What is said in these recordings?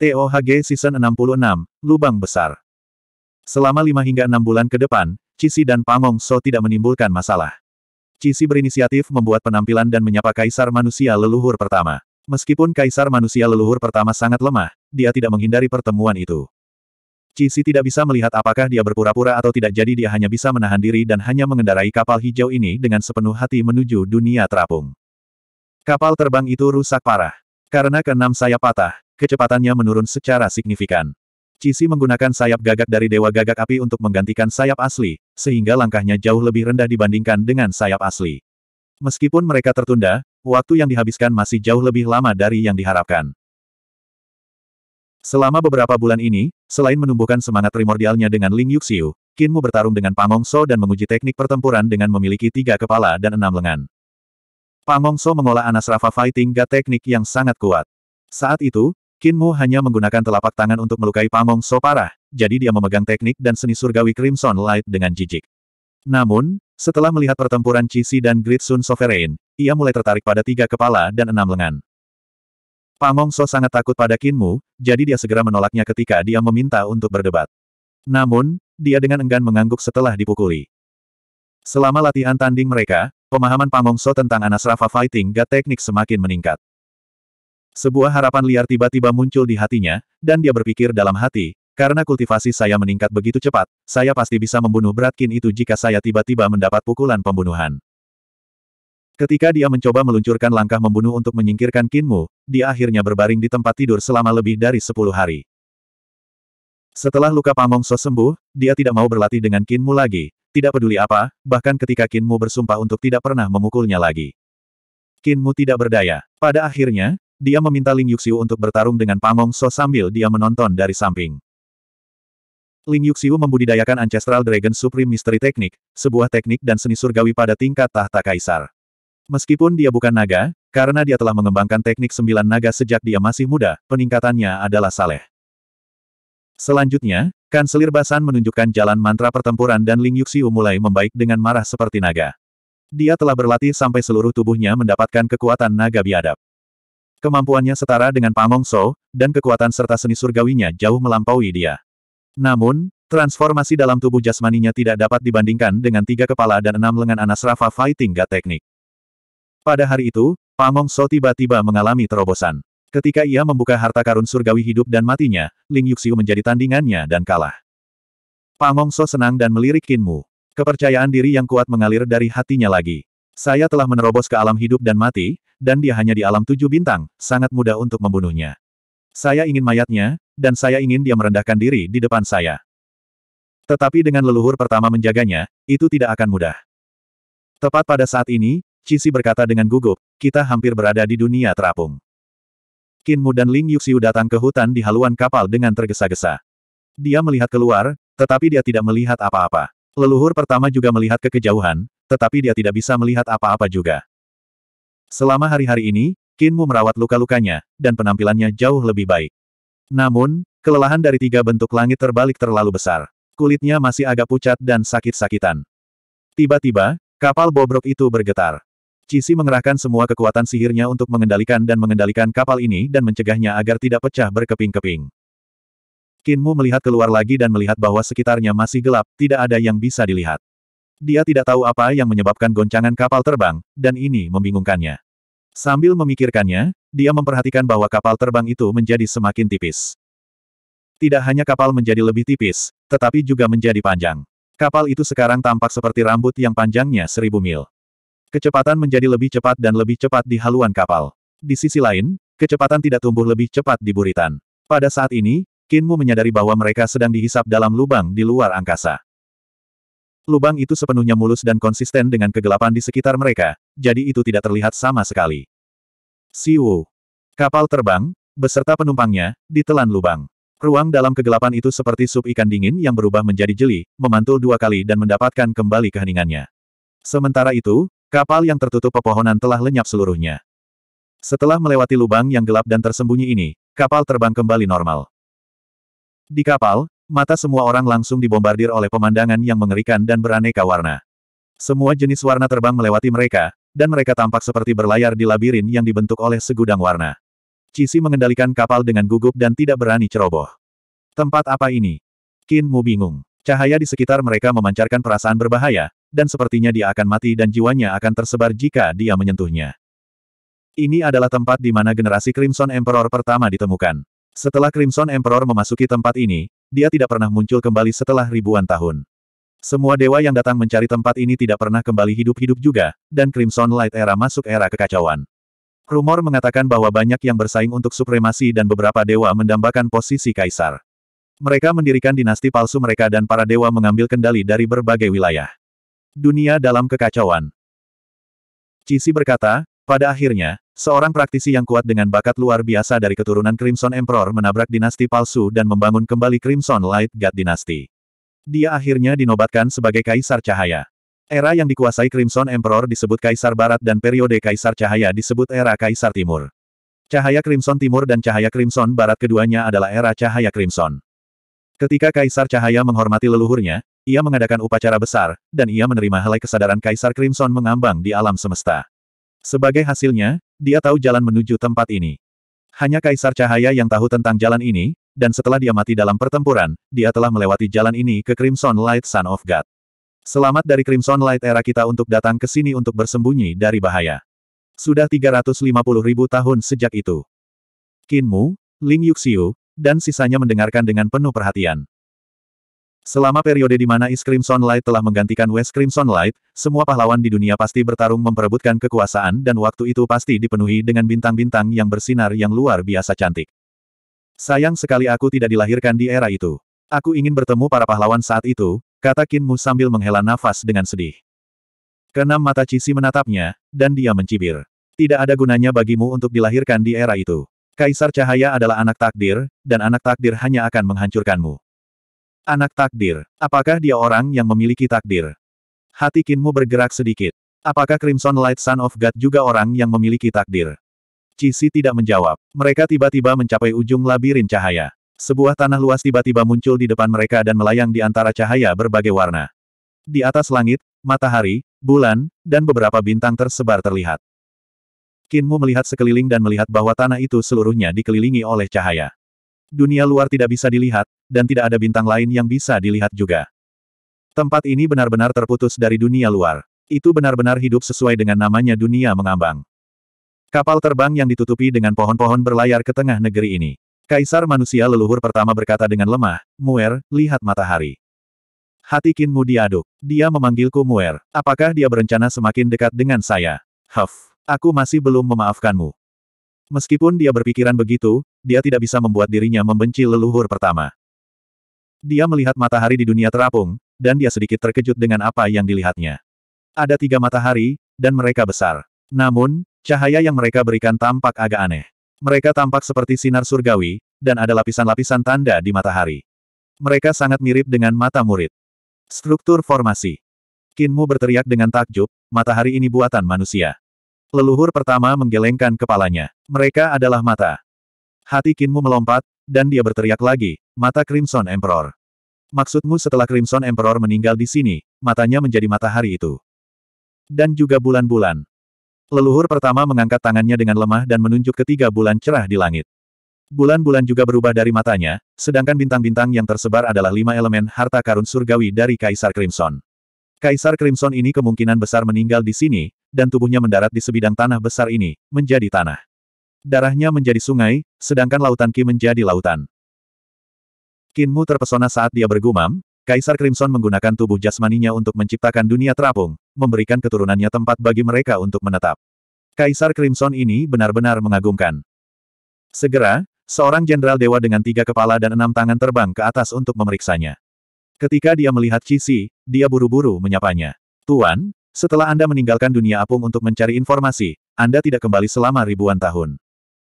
TOHG Season 66, Lubang Besar. Selama 5 hingga 6 bulan ke depan, Cici dan Pangong So tidak menimbulkan masalah. Cici berinisiatif membuat penampilan dan menyapa Kaisar Manusia Leluhur pertama. Meskipun Kaisar Manusia Leluhur pertama sangat lemah, dia tidak menghindari pertemuan itu. Cici tidak bisa melihat apakah dia berpura-pura atau tidak jadi dia hanya bisa menahan diri dan hanya mengendarai kapal hijau ini dengan sepenuh hati menuju dunia terapung. Kapal terbang itu rusak parah. Karena keenam sayap patah, kecepatannya menurun secara signifikan. Cici menggunakan sayap gagak dari Dewa Gagak Api untuk menggantikan sayap asli, sehingga langkahnya jauh lebih rendah dibandingkan dengan sayap asli. Meskipun mereka tertunda, waktu yang dihabiskan masih jauh lebih lama dari yang diharapkan. Selama beberapa bulan ini, selain menumbuhkan semangat primordialnya dengan Ling Yuxiu, Kinmu bertarung dengan Pangongso dan menguji teknik pertempuran dengan memiliki tiga kepala dan enam lengan. Pangongso mengolah Anasrafa Fighting Ga teknik yang sangat kuat. Saat itu, Kinmu hanya menggunakan telapak tangan untuk melukai Pamong So parah, jadi dia memegang teknik dan seni surgawi Crimson Light dengan jijik. Namun, setelah melihat pertempuran Cisi dan Great Sun Sovereign, ia mulai tertarik pada tiga kepala dan enam lengan. Pamong So sangat takut pada Kinmu, jadi dia segera menolaknya ketika dia meminta untuk berdebat. Namun, dia dengan enggan mengangguk setelah dipukuli. Selama latihan tanding mereka, pemahaman Pamong So tentang Anasrafa Fighting ga Teknik semakin meningkat. Sebuah harapan liar tiba-tiba muncul di hatinya, dan dia berpikir dalam hati, karena kultivasi saya meningkat begitu cepat, saya pasti bisa membunuh Bratkin itu jika saya tiba-tiba mendapat pukulan pembunuhan. Ketika dia mencoba meluncurkan langkah membunuh untuk menyingkirkan Kinmu, dia akhirnya berbaring di tempat tidur selama lebih dari 10 hari. Setelah luka Pamongso sembuh, dia tidak mau berlatih dengan Kinmu lagi, tidak peduli apa, bahkan ketika Kinmu bersumpah untuk tidak pernah memukulnya lagi. Kinmu tidak berdaya. Pada akhirnya, dia meminta Ling Yuxiu untuk bertarung dengan Pangong So sambil dia menonton dari samping. Ling Yuxiu membudidayakan Ancestral Dragon Supreme Mystery Technique, sebuah teknik dan seni surgawi pada tingkat tahta kaisar. Meskipun dia bukan naga, karena dia telah mengembangkan teknik sembilan naga sejak dia masih muda, peningkatannya adalah saleh. Selanjutnya, Kanselir Basan menunjukkan jalan mantra pertempuran dan Ling Yuxiu mulai membaik dengan marah seperti naga. Dia telah berlatih sampai seluruh tubuhnya mendapatkan kekuatan naga biadab. Kemampuannya setara dengan Pamong So, dan kekuatan serta seni surgawinya jauh melampaui dia. Namun, transformasi dalam tubuh jasmaninya tidak dapat dibandingkan dengan tiga kepala dan enam lengan Anasrafa Fighting Ga Teknik. Pada hari itu, Pamong So tiba-tiba mengalami terobosan. Ketika ia membuka harta karun surgawi hidup dan matinya, Ling Yuxiu menjadi tandingannya dan kalah. Pamong So senang dan melirik Kinmu. Kepercayaan diri yang kuat mengalir dari hatinya lagi. Saya telah menerobos ke alam hidup dan mati, dan dia hanya di alam tujuh bintang, sangat mudah untuk membunuhnya. Saya ingin mayatnya, dan saya ingin dia merendahkan diri di depan saya. Tetapi dengan leluhur pertama menjaganya, itu tidak akan mudah. Tepat pada saat ini, Cisi berkata dengan gugup, kita hampir berada di dunia terapung. Kinmu dan Ling Yuxiu datang ke hutan di haluan kapal dengan tergesa-gesa. Dia melihat keluar, tetapi dia tidak melihat apa-apa. Leluhur pertama juga melihat ke kejauhan, tetapi dia tidak bisa melihat apa-apa juga. Selama hari-hari ini, Kinmu merawat luka-lukanya, dan penampilannya jauh lebih baik. Namun, kelelahan dari tiga bentuk langit terbalik terlalu besar. Kulitnya masih agak pucat dan sakit-sakitan. Tiba-tiba, kapal bobrok itu bergetar. Cici mengerahkan semua kekuatan sihirnya untuk mengendalikan dan mengendalikan kapal ini dan mencegahnya agar tidak pecah berkeping-keping. Kinmu melihat keluar lagi dan melihat bahwa sekitarnya masih gelap, tidak ada yang bisa dilihat. Dia tidak tahu apa yang menyebabkan goncangan kapal terbang, dan ini membingungkannya. Sambil memikirkannya, dia memperhatikan bahwa kapal terbang itu menjadi semakin tipis. Tidak hanya kapal menjadi lebih tipis, tetapi juga menjadi panjang. Kapal itu sekarang tampak seperti rambut yang panjangnya seribu mil. Kecepatan menjadi lebih cepat dan lebih cepat di haluan kapal. Di sisi lain, kecepatan tidak tumbuh lebih cepat di buritan. Pada saat ini, Kinmu menyadari bahwa mereka sedang dihisap dalam lubang di luar angkasa. Lubang itu sepenuhnya mulus dan konsisten dengan kegelapan di sekitar mereka, jadi itu tidak terlihat sama sekali. Siwu. Kapal terbang, beserta penumpangnya, ditelan lubang. Ruang dalam kegelapan itu seperti sup ikan dingin yang berubah menjadi jeli, memantul dua kali dan mendapatkan kembali keheningannya. Sementara itu, kapal yang tertutup pepohonan telah lenyap seluruhnya. Setelah melewati lubang yang gelap dan tersembunyi ini, kapal terbang kembali normal. Di kapal, Mata semua orang langsung dibombardir oleh pemandangan yang mengerikan dan beraneka warna. Semua jenis warna terbang melewati mereka, dan mereka tampak seperti berlayar di labirin yang dibentuk oleh segudang warna. Cisi mengendalikan kapal dengan gugup dan tidak berani ceroboh. Tempat apa ini? Qin Mu bingung. Cahaya di sekitar mereka memancarkan perasaan berbahaya, dan sepertinya dia akan mati dan jiwanya akan tersebar jika dia menyentuhnya. Ini adalah tempat di mana generasi Crimson Emperor pertama ditemukan. Setelah Crimson Emperor memasuki tempat ini, dia tidak pernah muncul kembali setelah ribuan tahun. Semua dewa yang datang mencari tempat ini tidak pernah kembali hidup-hidup juga, dan Crimson Light Era masuk era kekacauan. Rumor mengatakan bahwa banyak yang bersaing untuk supremasi dan beberapa dewa mendambakan posisi kaisar. Mereka mendirikan dinasti palsu mereka dan para dewa mengambil kendali dari berbagai wilayah. Dunia dalam kekacauan. Cici berkata, pada akhirnya, Seorang praktisi yang kuat dengan bakat luar biasa dari keturunan Crimson Emperor menabrak dinasti palsu dan membangun kembali Crimson Light God Dynasty. Dia akhirnya dinobatkan sebagai Kaisar Cahaya. Era yang dikuasai Crimson Emperor disebut Kaisar Barat dan periode Kaisar Cahaya disebut Era Kaisar Timur. Cahaya Crimson Timur dan Cahaya Crimson Barat keduanya adalah Era Cahaya Crimson. Ketika Kaisar Cahaya menghormati leluhurnya, ia mengadakan upacara besar, dan ia menerima helai kesadaran Kaisar Crimson mengambang di alam semesta. Sebagai hasilnya, dia tahu jalan menuju tempat ini. Hanya Kaisar Cahaya yang tahu tentang jalan ini, dan setelah dia mati dalam pertempuran, dia telah melewati jalan ini ke Crimson Light Sun of God. Selamat dari Crimson Light era kita untuk datang ke sini untuk bersembunyi dari bahaya. Sudah 350 ribu tahun sejak itu. Kinmu, Ling Yuxiu, dan sisanya mendengarkan dengan penuh perhatian. Selama periode di mana East Crimson Light telah menggantikan West Crimson Light, semua pahlawan di dunia pasti bertarung memperebutkan kekuasaan dan waktu itu pasti dipenuhi dengan bintang-bintang yang bersinar yang luar biasa cantik. Sayang sekali aku tidak dilahirkan di era itu. Aku ingin bertemu para pahlawan saat itu, kata Kinmu sambil menghela nafas dengan sedih. Kenam mata Cici menatapnya, dan dia mencibir. Tidak ada gunanya bagimu untuk dilahirkan di era itu. Kaisar Cahaya adalah anak takdir, dan anak takdir hanya akan menghancurkanmu. Anak takdir, apakah dia orang yang memiliki takdir? Hati Kinmu bergerak sedikit. Apakah Crimson Light Son of God juga orang yang memiliki takdir? Cici tidak menjawab. Mereka tiba-tiba mencapai ujung labirin cahaya. Sebuah tanah luas tiba-tiba muncul di depan mereka dan melayang di antara cahaya berbagai warna. Di atas langit, matahari, bulan, dan beberapa bintang tersebar terlihat. Kinmu melihat sekeliling dan melihat bahwa tanah itu seluruhnya dikelilingi oleh cahaya. Dunia luar tidak bisa dilihat, dan tidak ada bintang lain yang bisa dilihat juga. Tempat ini benar-benar terputus dari dunia luar. Itu benar-benar hidup sesuai dengan namanya dunia mengambang. Kapal terbang yang ditutupi dengan pohon-pohon berlayar ke tengah negeri ini. Kaisar manusia leluhur pertama berkata dengan lemah, Muer, lihat matahari. Hati Kinmu diaduk. Dia memanggilku Muer. Apakah dia berencana semakin dekat dengan saya? Huff, aku masih belum memaafkanmu. Meskipun dia berpikiran begitu, dia tidak bisa membuat dirinya membenci leluhur pertama. Dia melihat matahari di dunia terapung, dan dia sedikit terkejut dengan apa yang dilihatnya. Ada tiga matahari, dan mereka besar. Namun, cahaya yang mereka berikan tampak agak aneh. Mereka tampak seperti sinar surgawi, dan ada lapisan-lapisan tanda di matahari. Mereka sangat mirip dengan mata murid. Struktur formasi. Kinmu berteriak dengan takjub, matahari ini buatan manusia. Leluhur pertama menggelengkan kepalanya. Mereka adalah mata. Hati Kinmu melompat, dan dia berteriak lagi, mata Crimson Emperor. Maksudmu setelah Crimson Emperor meninggal di sini, matanya menjadi matahari itu. Dan juga bulan-bulan. Leluhur pertama mengangkat tangannya dengan lemah dan menunjuk ketiga bulan cerah di langit. Bulan-bulan juga berubah dari matanya, sedangkan bintang-bintang yang tersebar adalah lima elemen harta karun surgawi dari Kaisar Crimson. Kaisar Crimson ini kemungkinan besar meninggal di sini, dan tubuhnya mendarat di sebidang tanah besar ini, menjadi tanah. Darahnya menjadi sungai, sedangkan lautan Ki menjadi lautan. Kinmu terpesona saat dia bergumam, Kaisar Crimson menggunakan tubuh jasmaninya untuk menciptakan dunia terapung, memberikan keturunannya tempat bagi mereka untuk menetap. Kaisar Crimson ini benar-benar mengagumkan. Segera, seorang jenderal dewa dengan tiga kepala dan enam tangan terbang ke atas untuk memeriksanya. Ketika dia melihat Cici, dia buru-buru menyapanya. Tuan, setelah Anda meninggalkan dunia apung untuk mencari informasi, Anda tidak kembali selama ribuan tahun.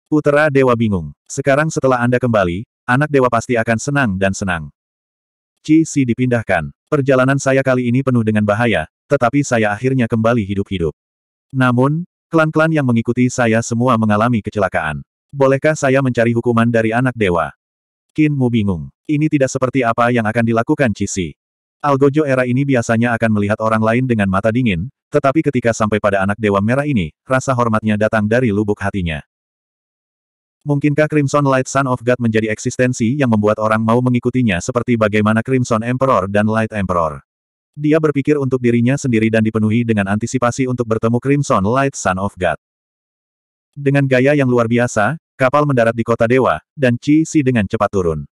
Putera Dewa bingung. Sekarang setelah Anda kembali, anak dewa pasti akan senang dan senang. Cici dipindahkan. Perjalanan saya kali ini penuh dengan bahaya, tetapi saya akhirnya kembali hidup-hidup. Namun, klan-klan yang mengikuti saya semua mengalami kecelakaan. Bolehkah saya mencari hukuman dari anak dewa? Qin Mu bingung. Ini tidak seperti apa yang akan dilakukan Cici. Algojo era ini biasanya akan melihat orang lain dengan mata dingin, tetapi ketika sampai pada anak Dewa Merah ini, rasa hormatnya datang dari lubuk hatinya. Mungkinkah Crimson Light Sun of God menjadi eksistensi yang membuat orang mau mengikutinya seperti bagaimana Crimson Emperor dan Light Emperor? Dia berpikir untuk dirinya sendiri dan dipenuhi dengan antisipasi untuk bertemu Crimson Light Sun of God. Dengan gaya yang luar biasa, Kapal mendarat di kota dewa, dan Chi Si dengan cepat turun.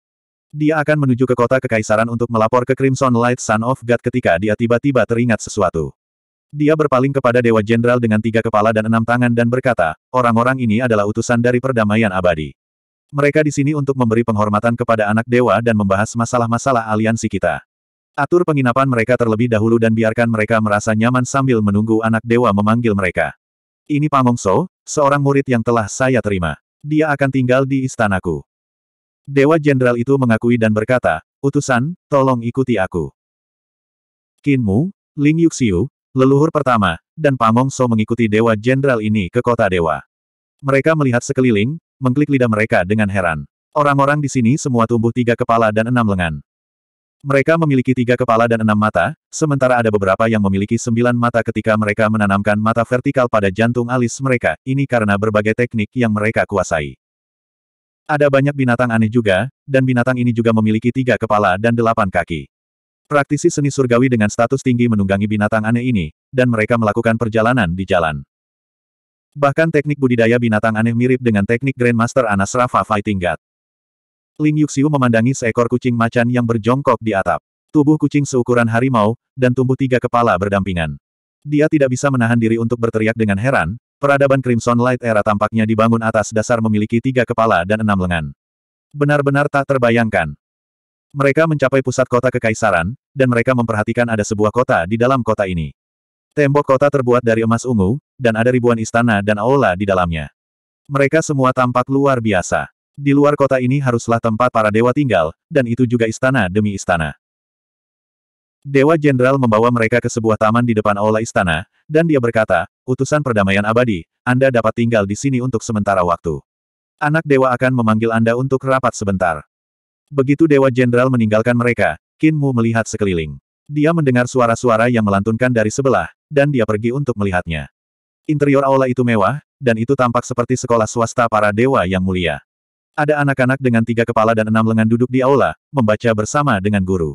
Dia akan menuju ke kota kekaisaran untuk melapor ke Crimson Light Sun of God ketika dia tiba-tiba teringat sesuatu. Dia berpaling kepada Dewa Jenderal dengan tiga kepala dan enam tangan dan berkata, orang-orang ini adalah utusan dari perdamaian abadi. Mereka di sini untuk memberi penghormatan kepada anak dewa dan membahas masalah-masalah aliansi kita. Atur penginapan mereka terlebih dahulu dan biarkan mereka merasa nyaman sambil menunggu anak dewa memanggil mereka. Ini Pamongso, seorang murid yang telah saya terima. Dia akan tinggal di istanaku. Dewa Jenderal itu mengakui dan berkata, Utusan, tolong ikuti aku. Kinmu, Ling Yuxiu, leluhur pertama, dan Pamong So mengikuti Dewa Jenderal ini ke kota Dewa. Mereka melihat sekeliling, mengklik lidah mereka dengan heran. Orang-orang di sini semua tumbuh tiga kepala dan enam lengan. Mereka memiliki tiga kepala dan enam mata, sementara ada beberapa yang memiliki sembilan mata ketika mereka menanamkan mata vertikal pada jantung alis mereka, ini karena berbagai teknik yang mereka kuasai. Ada banyak binatang aneh juga, dan binatang ini juga memiliki tiga kepala dan delapan kaki. Praktisi seni surgawi dengan status tinggi menunggangi binatang aneh ini, dan mereka melakukan perjalanan di jalan. Bahkan teknik budidaya binatang aneh mirip dengan teknik Grandmaster Anasrafa Fighting God. Ling Yuxiu memandangi seekor kucing macan yang berjongkok di atap. Tubuh kucing seukuran harimau, dan tumbuh tiga kepala berdampingan. Dia tidak bisa menahan diri untuk berteriak dengan heran, peradaban Crimson Light Era tampaknya dibangun atas dasar memiliki tiga kepala dan enam lengan. Benar-benar tak terbayangkan. Mereka mencapai pusat kota kekaisaran, dan mereka memperhatikan ada sebuah kota di dalam kota ini. Tembok kota terbuat dari emas ungu, dan ada ribuan istana dan aula di dalamnya. Mereka semua tampak luar biasa. Di luar kota ini haruslah tempat para dewa tinggal, dan itu juga istana demi istana. Dewa Jenderal membawa mereka ke sebuah taman di depan aula istana, dan dia berkata, utusan perdamaian abadi, Anda dapat tinggal di sini untuk sementara waktu. Anak dewa akan memanggil Anda untuk rapat sebentar. Begitu Dewa Jenderal meninggalkan mereka, Qin Mu melihat sekeliling. Dia mendengar suara-suara yang melantunkan dari sebelah, dan dia pergi untuk melihatnya. Interior aula itu mewah, dan itu tampak seperti sekolah swasta para dewa yang mulia. Ada anak-anak dengan tiga kepala dan enam lengan duduk di aula, membaca bersama dengan guru.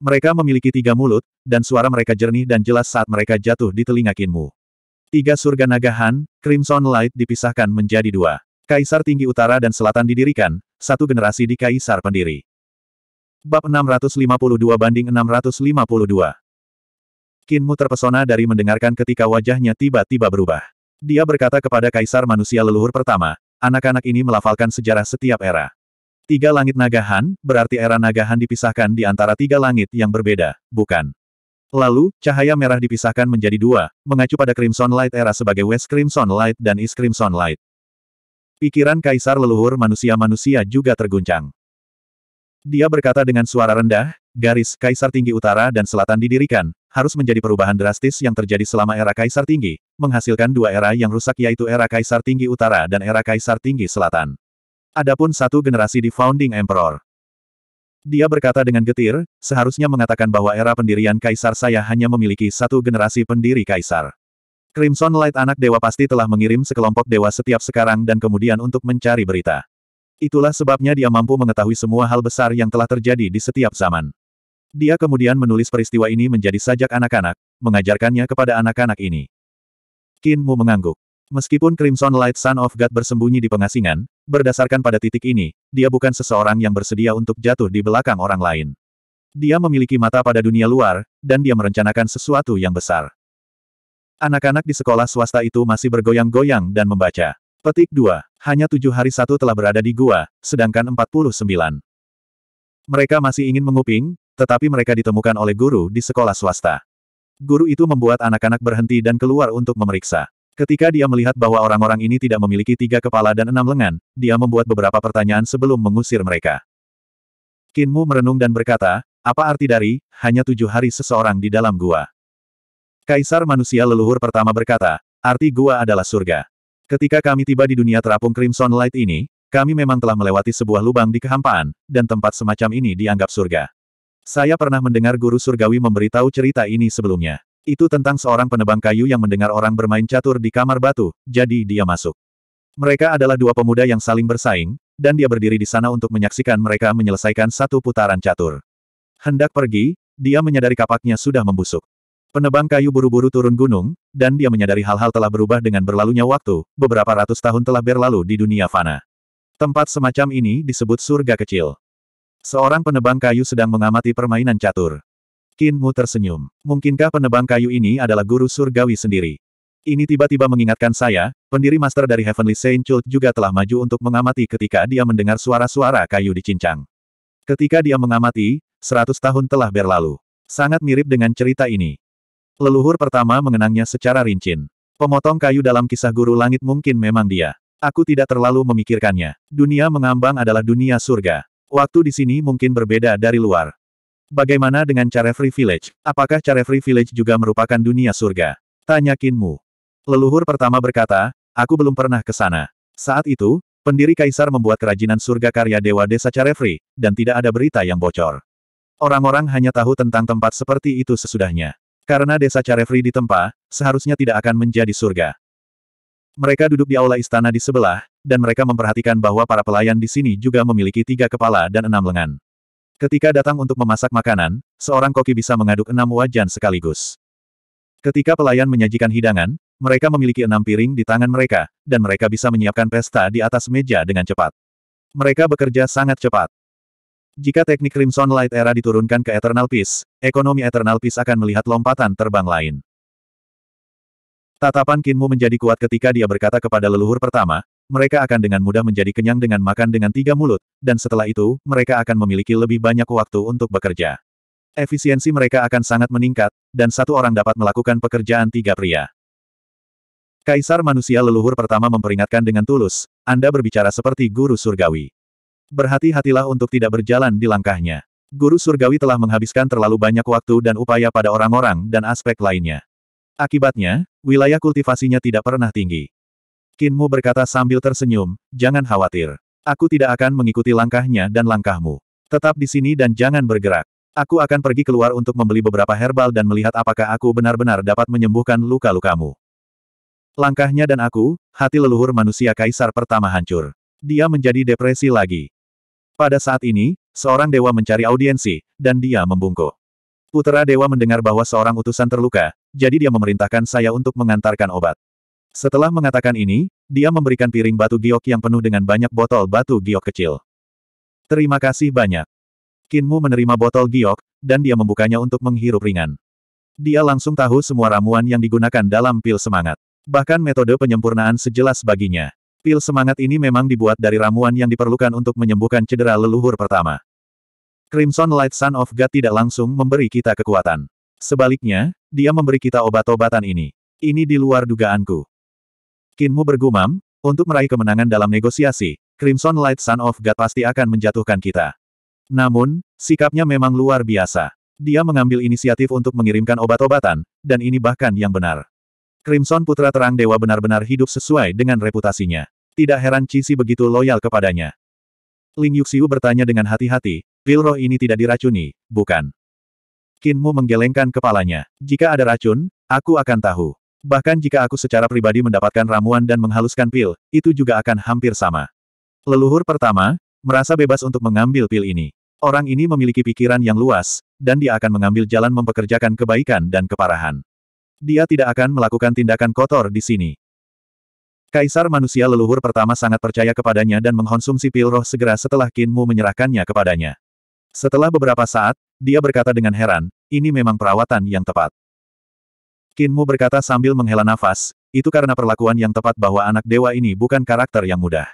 Mereka memiliki tiga mulut, dan suara mereka jernih dan jelas saat mereka jatuh di telinga Kinmu. Tiga surga Nagahan, Crimson Light dipisahkan menjadi dua. Kaisar Tinggi Utara dan Selatan didirikan, satu generasi di Kaisar Pendiri. Bab 652 banding 652 Kinmu terpesona dari mendengarkan ketika wajahnya tiba-tiba berubah. Dia berkata kepada Kaisar Manusia Leluhur pertama, anak-anak ini melafalkan sejarah setiap era. Tiga langit Nagahan, berarti era Nagahan dipisahkan di antara tiga langit yang berbeda, bukan? Lalu, cahaya merah dipisahkan menjadi dua, mengacu pada Crimson Light era sebagai West Crimson Light dan East Crimson Light. Pikiran kaisar leluhur manusia-manusia juga terguncang. Dia berkata dengan suara rendah, garis kaisar tinggi utara dan selatan didirikan, harus menjadi perubahan drastis yang terjadi selama era Kaisar Tinggi, menghasilkan dua era yang rusak yaitu era Kaisar Tinggi Utara dan era Kaisar Tinggi Selatan. Adapun satu generasi di Founding Emperor. Dia berkata dengan getir, seharusnya mengatakan bahwa era pendirian Kaisar saya hanya memiliki satu generasi pendiri Kaisar. Crimson Light anak dewa pasti telah mengirim sekelompok dewa setiap sekarang dan kemudian untuk mencari berita. Itulah sebabnya dia mampu mengetahui semua hal besar yang telah terjadi di setiap zaman. Dia kemudian menulis peristiwa ini menjadi sajak anak-anak, mengajarkannya kepada anak-anak ini. Kinmu mengangguk. Meskipun Crimson Light Son of God bersembunyi di pengasingan, berdasarkan pada titik ini, dia bukan seseorang yang bersedia untuk jatuh di belakang orang lain. Dia memiliki mata pada dunia luar, dan dia merencanakan sesuatu yang besar. Anak-anak di sekolah swasta itu masih bergoyang-goyang dan membaca. Petik 2. Hanya tujuh hari satu telah berada di gua, sedangkan 49. Mereka masih ingin menguping, tetapi mereka ditemukan oleh guru di sekolah swasta. Guru itu membuat anak-anak berhenti dan keluar untuk memeriksa. Ketika dia melihat bahwa orang-orang ini tidak memiliki tiga kepala dan enam lengan, dia membuat beberapa pertanyaan sebelum mengusir mereka. Kinmu merenung dan berkata, apa arti dari, hanya tujuh hari seseorang di dalam gua? Kaisar manusia leluhur pertama berkata, arti gua adalah surga. Ketika kami tiba di dunia terapung Crimson Light ini, kami memang telah melewati sebuah lubang di kehampaan, dan tempat semacam ini dianggap surga. Saya pernah mendengar guru surgawi memberitahu cerita ini sebelumnya. Itu tentang seorang penebang kayu yang mendengar orang bermain catur di kamar batu, jadi dia masuk. Mereka adalah dua pemuda yang saling bersaing, dan dia berdiri di sana untuk menyaksikan mereka menyelesaikan satu putaran catur. Hendak pergi, dia menyadari kapaknya sudah membusuk. Penebang kayu buru-buru turun gunung, dan dia menyadari hal-hal telah berubah dengan berlalunya waktu, beberapa ratus tahun telah berlalu di dunia fana. Tempat semacam ini disebut surga kecil. Seorang penebang kayu sedang mengamati permainan catur. Qin Mu tersenyum. Mungkinkah penebang kayu ini adalah guru surgawi sendiri? Ini tiba-tiba mengingatkan saya, pendiri master dari Heavenly Saint Chult juga telah maju untuk mengamati ketika dia mendengar suara-suara kayu dicincang. Ketika dia mengamati, seratus tahun telah berlalu. Sangat mirip dengan cerita ini. Leluhur pertama mengenangnya secara rincin. Pemotong kayu dalam kisah guru langit mungkin memang dia. Aku tidak terlalu memikirkannya. Dunia mengambang adalah dunia surga. Waktu di sini mungkin berbeda dari luar. Bagaimana dengan Carefree Village? Apakah Carefree Village juga merupakan dunia surga? Tanya Kinmu. Leluhur pertama berkata, aku belum pernah ke sana. Saat itu, pendiri kaisar membuat kerajinan surga karya dewa desa Carefree, dan tidak ada berita yang bocor. Orang-orang hanya tahu tentang tempat seperti itu sesudahnya. Karena desa Carefree ditempa, seharusnya tidak akan menjadi surga. Mereka duduk di aula istana di sebelah, dan mereka memperhatikan bahwa para pelayan di sini juga memiliki tiga kepala dan enam lengan. Ketika datang untuk memasak makanan, seorang koki bisa mengaduk enam wajan sekaligus. Ketika pelayan menyajikan hidangan, mereka memiliki enam piring di tangan mereka, dan mereka bisa menyiapkan pesta di atas meja dengan cepat. Mereka bekerja sangat cepat. Jika teknik Crimson Light Era diturunkan ke Eternal Peace, ekonomi Eternal Peace akan melihat lompatan terbang lain. Tatapan Kinmu menjadi kuat ketika dia berkata kepada leluhur pertama, mereka akan dengan mudah menjadi kenyang dengan makan dengan tiga mulut, dan setelah itu, mereka akan memiliki lebih banyak waktu untuk bekerja. Efisiensi mereka akan sangat meningkat, dan satu orang dapat melakukan pekerjaan tiga pria. Kaisar manusia leluhur pertama memperingatkan dengan tulus, Anda berbicara seperti guru surgawi. Berhati-hatilah untuk tidak berjalan di langkahnya. Guru surgawi telah menghabiskan terlalu banyak waktu dan upaya pada orang-orang dan aspek lainnya. Akibatnya, wilayah kultivasinya tidak pernah tinggi. Kinmu berkata sambil tersenyum, jangan khawatir. Aku tidak akan mengikuti langkahnya dan langkahmu. Tetap di sini dan jangan bergerak. Aku akan pergi keluar untuk membeli beberapa herbal dan melihat apakah aku benar-benar dapat menyembuhkan luka-lukamu. Langkahnya dan aku, hati leluhur manusia kaisar pertama hancur. Dia menjadi depresi lagi. Pada saat ini, seorang dewa mencari audiensi, dan dia membungkuk. Putera dewa mendengar bahwa seorang utusan terluka, jadi dia memerintahkan saya untuk mengantarkan obat. Setelah mengatakan ini, dia memberikan piring batu giok yang penuh dengan banyak botol batu giok kecil. Terima kasih banyak. Kinmu menerima botol giok, dan dia membukanya untuk menghirup ringan. Dia langsung tahu semua ramuan yang digunakan dalam pil semangat. Bahkan metode penyempurnaan sejelas baginya. Pil semangat ini memang dibuat dari ramuan yang diperlukan untuk menyembuhkan cedera leluhur pertama. Crimson Light Sun of God tidak langsung memberi kita kekuatan. Sebaliknya, dia memberi kita obat-obatan ini. Ini di luar dugaanku. Kinmu bergumam, untuk meraih kemenangan dalam negosiasi, Crimson Light Sun of God pasti akan menjatuhkan kita. Namun, sikapnya memang luar biasa. Dia mengambil inisiatif untuk mengirimkan obat-obatan, dan ini bahkan yang benar. Crimson Putra Terang Dewa benar-benar hidup sesuai dengan reputasinya. Tidak heran Cici begitu loyal kepadanya. Ling Yuxiu bertanya dengan hati-hati, pil roh ini tidak diracuni, bukan? Mu menggelengkan kepalanya. Jika ada racun, aku akan tahu. Bahkan jika aku secara pribadi mendapatkan ramuan dan menghaluskan pil, itu juga akan hampir sama. Leluhur pertama, merasa bebas untuk mengambil pil ini. Orang ini memiliki pikiran yang luas, dan dia akan mengambil jalan mempekerjakan kebaikan dan keparahan. Dia tidak akan melakukan tindakan kotor di sini. Kaisar manusia leluhur pertama sangat percaya kepadanya dan mengkonsumsi pil roh segera setelah Kinmu menyerahkannya kepadanya. Setelah beberapa saat, dia berkata dengan heran, ini memang perawatan yang tepat. Kinmu berkata sambil menghela nafas, itu karena perlakuan yang tepat bahwa anak dewa ini bukan karakter yang mudah.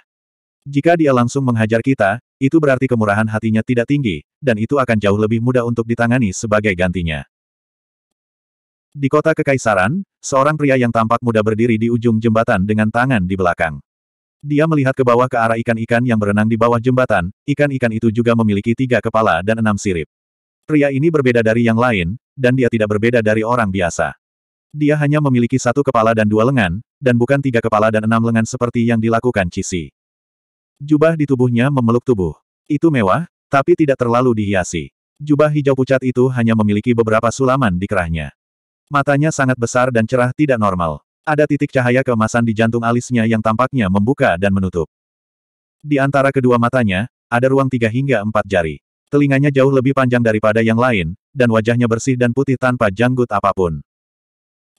Jika dia langsung menghajar kita, itu berarti kemurahan hatinya tidak tinggi, dan itu akan jauh lebih mudah untuk ditangani sebagai gantinya. Di kota Kekaisaran, seorang pria yang tampak muda berdiri di ujung jembatan dengan tangan di belakang. Dia melihat ke bawah ke arah ikan-ikan yang berenang di bawah jembatan, ikan-ikan itu juga memiliki tiga kepala dan enam sirip. Pria ini berbeda dari yang lain, dan dia tidak berbeda dari orang biasa. Dia hanya memiliki satu kepala dan dua lengan, dan bukan tiga kepala dan enam lengan seperti yang dilakukan Cici. Jubah di tubuhnya memeluk tubuh. Itu mewah, tapi tidak terlalu dihiasi. Jubah hijau pucat itu hanya memiliki beberapa sulaman di kerahnya. Matanya sangat besar dan cerah tidak normal. Ada titik cahaya keemasan di jantung alisnya yang tampaknya membuka dan menutup. Di antara kedua matanya, ada ruang tiga hingga empat jari. Telinganya jauh lebih panjang daripada yang lain, dan wajahnya bersih dan putih tanpa janggut apapun.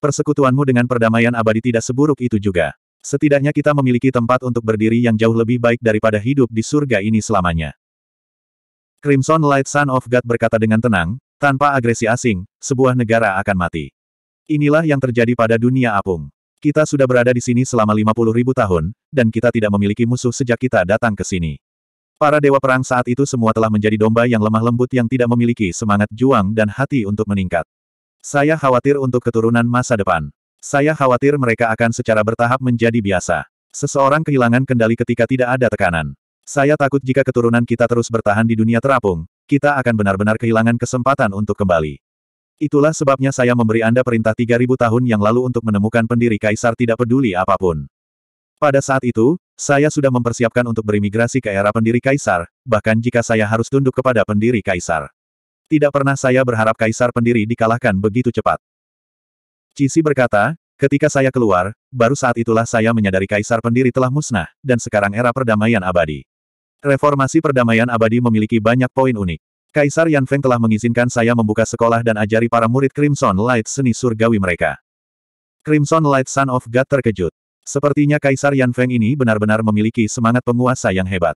Persekutuanmu dengan perdamaian abadi tidak seburuk itu juga. Setidaknya kita memiliki tempat untuk berdiri yang jauh lebih baik daripada hidup di surga ini selamanya. Crimson Light Sun of God berkata dengan tenang, tanpa agresi asing, sebuah negara akan mati. Inilah yang terjadi pada dunia apung. Kita sudah berada di sini selama 50 ribu tahun, dan kita tidak memiliki musuh sejak kita datang ke sini. Para dewa perang saat itu semua telah menjadi domba yang lemah lembut yang tidak memiliki semangat juang dan hati untuk meningkat. Saya khawatir untuk keturunan masa depan. Saya khawatir mereka akan secara bertahap menjadi biasa. Seseorang kehilangan kendali ketika tidak ada tekanan. Saya takut jika keturunan kita terus bertahan di dunia terapung, kita akan benar-benar kehilangan kesempatan untuk kembali. Itulah sebabnya saya memberi Anda perintah 3000 tahun yang lalu untuk menemukan pendiri kaisar tidak peduli apapun. Pada saat itu, saya sudah mempersiapkan untuk berimigrasi ke era pendiri kaisar, bahkan jika saya harus tunduk kepada pendiri kaisar. Tidak pernah saya berharap kaisar pendiri dikalahkan begitu cepat. Cici berkata, ketika saya keluar, baru saat itulah saya menyadari kaisar pendiri telah musnah, dan sekarang era perdamaian abadi. Reformasi perdamaian abadi memiliki banyak poin unik. Kaisar Yan Feng telah mengizinkan saya membuka sekolah dan ajari para murid Crimson Light seni surgawi mereka. Crimson Light Son of God terkejut. Sepertinya Kaisar Yan Feng ini benar-benar memiliki semangat penguasa yang hebat.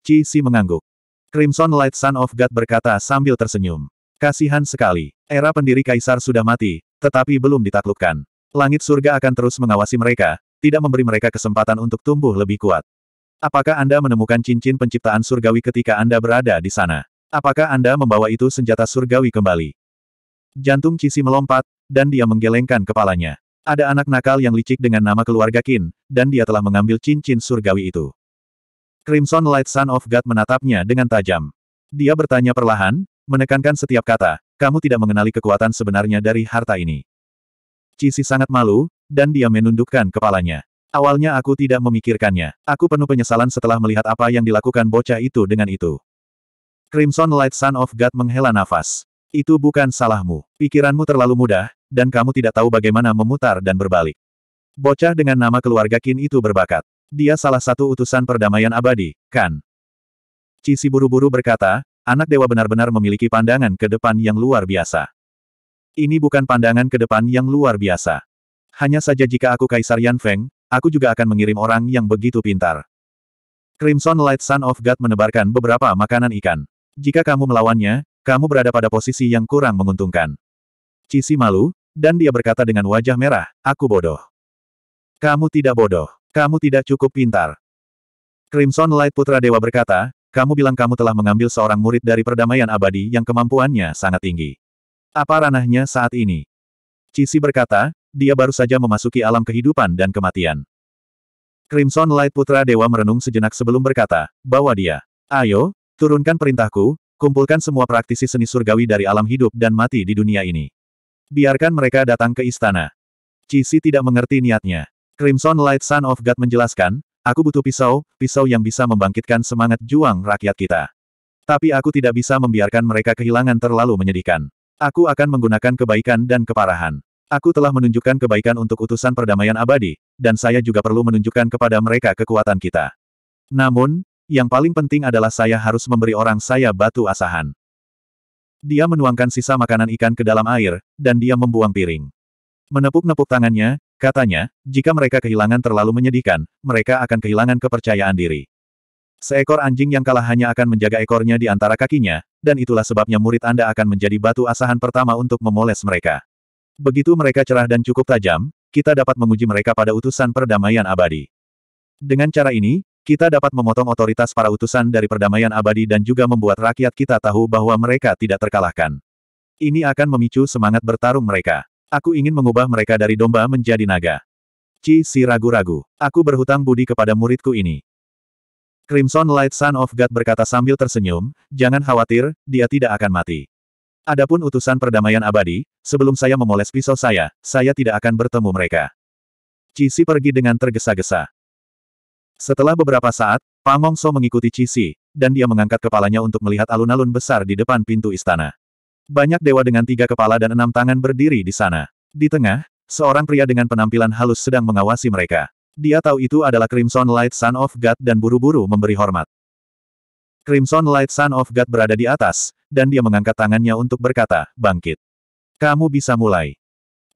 Qi Si mengangguk. Crimson Light Son of God berkata sambil tersenyum. Kasihan sekali. Era pendiri Kaisar sudah mati, tetapi belum ditaklukkan. Langit surga akan terus mengawasi mereka, tidak memberi mereka kesempatan untuk tumbuh lebih kuat. Apakah Anda menemukan cincin penciptaan surgawi ketika Anda berada di sana? Apakah Anda membawa itu senjata surgawi kembali? Jantung Cisi melompat, dan dia menggelengkan kepalanya. Ada anak nakal yang licik dengan nama keluarga Kin, dan dia telah mengambil cincin surgawi itu. Crimson Light Son of God menatapnya dengan tajam. Dia bertanya perlahan, menekankan setiap kata, kamu tidak mengenali kekuatan sebenarnya dari harta ini. Cisi sangat malu, dan dia menundukkan kepalanya. Awalnya aku tidak memikirkannya. Aku penuh penyesalan setelah melihat apa yang dilakukan bocah itu dengan itu. Crimson Light Son of God menghela nafas. Itu bukan salahmu. Pikiranmu terlalu mudah, dan kamu tidak tahu bagaimana memutar dan berbalik. Bocah dengan nama keluarga Kin itu berbakat. Dia salah satu utusan perdamaian abadi, kan? Cici buru-buru berkata, anak dewa benar-benar memiliki pandangan ke depan yang luar biasa. Ini bukan pandangan ke depan yang luar biasa. Hanya saja jika aku Kaisar Yan Feng, aku juga akan mengirim orang yang begitu pintar. Crimson Light Son of God menebarkan beberapa makanan ikan. Jika kamu melawannya, kamu berada pada posisi yang kurang menguntungkan. Cici malu, dan dia berkata dengan wajah merah, aku bodoh. Kamu tidak bodoh. Kamu tidak cukup pintar. Crimson Light Putra Dewa berkata, kamu bilang kamu telah mengambil seorang murid dari perdamaian abadi yang kemampuannya sangat tinggi. Apa ranahnya saat ini? Cici berkata, dia baru saja memasuki alam kehidupan dan kematian. Crimson Light Putra Dewa merenung sejenak sebelum berkata, "Bawa dia, ayo, Turunkan perintahku, kumpulkan semua praktisi seni surgawi dari alam hidup dan mati di dunia ini. Biarkan mereka datang ke istana. Cici tidak mengerti niatnya. Crimson Light Son of God menjelaskan, aku butuh pisau, pisau yang bisa membangkitkan semangat juang rakyat kita. Tapi aku tidak bisa membiarkan mereka kehilangan terlalu menyedihkan. Aku akan menggunakan kebaikan dan keparahan. Aku telah menunjukkan kebaikan untuk utusan perdamaian abadi, dan saya juga perlu menunjukkan kepada mereka kekuatan kita. Namun, yang paling penting adalah saya harus memberi orang saya batu asahan. Dia menuangkan sisa makanan ikan ke dalam air, dan dia membuang piring. Menepuk-nepuk tangannya, katanya, jika mereka kehilangan terlalu menyedihkan, mereka akan kehilangan kepercayaan diri. Seekor anjing yang kalah hanya akan menjaga ekornya di antara kakinya, dan itulah sebabnya murid Anda akan menjadi batu asahan pertama untuk memoles mereka. Begitu mereka cerah dan cukup tajam, kita dapat menguji mereka pada utusan perdamaian abadi. Dengan cara ini, kita dapat memotong otoritas para utusan dari perdamaian abadi dan juga membuat rakyat kita tahu bahwa mereka tidak terkalahkan. Ini akan memicu semangat bertarung mereka. Aku ingin mengubah mereka dari domba menjadi naga. Ci si ragu-ragu. Aku berhutang budi kepada muridku ini. Crimson Light Son of God berkata sambil tersenyum, jangan khawatir, dia tidak akan mati. Adapun utusan perdamaian abadi, sebelum saya memoles pisau saya, saya tidak akan bertemu mereka. Cisi pergi dengan tergesa-gesa. Setelah beberapa saat, Pangongso mengikuti Cici, dan dia mengangkat kepalanya untuk melihat alun-alun besar di depan pintu istana. Banyak dewa dengan tiga kepala dan enam tangan berdiri di sana. Di tengah, seorang pria dengan penampilan halus sedang mengawasi mereka. Dia tahu itu adalah Crimson Light Son of God dan buru-buru memberi hormat. Crimson Light Son of God berada di atas, dan dia mengangkat tangannya untuk berkata, bangkit. Kamu bisa mulai.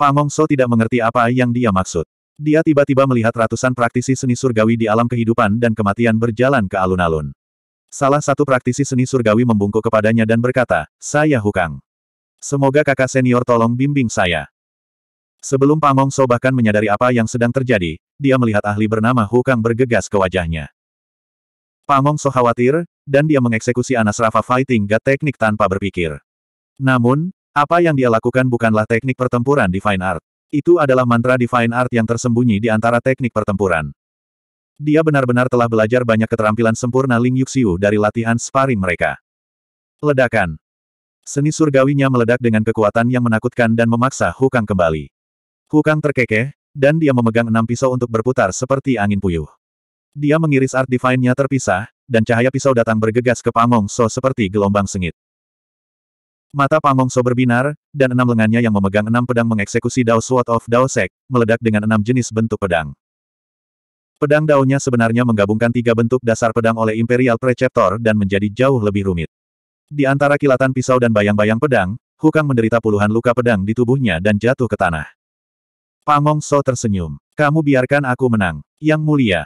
Pangongso tidak mengerti apa yang dia maksud. Dia tiba-tiba melihat ratusan praktisi seni surgawi di alam kehidupan dan kematian berjalan ke alun-alun. Salah satu praktisi seni surgawi membungkuk kepadanya dan berkata, Saya Hukang. Semoga kakak senior tolong bimbing saya. Sebelum Pamong So bahkan menyadari apa yang sedang terjadi, dia melihat ahli bernama Hukang bergegas ke wajahnya. Pamong So khawatir, dan dia mengeksekusi anas rafa Fighting God teknik tanpa berpikir. Namun, apa yang dia lakukan bukanlah teknik pertempuran di Fine Art. Itu adalah mantra Divine Art yang tersembunyi di antara teknik pertempuran. Dia benar-benar telah belajar banyak keterampilan sempurna Ling Yuxiu dari latihan sparring mereka. Ledakan. Seni surgawinya meledak dengan kekuatan yang menakutkan dan memaksa Hukang kembali. Hukang terkekeh, dan dia memegang enam pisau untuk berputar seperti angin puyuh. Dia mengiris art divine-nya terpisah, dan cahaya pisau datang bergegas ke Pangong So seperti gelombang sengit. Mata So berbinar, dan enam lengannya yang memegang enam pedang mengeksekusi Dao Sword of Dao Sek, meledak dengan enam jenis bentuk pedang. Pedang daunnya sebenarnya menggabungkan tiga bentuk dasar pedang oleh Imperial Preceptor dan menjadi jauh lebih rumit. Di antara kilatan pisau dan bayang-bayang pedang, Hukang menderita puluhan luka pedang di tubuhnya dan jatuh ke tanah. So tersenyum. Kamu biarkan aku menang. Yang mulia.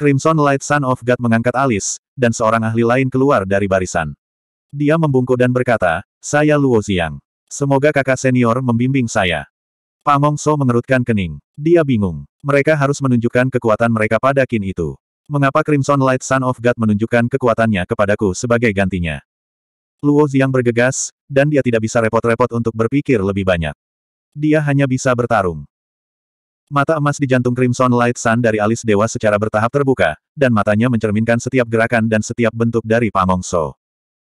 Crimson Light Sun of God mengangkat alis, dan seorang ahli lain keluar dari barisan. Dia membungkuk dan berkata, saya Luo Xiang. Semoga kakak senior membimbing saya. Pamong So mengerutkan kening. Dia bingung. Mereka harus menunjukkan kekuatan mereka pada kin itu. Mengapa Crimson Light Sun of God menunjukkan kekuatannya kepadaku sebagai gantinya? Luo Xiang bergegas, dan dia tidak bisa repot-repot untuk berpikir lebih banyak. Dia hanya bisa bertarung. Mata emas di jantung Crimson Light Sun dari alis dewa secara bertahap terbuka, dan matanya mencerminkan setiap gerakan dan setiap bentuk dari Pamong So.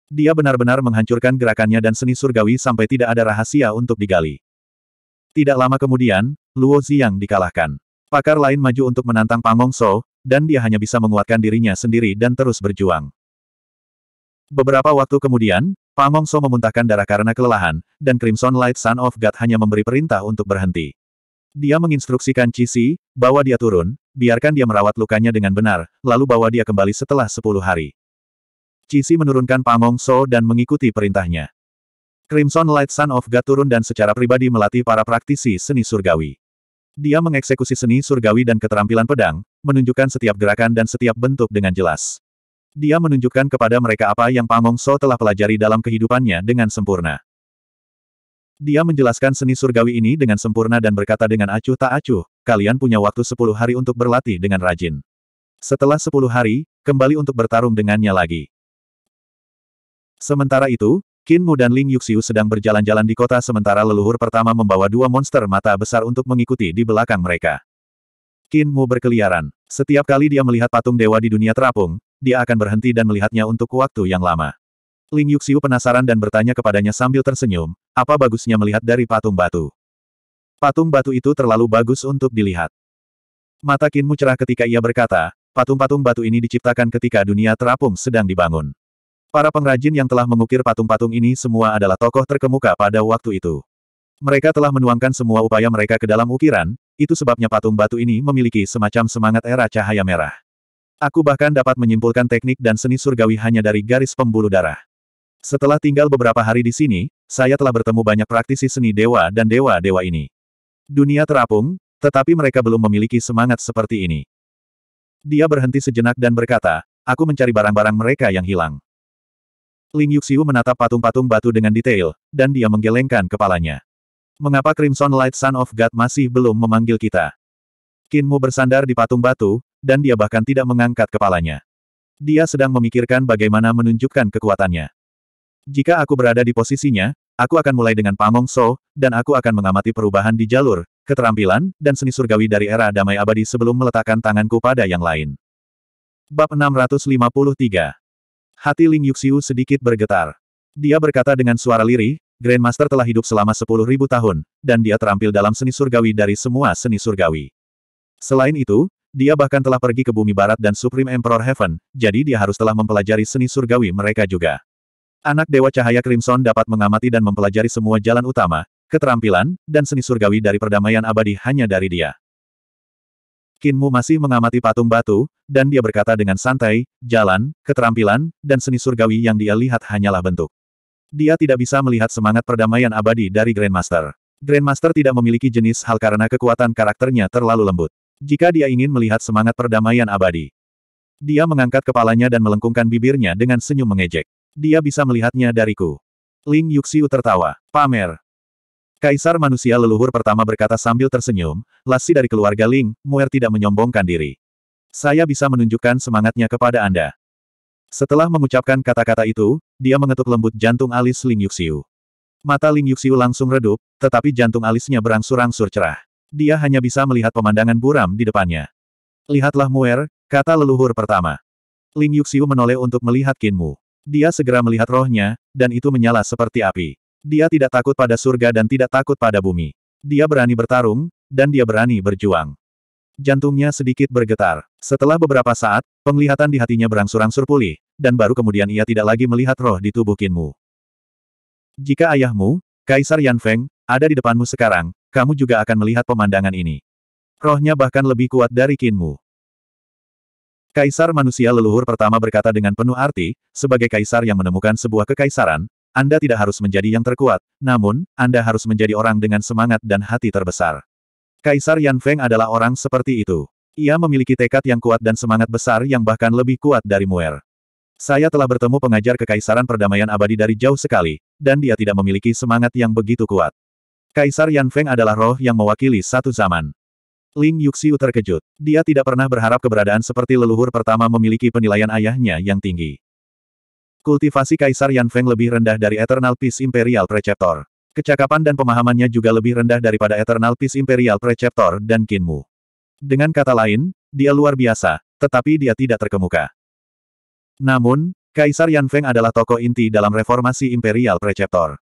Dia benar-benar menghancurkan gerakannya dan seni surgawi sampai tidak ada rahasia untuk digali. Tidak lama kemudian, Luo Ziyang dikalahkan. Pakar lain maju untuk menantang Pangong So, dan dia hanya bisa menguatkan dirinya sendiri dan terus berjuang. Beberapa waktu kemudian, Pangong So memuntahkan darah karena kelelahan, dan Crimson Light Sun of God hanya memberi perintah untuk berhenti. Dia menginstruksikan Cici bahwa dia turun, biarkan dia merawat lukanya dengan benar, lalu bawa dia kembali setelah 10 hari. Cisi menurunkan Pangong So dan mengikuti perintahnya. Crimson Light Sun of God turun dan secara pribadi melatih para praktisi seni surgawi. Dia mengeksekusi seni surgawi dan keterampilan pedang, menunjukkan setiap gerakan dan setiap bentuk dengan jelas. Dia menunjukkan kepada mereka apa yang Pangong So telah pelajari dalam kehidupannya dengan sempurna. Dia menjelaskan seni surgawi ini dengan sempurna dan berkata dengan acuh tak acuh, kalian punya waktu sepuluh hari untuk berlatih dengan rajin. Setelah sepuluh hari, kembali untuk bertarung dengannya lagi. Sementara itu, Qin Mu dan Ling Yuxiu sedang berjalan-jalan di kota sementara leluhur pertama membawa dua monster mata besar untuk mengikuti di belakang mereka. Qin Mu berkeliaran. Setiap kali dia melihat patung dewa di dunia terapung, dia akan berhenti dan melihatnya untuk waktu yang lama. Ling Yuxiu penasaran dan bertanya kepadanya sambil tersenyum, apa bagusnya melihat dari patung batu? Patung batu itu terlalu bagus untuk dilihat. Mata Qin Mu cerah ketika ia berkata, patung-patung batu ini diciptakan ketika dunia terapung sedang dibangun. Para pengrajin yang telah mengukir patung-patung ini semua adalah tokoh terkemuka pada waktu itu. Mereka telah menuangkan semua upaya mereka ke dalam ukiran, itu sebabnya patung batu ini memiliki semacam semangat era cahaya merah. Aku bahkan dapat menyimpulkan teknik dan seni surgawi hanya dari garis pembuluh darah. Setelah tinggal beberapa hari di sini, saya telah bertemu banyak praktisi seni dewa dan dewa-dewa ini. Dunia terapung, tetapi mereka belum memiliki semangat seperti ini. Dia berhenti sejenak dan berkata, aku mencari barang-barang mereka yang hilang. Ling Yuxiu menatap patung-patung batu dengan detail, dan dia menggelengkan kepalanya. Mengapa Crimson Light Sun of God masih belum memanggil kita? Kinmu bersandar di patung batu, dan dia bahkan tidak mengangkat kepalanya. Dia sedang memikirkan bagaimana menunjukkan kekuatannya. Jika aku berada di posisinya, aku akan mulai dengan Pamong So, dan aku akan mengamati perubahan di jalur, keterampilan, dan seni surgawi dari era damai abadi sebelum meletakkan tanganku pada yang lain. Bab 653 Hati Ling Yuxiu sedikit bergetar. Dia berkata dengan suara lirih, Grandmaster telah hidup selama sepuluh ribu tahun, dan dia terampil dalam seni surgawi dari semua seni surgawi. Selain itu, dia bahkan telah pergi ke bumi barat dan Supreme Emperor Heaven, jadi dia harus telah mempelajari seni surgawi mereka juga. Anak Dewa Cahaya Crimson dapat mengamati dan mempelajari semua jalan utama, keterampilan, dan seni surgawi dari perdamaian abadi hanya dari dia. Kinmu masih mengamati patung batu, dan dia berkata dengan santai, jalan, keterampilan, dan seni surgawi yang dia lihat hanyalah bentuk. Dia tidak bisa melihat semangat perdamaian abadi dari Grandmaster. Grandmaster tidak memiliki jenis hal karena kekuatan karakternya terlalu lembut. Jika dia ingin melihat semangat perdamaian abadi, dia mengangkat kepalanya dan melengkungkan bibirnya dengan senyum mengejek. Dia bisa melihatnya dariku. Ling Yuxiu tertawa. Pamer. Kaisar manusia leluhur pertama berkata sambil tersenyum, "Lasi dari keluarga Ling, Muer tidak menyombongkan diri. Saya bisa menunjukkan semangatnya kepada Anda. Setelah mengucapkan kata-kata itu, dia mengetuk lembut jantung alis Ling Yuxiu. Mata Ling Yuxiu langsung redup, tetapi jantung alisnya berangsur-angsur cerah. Dia hanya bisa melihat pemandangan buram di depannya. Lihatlah Muer, kata leluhur pertama. Ling Yuxiu menoleh untuk melihat Kinmu. Dia segera melihat rohnya, dan itu menyala seperti api. Dia tidak takut pada surga dan tidak takut pada bumi. Dia berani bertarung, dan dia berani berjuang. Jantungnya sedikit bergetar. Setelah beberapa saat, penglihatan di hatinya berangsur-angsur pulih, dan baru kemudian ia tidak lagi melihat roh di tubuh Kinmu. Jika ayahmu, Kaisar Yan Feng, ada di depanmu sekarang, kamu juga akan melihat pemandangan ini. Rohnya bahkan lebih kuat dari Kinmu. Kaisar manusia leluhur pertama berkata dengan penuh arti, sebagai kaisar yang menemukan sebuah kekaisaran, anda tidak harus menjadi yang terkuat, namun, Anda harus menjadi orang dengan semangat dan hati terbesar. Kaisar Yan Feng adalah orang seperti itu. Ia memiliki tekad yang kuat dan semangat besar yang bahkan lebih kuat dari Muer. Saya telah bertemu pengajar kekaisaran perdamaian abadi dari jauh sekali, dan dia tidak memiliki semangat yang begitu kuat. Kaisar Yan Feng adalah roh yang mewakili satu zaman. Ling Yuxiu terkejut. Dia tidak pernah berharap keberadaan seperti leluhur pertama memiliki penilaian ayahnya yang tinggi. Kultivasi Kaisar Yan Feng lebih rendah dari Eternal Peace Imperial Preceptor. Kecakapan dan pemahamannya juga lebih rendah daripada Eternal Peace Imperial Preceptor dan Kinmu. Dengan kata lain, dia luar biasa, tetapi dia tidak terkemuka. Namun, Kaisar Yan Feng adalah tokoh inti dalam reformasi Imperial Preceptor.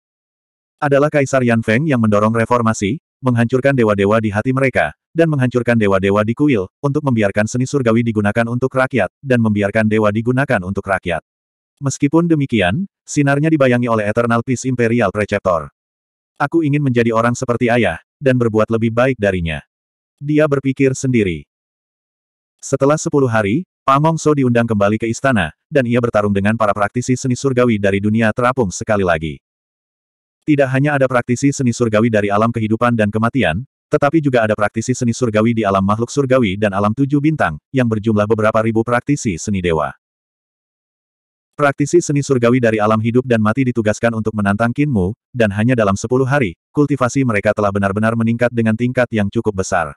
Adalah Kaisar Yan Feng yang mendorong reformasi, menghancurkan dewa-dewa di hati mereka, dan menghancurkan dewa-dewa di kuil, untuk membiarkan seni surgawi digunakan untuk rakyat, dan membiarkan dewa digunakan untuk rakyat. Meskipun demikian, sinarnya dibayangi oleh Eternal Peace Imperial Preceptor. Aku ingin menjadi orang seperti ayah, dan berbuat lebih baik darinya. Dia berpikir sendiri. Setelah sepuluh hari, Pamong So diundang kembali ke istana, dan ia bertarung dengan para praktisi seni surgawi dari dunia terapung sekali lagi. Tidak hanya ada praktisi seni surgawi dari alam kehidupan dan kematian, tetapi juga ada praktisi seni surgawi di alam makhluk surgawi dan alam tujuh bintang, yang berjumlah beberapa ribu praktisi seni dewa. Praktisi seni surgawi dari alam hidup dan mati ditugaskan untuk menantang Kinmu, dan hanya dalam 10 hari, kultivasi mereka telah benar-benar meningkat dengan tingkat yang cukup besar.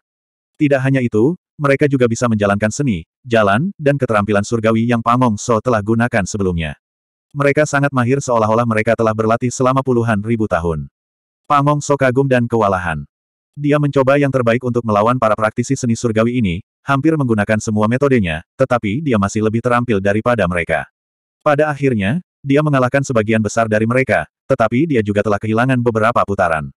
Tidak hanya itu, mereka juga bisa menjalankan seni, jalan, dan keterampilan surgawi yang Pamong So telah gunakan sebelumnya. Mereka sangat mahir seolah-olah mereka telah berlatih selama puluhan ribu tahun. Pamong So kagum dan kewalahan. Dia mencoba yang terbaik untuk melawan para praktisi seni surgawi ini, hampir menggunakan semua metodenya, tetapi dia masih lebih terampil daripada mereka. Pada akhirnya, dia mengalahkan sebagian besar dari mereka, tetapi dia juga telah kehilangan beberapa putaran.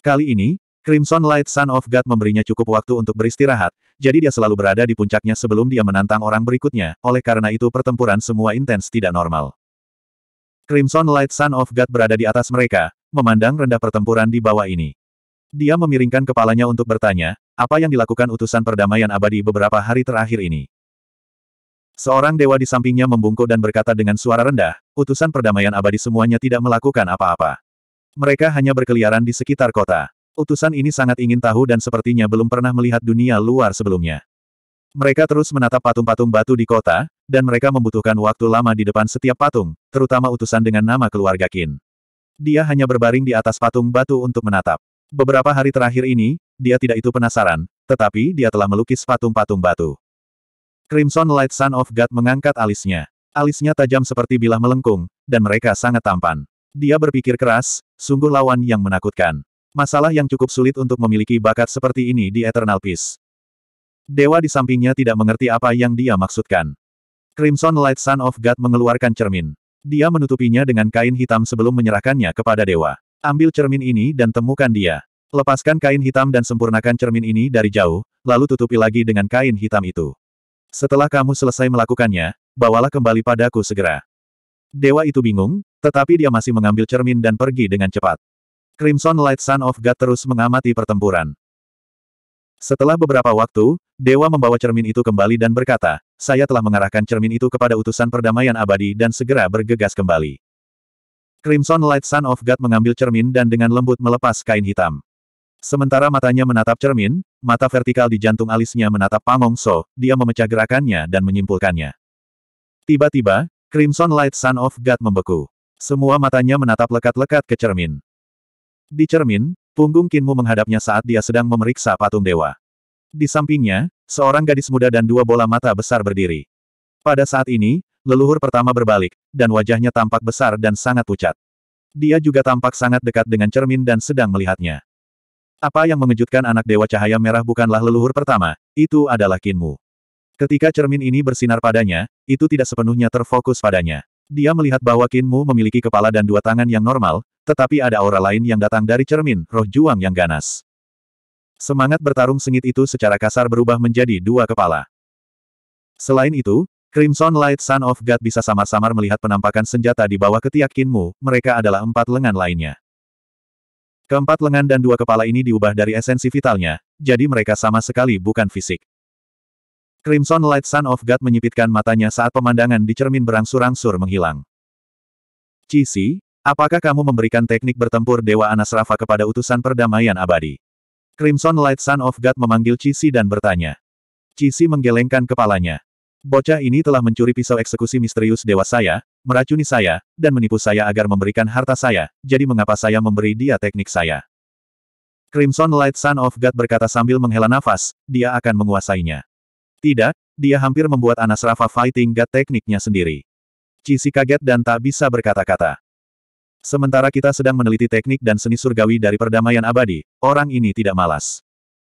Kali ini, Crimson Light Sun of God memberinya cukup waktu untuk beristirahat, jadi dia selalu berada di puncaknya sebelum dia menantang orang berikutnya, oleh karena itu pertempuran semua intens tidak normal. Crimson Light Sun of God berada di atas mereka, memandang rendah pertempuran di bawah ini. Dia memiringkan kepalanya untuk bertanya, apa yang dilakukan utusan perdamaian abadi beberapa hari terakhir ini? Seorang dewa di sampingnya membungkuk dan berkata dengan suara rendah, utusan perdamaian abadi semuanya tidak melakukan apa-apa. Mereka hanya berkeliaran di sekitar kota. Utusan ini sangat ingin tahu dan sepertinya belum pernah melihat dunia luar sebelumnya. Mereka terus menatap patung-patung batu di kota, dan mereka membutuhkan waktu lama di depan setiap patung, terutama utusan dengan nama keluarga Kin. Dia hanya berbaring di atas patung batu untuk menatap. Beberapa hari terakhir ini, dia tidak itu penasaran, tetapi dia telah melukis patung-patung batu. Crimson Light Sun of God mengangkat alisnya. Alisnya tajam seperti bilah melengkung, dan mereka sangat tampan. Dia berpikir keras, sungguh lawan yang menakutkan. Masalah yang cukup sulit untuk memiliki bakat seperti ini di Eternal Peace. Dewa di sampingnya tidak mengerti apa yang dia maksudkan. Crimson Light Sun of God mengeluarkan cermin. Dia menutupinya dengan kain hitam sebelum menyerahkannya kepada dewa. Ambil cermin ini dan temukan dia. Lepaskan kain hitam dan sempurnakan cermin ini dari jauh, lalu tutupi lagi dengan kain hitam itu. Setelah kamu selesai melakukannya, bawalah kembali padaku segera. Dewa itu bingung, tetapi dia masih mengambil cermin dan pergi dengan cepat. Crimson Light Sun of God terus mengamati pertempuran. Setelah beberapa waktu, Dewa membawa cermin itu kembali dan berkata, saya telah mengarahkan cermin itu kepada utusan perdamaian abadi dan segera bergegas kembali. Crimson Light Sun of God mengambil cermin dan dengan lembut melepas kain hitam. Sementara matanya menatap cermin, mata vertikal di jantung alisnya menatap Pangong So, dia memecah gerakannya dan menyimpulkannya. Tiba-tiba, Crimson Light Sun of God membeku. Semua matanya menatap lekat-lekat ke cermin. Di cermin, punggung Kinmu menghadapnya saat dia sedang memeriksa patung dewa. Di sampingnya, seorang gadis muda dan dua bola mata besar berdiri. Pada saat ini, leluhur pertama berbalik, dan wajahnya tampak besar dan sangat pucat. Dia juga tampak sangat dekat dengan cermin dan sedang melihatnya. Apa yang mengejutkan anak Dewa Cahaya Merah bukanlah leluhur pertama, itu adalah Kinmu. Ketika cermin ini bersinar padanya, itu tidak sepenuhnya terfokus padanya. Dia melihat bahwa Kinmu memiliki kepala dan dua tangan yang normal, tetapi ada aura lain yang datang dari cermin, roh juang yang ganas. Semangat bertarung sengit itu secara kasar berubah menjadi dua kepala. Selain itu, Crimson Light Sun of God bisa samar-samar melihat penampakan senjata di bawah ketiak Kinmu, mereka adalah empat lengan lainnya. Keempat lengan dan dua kepala ini diubah dari esensi vitalnya, jadi mereka sama sekali bukan fisik. Crimson Light Sun of God menyipitkan matanya saat pemandangan di cermin berangsur-angsur menghilang. Cici, apakah kamu memberikan teknik bertempur Dewa Anasrafa kepada utusan perdamaian abadi? Crimson Light Sun of God memanggil Cici dan bertanya. Cici menggelengkan kepalanya. Bocah ini telah mencuri pisau eksekusi misterius dewa saya, meracuni saya, dan menipu saya agar memberikan harta saya, jadi mengapa saya memberi dia teknik saya? Crimson Light Son of God berkata sambil menghela nafas, dia akan menguasainya. Tidak, dia hampir membuat Anas Rafa Fighting God tekniknya sendiri. Cisi kaget dan tak bisa berkata-kata. Sementara kita sedang meneliti teknik dan seni surgawi dari perdamaian abadi, orang ini tidak malas.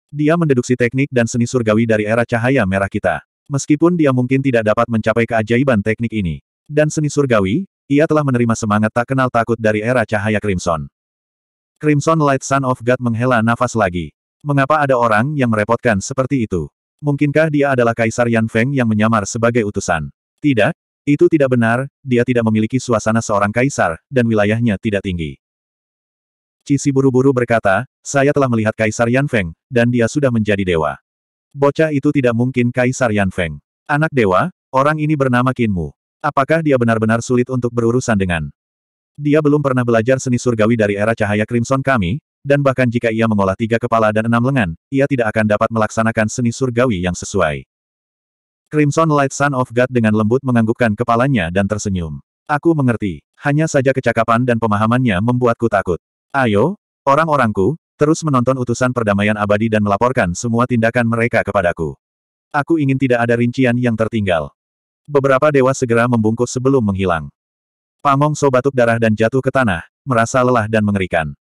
Dia mendeduksi teknik dan seni surgawi dari era cahaya merah kita. Meskipun dia mungkin tidak dapat mencapai keajaiban teknik ini, dan seni surgawi, ia telah menerima semangat tak kenal takut dari era cahaya Crimson. Crimson Light Sun of God menghela nafas lagi. Mengapa ada orang yang merepotkan seperti itu? Mungkinkah dia adalah Kaisar Yan Feng yang menyamar sebagai utusan? Tidak, itu tidak benar, dia tidak memiliki suasana seorang kaisar, dan wilayahnya tidak tinggi. Cisi buru-buru berkata, saya telah melihat Kaisar Yan Feng, dan dia sudah menjadi dewa. Bocah itu tidak mungkin Kaisar Yan Feng, Anak dewa, orang ini bernama Qin Mu. Apakah dia benar-benar sulit untuk berurusan dengan? Dia belum pernah belajar seni surgawi dari era cahaya Crimson kami, dan bahkan jika ia mengolah tiga kepala dan enam lengan, ia tidak akan dapat melaksanakan seni surgawi yang sesuai. Crimson Light Son of God dengan lembut menganggukkan kepalanya dan tersenyum. Aku mengerti. Hanya saja kecakapan dan pemahamannya membuatku takut. Ayo, orang-orangku, Terus menonton utusan perdamaian abadi dan melaporkan semua tindakan mereka kepadaku. Aku ingin tidak ada rincian yang tertinggal. Beberapa dewa segera membungkus sebelum menghilang. Pamong So batuk darah dan jatuh ke tanah, merasa lelah dan mengerikan.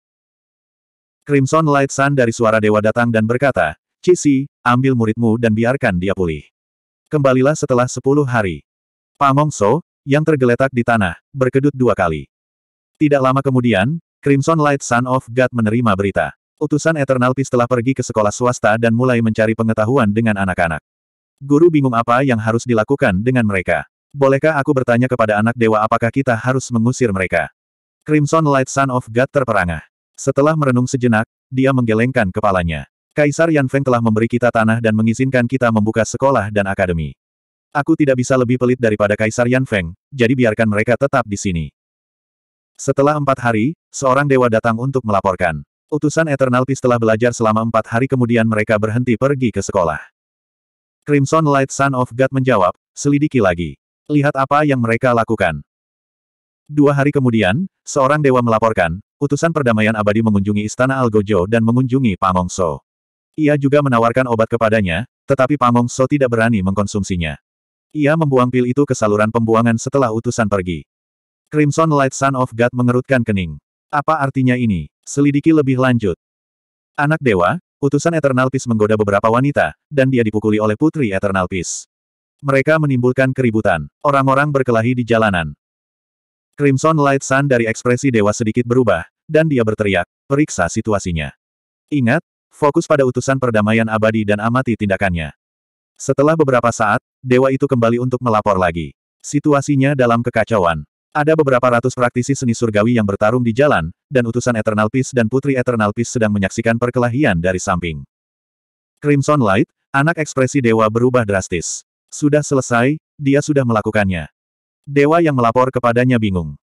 Crimson Light Sun dari suara dewa datang dan berkata, "Cici, ambil muridmu dan biarkan dia pulih. Kembalilah setelah sepuluh hari. Pamong So, yang tergeletak di tanah, berkedut dua kali. Tidak lama kemudian, Crimson Light Sun of God menerima berita. Utusan Eternal Peace telah pergi ke sekolah swasta dan mulai mencari pengetahuan dengan anak-anak. Guru bingung apa yang harus dilakukan dengan mereka. Bolehkah aku bertanya kepada anak dewa apakah kita harus mengusir mereka? Crimson Light Son of God terperangah. Setelah merenung sejenak, dia menggelengkan kepalanya. Kaisar Yan Feng telah memberi kita tanah dan mengizinkan kita membuka sekolah dan akademi. Aku tidak bisa lebih pelit daripada Kaisar Yan Feng, jadi biarkan mereka tetap di sini. Setelah empat hari, seorang dewa datang untuk melaporkan. Utusan Eternal Peace telah belajar selama empat hari kemudian mereka berhenti pergi ke sekolah. Crimson Light Son of God menjawab, selidiki lagi. Lihat apa yang mereka lakukan. Dua hari kemudian, seorang dewa melaporkan, utusan perdamaian abadi mengunjungi istana Algojo dan mengunjungi Pamongso. Ia juga menawarkan obat kepadanya, tetapi Pamongso tidak berani mengkonsumsinya. Ia membuang pil itu ke saluran pembuangan setelah utusan pergi. Crimson Light Son of God mengerutkan kening. Apa artinya ini? Selidiki lebih lanjut. Anak dewa, utusan Eternal Peace menggoda beberapa wanita, dan dia dipukuli oleh Putri Eternal Peace. Mereka menimbulkan keributan. Orang-orang berkelahi di jalanan. Crimson Light Sun dari ekspresi dewa sedikit berubah, dan dia berteriak, periksa situasinya. Ingat, fokus pada utusan perdamaian abadi dan amati tindakannya. Setelah beberapa saat, dewa itu kembali untuk melapor lagi. Situasinya dalam kekacauan. Ada beberapa ratus praktisi seni surgawi yang bertarung di jalan, dan utusan Eternal Peace dan Putri Eternal Peace sedang menyaksikan perkelahian dari samping. Crimson Light, anak ekspresi dewa berubah drastis. Sudah selesai, dia sudah melakukannya. Dewa yang melapor kepadanya bingung.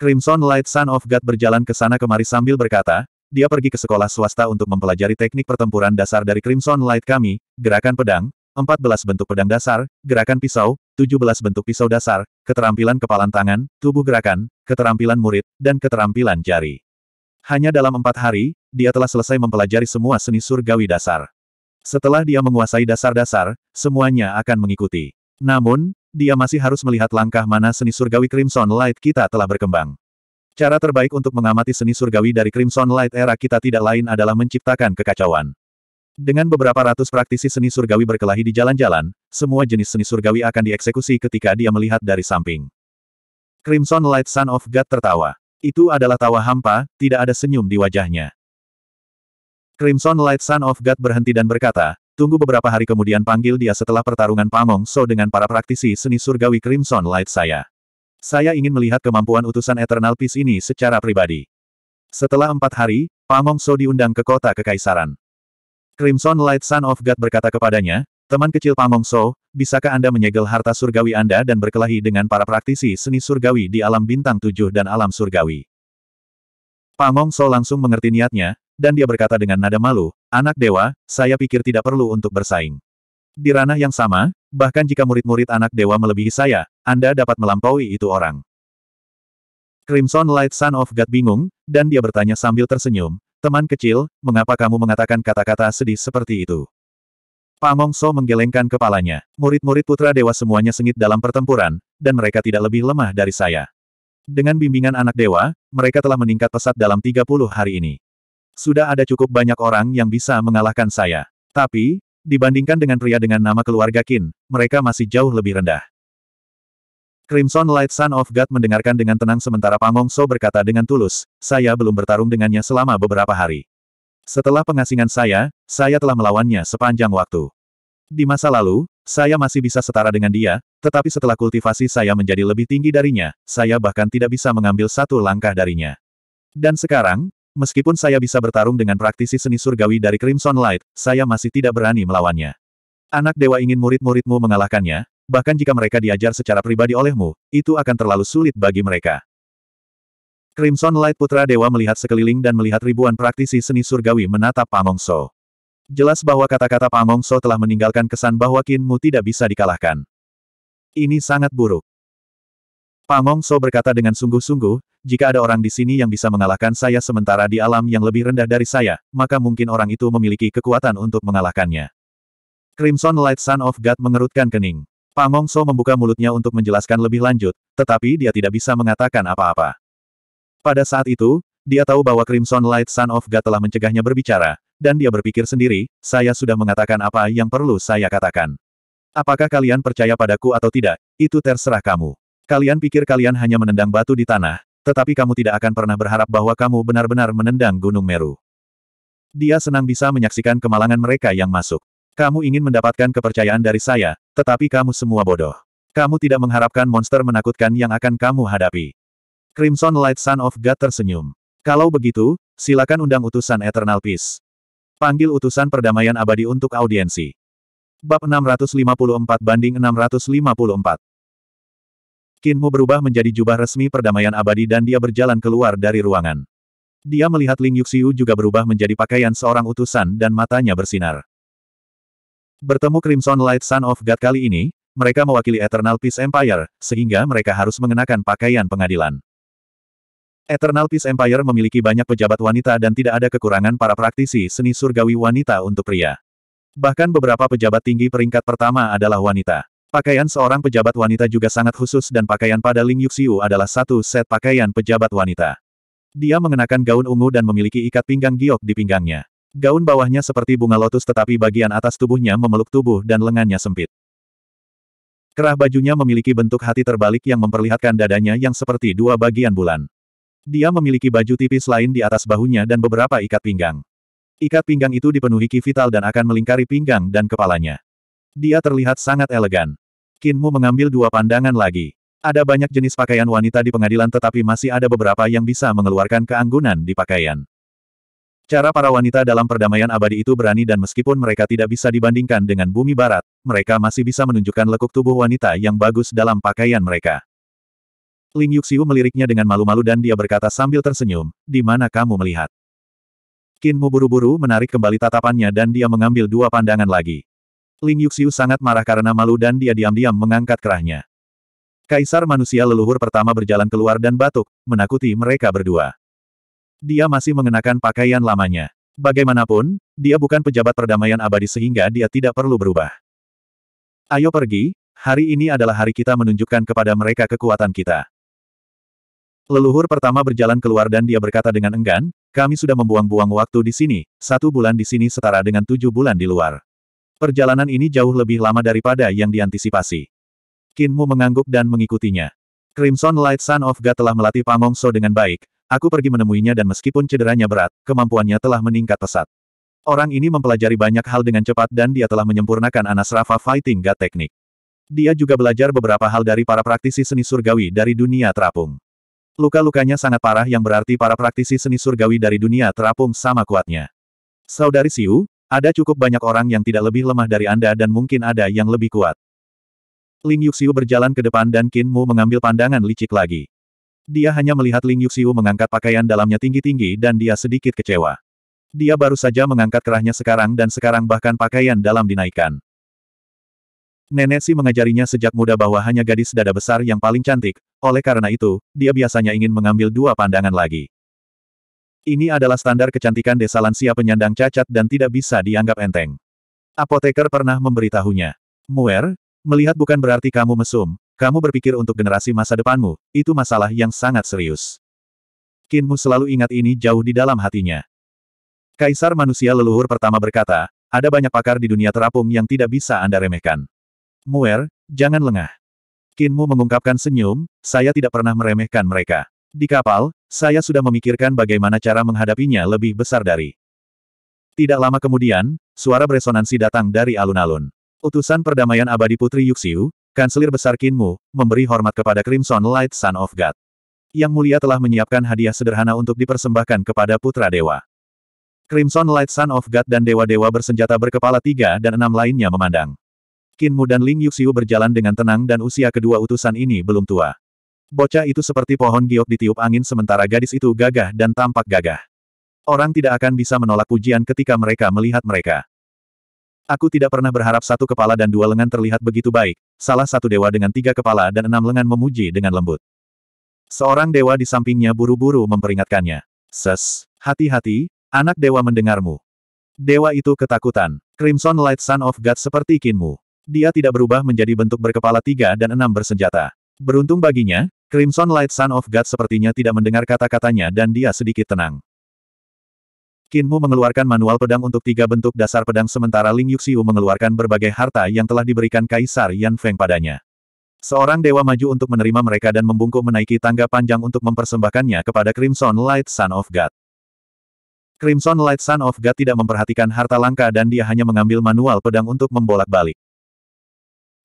Crimson Light Son of God berjalan ke sana kemari sambil berkata, dia pergi ke sekolah swasta untuk mempelajari teknik pertempuran dasar dari Crimson Light kami, gerakan pedang, 14 bentuk pedang dasar, gerakan pisau, 17 bentuk pisau dasar, keterampilan kepalan tangan, tubuh gerakan, keterampilan murid, dan keterampilan jari. Hanya dalam empat hari, dia telah selesai mempelajari semua seni surgawi dasar. Setelah dia menguasai dasar-dasar, semuanya akan mengikuti. Namun, dia masih harus melihat langkah mana seni surgawi Crimson Light kita telah berkembang. Cara terbaik untuk mengamati seni surgawi dari Crimson Light era kita tidak lain adalah menciptakan kekacauan. Dengan beberapa ratus praktisi seni surgawi berkelahi di jalan-jalan, semua jenis seni surgawi akan dieksekusi ketika dia melihat dari samping. Crimson Light Son of God tertawa. Itu adalah tawa hampa, tidak ada senyum di wajahnya. Crimson Light Son of God berhenti dan berkata, tunggu beberapa hari kemudian panggil dia setelah pertarungan Pamong So dengan para praktisi seni surgawi Crimson Light saya. Saya ingin melihat kemampuan utusan Eternal Peace ini secara pribadi. Setelah empat hari, Pamong So diundang ke kota kekaisaran. Crimson Light Son of God berkata kepadanya, teman kecil Pamong So, bisakah Anda menyegel harta surgawi Anda dan berkelahi dengan para praktisi seni surgawi di alam bintang tujuh dan alam surgawi? Pamong So langsung mengerti niatnya, dan dia berkata dengan nada malu, anak dewa, saya pikir tidak perlu untuk bersaing. Di ranah yang sama, bahkan jika murid-murid anak dewa melebihi saya, Anda dapat melampaui itu orang. Crimson Light Son of God bingung, dan dia bertanya sambil tersenyum, Teman kecil, mengapa kamu mengatakan kata-kata sedih seperti itu? Pamong So menggelengkan kepalanya. Murid-murid putra dewa semuanya sengit dalam pertempuran, dan mereka tidak lebih lemah dari saya. Dengan bimbingan anak dewa, mereka telah meningkat pesat dalam 30 hari ini. Sudah ada cukup banyak orang yang bisa mengalahkan saya. Tapi, dibandingkan dengan pria dengan nama keluarga Kin, mereka masih jauh lebih rendah. Crimson Light Sun of God mendengarkan dengan tenang sementara Pangong So berkata dengan tulus, saya belum bertarung dengannya selama beberapa hari. Setelah pengasingan saya, saya telah melawannya sepanjang waktu. Di masa lalu, saya masih bisa setara dengan dia, tetapi setelah kultivasi saya menjadi lebih tinggi darinya, saya bahkan tidak bisa mengambil satu langkah darinya. Dan sekarang, meskipun saya bisa bertarung dengan praktisi seni surgawi dari Crimson Light, saya masih tidak berani melawannya. Anak dewa ingin murid-muridmu mengalahkannya, bahkan jika mereka diajar secara pribadi olehmu, itu akan terlalu sulit bagi mereka. Crimson Light Putra Dewa melihat sekeliling dan melihat ribuan praktisi seni surgawi menatap Pamong So. Jelas bahwa kata-kata Pamong So telah meninggalkan kesan bahwa Kinmu tidak bisa dikalahkan. Ini sangat buruk. Pamong So berkata dengan sungguh-sungguh, jika ada orang di sini yang bisa mengalahkan saya sementara di alam yang lebih rendah dari saya, maka mungkin orang itu memiliki kekuatan untuk mengalahkannya. Crimson Light Sun of God mengerutkan kening. Pangongso membuka mulutnya untuk menjelaskan lebih lanjut, tetapi dia tidak bisa mengatakan apa-apa. Pada saat itu, dia tahu bahwa Crimson Light Son of God telah mencegahnya berbicara, dan dia berpikir sendiri, saya sudah mengatakan apa yang perlu saya katakan. Apakah kalian percaya padaku atau tidak, itu terserah kamu. Kalian pikir kalian hanya menendang batu di tanah, tetapi kamu tidak akan pernah berharap bahwa kamu benar-benar menendang Gunung Meru. Dia senang bisa menyaksikan kemalangan mereka yang masuk. Kamu ingin mendapatkan kepercayaan dari saya, tetapi kamu semua bodoh. Kamu tidak mengharapkan monster menakutkan yang akan kamu hadapi. Crimson Light Sun of God tersenyum. Kalau begitu, silakan undang utusan Eternal Peace. Panggil utusan perdamaian abadi untuk audiensi. Bab 654 banding 654. Kinmu berubah menjadi jubah resmi perdamaian abadi dan dia berjalan keluar dari ruangan. Dia melihat Ling Yuxiu juga berubah menjadi pakaian seorang utusan dan matanya bersinar. Bertemu Crimson Light Sun of God kali ini, mereka mewakili Eternal Peace Empire, sehingga mereka harus mengenakan pakaian pengadilan. Eternal Peace Empire memiliki banyak pejabat wanita dan tidak ada kekurangan para praktisi seni surgawi wanita untuk pria. Bahkan beberapa pejabat tinggi peringkat pertama adalah wanita. Pakaian seorang pejabat wanita juga sangat khusus dan pakaian pada Ling Yuxiu adalah satu set pakaian pejabat wanita. Dia mengenakan gaun ungu dan memiliki ikat pinggang giok di pinggangnya. Gaun bawahnya seperti bunga lotus tetapi bagian atas tubuhnya memeluk tubuh dan lengannya sempit. Kerah bajunya memiliki bentuk hati terbalik yang memperlihatkan dadanya yang seperti dua bagian bulan. Dia memiliki baju tipis lain di atas bahunya dan beberapa ikat pinggang. Ikat pinggang itu dipenuhi ki vital dan akan melingkari pinggang dan kepalanya. Dia terlihat sangat elegan. Kinmu mengambil dua pandangan lagi. Ada banyak jenis pakaian wanita di pengadilan tetapi masih ada beberapa yang bisa mengeluarkan keanggunan di pakaian. Cara para wanita dalam perdamaian abadi itu berani dan meskipun mereka tidak bisa dibandingkan dengan bumi barat, mereka masih bisa menunjukkan lekuk tubuh wanita yang bagus dalam pakaian mereka. Ling Yuxiu meliriknya dengan malu-malu dan dia berkata sambil tersenyum, di mana kamu melihat? Qin Mu buru-buru menarik kembali tatapannya dan dia mengambil dua pandangan lagi. Ling Yuxiu sangat marah karena malu dan dia diam-diam mengangkat kerahnya. Kaisar manusia leluhur pertama berjalan keluar dan batuk, menakuti mereka berdua. Dia masih mengenakan pakaian lamanya. Bagaimanapun, dia bukan pejabat perdamaian abadi sehingga dia tidak perlu berubah. Ayo pergi, hari ini adalah hari kita menunjukkan kepada mereka kekuatan kita. Leluhur pertama berjalan keluar dan dia berkata dengan enggan, kami sudah membuang-buang waktu di sini, satu bulan di sini setara dengan tujuh bulan di luar. Perjalanan ini jauh lebih lama daripada yang diantisipasi. Kinmu mengangguk dan mengikutinya. Crimson Light Sun of God telah melatih Pamongso dengan baik, Aku pergi menemuinya dan meskipun cederanya berat, kemampuannya telah meningkat pesat. Orang ini mempelajari banyak hal dengan cepat dan dia telah menyempurnakan Anas Rafa Fighting God Teknik. Dia juga belajar beberapa hal dari para praktisi seni surgawi dari dunia terapung. Luka-lukanya sangat parah yang berarti para praktisi seni surgawi dari dunia terapung sama kuatnya. Saudari Siu, ada cukup banyak orang yang tidak lebih lemah dari Anda dan mungkin ada yang lebih kuat. Ling Yuxiu berjalan ke depan dan Qin Mu mengambil pandangan licik lagi. Dia hanya melihat Ling Yuxiu mengangkat pakaian dalamnya tinggi-tinggi dan dia sedikit kecewa. Dia baru saja mengangkat kerahnya sekarang dan sekarang bahkan pakaian dalam dinaikkan. Nenek Si mengajarinya sejak muda bahwa hanya gadis dada besar yang paling cantik, oleh karena itu, dia biasanya ingin mengambil dua pandangan lagi. Ini adalah standar kecantikan desa lansia penyandang cacat dan tidak bisa dianggap enteng. Apoteker pernah memberitahunya. Muer, melihat bukan berarti kamu mesum, kamu berpikir untuk generasi masa depanmu, itu masalah yang sangat serius. Kinmu selalu ingat ini jauh di dalam hatinya. Kaisar manusia leluhur pertama berkata, ada banyak pakar di dunia terapung yang tidak bisa Anda remehkan. Muer, jangan lengah. Kinmu mengungkapkan senyum, saya tidak pernah meremehkan mereka. Di kapal, saya sudah memikirkan bagaimana cara menghadapinya lebih besar dari. Tidak lama kemudian, suara beresonansi datang dari alun-alun. Utusan perdamaian abadi Putri Yuxiu, Kanselir besar Kinmu, memberi hormat kepada Crimson Light Son of God. Yang mulia telah menyiapkan hadiah sederhana untuk dipersembahkan kepada putra dewa. Crimson Light Son of God dan dewa-dewa bersenjata berkepala tiga dan enam lainnya memandang. Kinmu dan Ling Yuxiu berjalan dengan tenang dan usia kedua utusan ini belum tua. Bocah itu seperti pohon giok ditiup angin sementara gadis itu gagah dan tampak gagah. Orang tidak akan bisa menolak pujian ketika mereka melihat mereka. Aku tidak pernah berharap satu kepala dan dua lengan terlihat begitu baik, salah satu dewa dengan tiga kepala dan enam lengan memuji dengan lembut. Seorang dewa di sampingnya buru-buru memperingatkannya. Ses, hati-hati, anak dewa mendengarmu. Dewa itu ketakutan. Crimson Light Sun of God seperti Kinmu. Dia tidak berubah menjadi bentuk berkepala tiga dan enam bersenjata. Beruntung baginya, Crimson Light Sun of God sepertinya tidak mendengar kata-katanya dan dia sedikit tenang. Kinmu mengeluarkan manual pedang untuk tiga bentuk dasar pedang sementara Ling Yuxiu mengeluarkan berbagai harta yang telah diberikan Kaisar Yan Feng padanya. Seorang dewa maju untuk menerima mereka dan membungkuk menaiki tangga panjang untuk mempersembahkannya kepada Crimson Light Son of God. Crimson Light Son of God tidak memperhatikan harta langka dan dia hanya mengambil manual pedang untuk membolak-balik.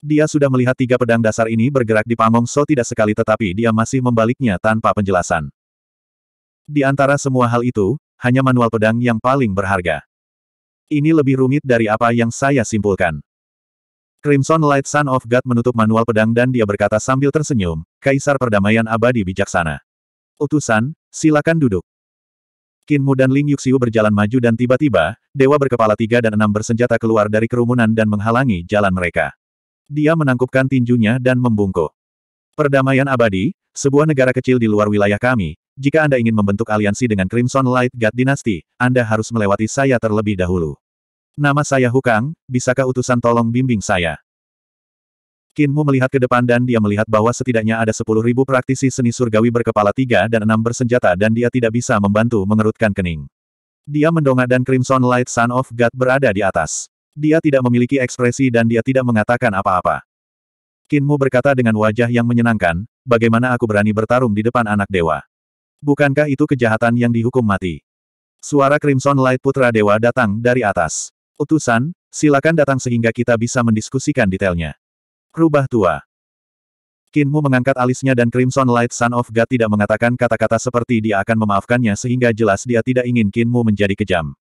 Dia sudah melihat tiga pedang dasar ini bergerak di pangong So tidak sekali tetapi dia masih membaliknya tanpa penjelasan. Di antara semua hal itu, hanya manual pedang yang paling berharga. Ini lebih rumit dari apa yang saya simpulkan. Crimson Light Sun of God menutup manual pedang dan dia berkata sambil tersenyum, Kaisar Perdamaian Abadi Bijaksana. Utusan, silakan duduk. Kinmu dan Ling Yuxiu berjalan maju dan tiba-tiba, dewa berkepala tiga dan enam bersenjata keluar dari kerumunan dan menghalangi jalan mereka. Dia menangkupkan tinjunya dan membungkuk. Perdamaian abadi, sebuah negara kecil di luar wilayah kami, jika Anda ingin membentuk aliansi dengan Crimson Light God Dynasty, Anda harus melewati saya terlebih dahulu. Nama saya Hukang, bisakah utusan tolong bimbing saya? Kinmu melihat ke depan dan dia melihat bahwa setidaknya ada 10.000 praktisi seni surgawi berkepala tiga dan enam bersenjata dan dia tidak bisa membantu mengerutkan kening. Dia mendongak dan Crimson Light Sun of God berada di atas. Dia tidak memiliki ekspresi dan dia tidak mengatakan apa-apa. Kinmu berkata dengan wajah yang menyenangkan, bagaimana aku berani bertarung di depan anak dewa? Bukankah itu kejahatan yang dihukum mati? Suara Crimson Light Putra Dewa datang dari atas. Utusan, silakan datang sehingga kita bisa mendiskusikan detailnya. Rubah tua. Kinmu mengangkat alisnya dan Crimson Light Son of God tidak mengatakan kata-kata seperti dia akan memaafkannya sehingga jelas dia tidak ingin Kinmu menjadi kejam.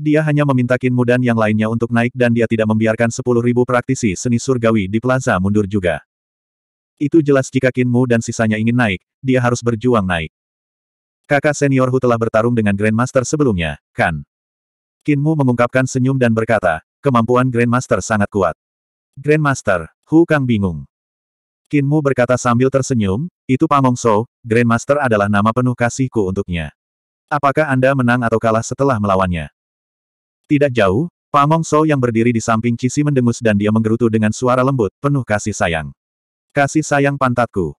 Dia hanya meminta Kinmu dan yang lainnya untuk naik dan dia tidak membiarkan sepuluh ribu praktisi seni surgawi di plaza mundur juga. Itu jelas jika Kinmu dan sisanya ingin naik, dia harus berjuang naik. Kakak senior Hu telah bertarung dengan Grandmaster sebelumnya, kan? Kinmu mengungkapkan senyum dan berkata, kemampuan Grandmaster sangat kuat. Grandmaster, Hu Kang bingung. Kinmu berkata sambil tersenyum, itu Pamong So, Grandmaster adalah nama penuh kasihku untuknya. Apakah Anda menang atau kalah setelah melawannya? Tidak jauh, Pamong So yang berdiri di samping Cisi mendengus dan dia menggerutu dengan suara lembut, penuh kasih sayang. Kasih sayang pantatku.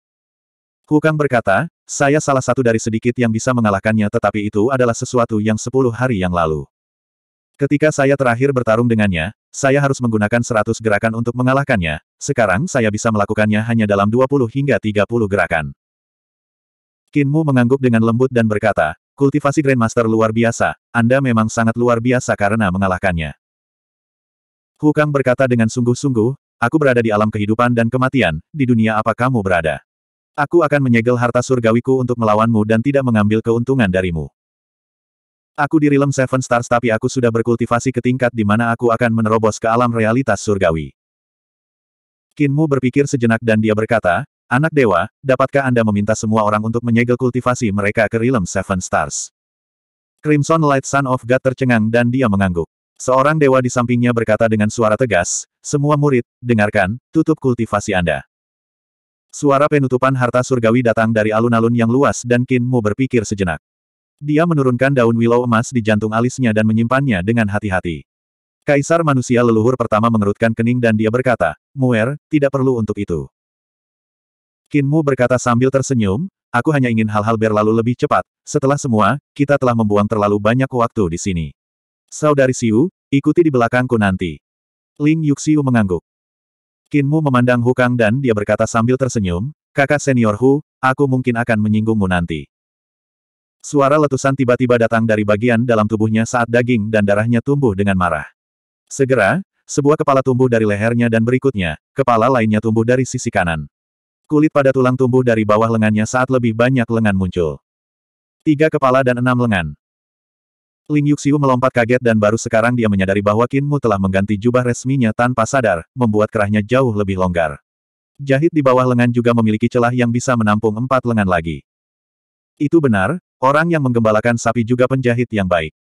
Hukang berkata, saya salah satu dari sedikit yang bisa mengalahkannya tetapi itu adalah sesuatu yang sepuluh hari yang lalu. Ketika saya terakhir bertarung dengannya, saya harus menggunakan seratus gerakan untuk mengalahkannya, sekarang saya bisa melakukannya hanya dalam dua puluh hingga tiga puluh gerakan. Kinmu mengangguk dengan lembut dan berkata, Kultivasi Grandmaster luar biasa, Anda memang sangat luar biasa karena mengalahkannya. Hukang berkata dengan sungguh-sungguh, aku berada di alam kehidupan dan kematian, di dunia apa kamu berada? Aku akan menyegel harta surgawiku untuk melawanmu dan tidak mengambil keuntungan darimu. Aku di realm Seven Stars tapi aku sudah berkultivasi ke tingkat di mana aku akan menerobos ke alam realitas surgawi. Kinmu berpikir sejenak dan dia berkata, Anak dewa, dapatkah Anda meminta semua orang untuk menyegel kultivasi mereka ke Realm Seven Stars? Crimson Light Sun of God tercengang dan dia mengangguk. Seorang dewa di sampingnya berkata dengan suara tegas, semua murid, dengarkan, tutup kultivasi Anda. Suara penutupan harta surgawi datang dari alun-alun yang luas dan Mu berpikir sejenak. Dia menurunkan daun willow emas di jantung alisnya dan menyimpannya dengan hati-hati. Kaisar manusia leluhur pertama mengerutkan kening dan dia berkata, Muer, tidak perlu untuk itu. Kinmu berkata sambil tersenyum, aku hanya ingin hal-hal berlalu lebih cepat. Setelah semua, kita telah membuang terlalu banyak waktu di sini. Saudari Siu, ikuti di belakangku nanti. Ling Yuxiu mengangguk. Kinmu memandang Hukang dan dia berkata sambil tersenyum, kakak senior Hu, aku mungkin akan menyinggungmu nanti. Suara letusan tiba-tiba datang dari bagian dalam tubuhnya saat daging dan darahnya tumbuh dengan marah. Segera, sebuah kepala tumbuh dari lehernya dan berikutnya, kepala lainnya tumbuh dari sisi kanan. Kulit pada tulang tumbuh dari bawah lengannya saat lebih banyak lengan muncul. Tiga kepala dan enam lengan. Ling Yuxiu melompat kaget dan baru sekarang dia menyadari bahwa Qin Mu telah mengganti jubah resminya tanpa sadar, membuat kerahnya jauh lebih longgar. Jahit di bawah lengan juga memiliki celah yang bisa menampung empat lengan lagi. Itu benar, orang yang menggembalakan sapi juga penjahit yang baik.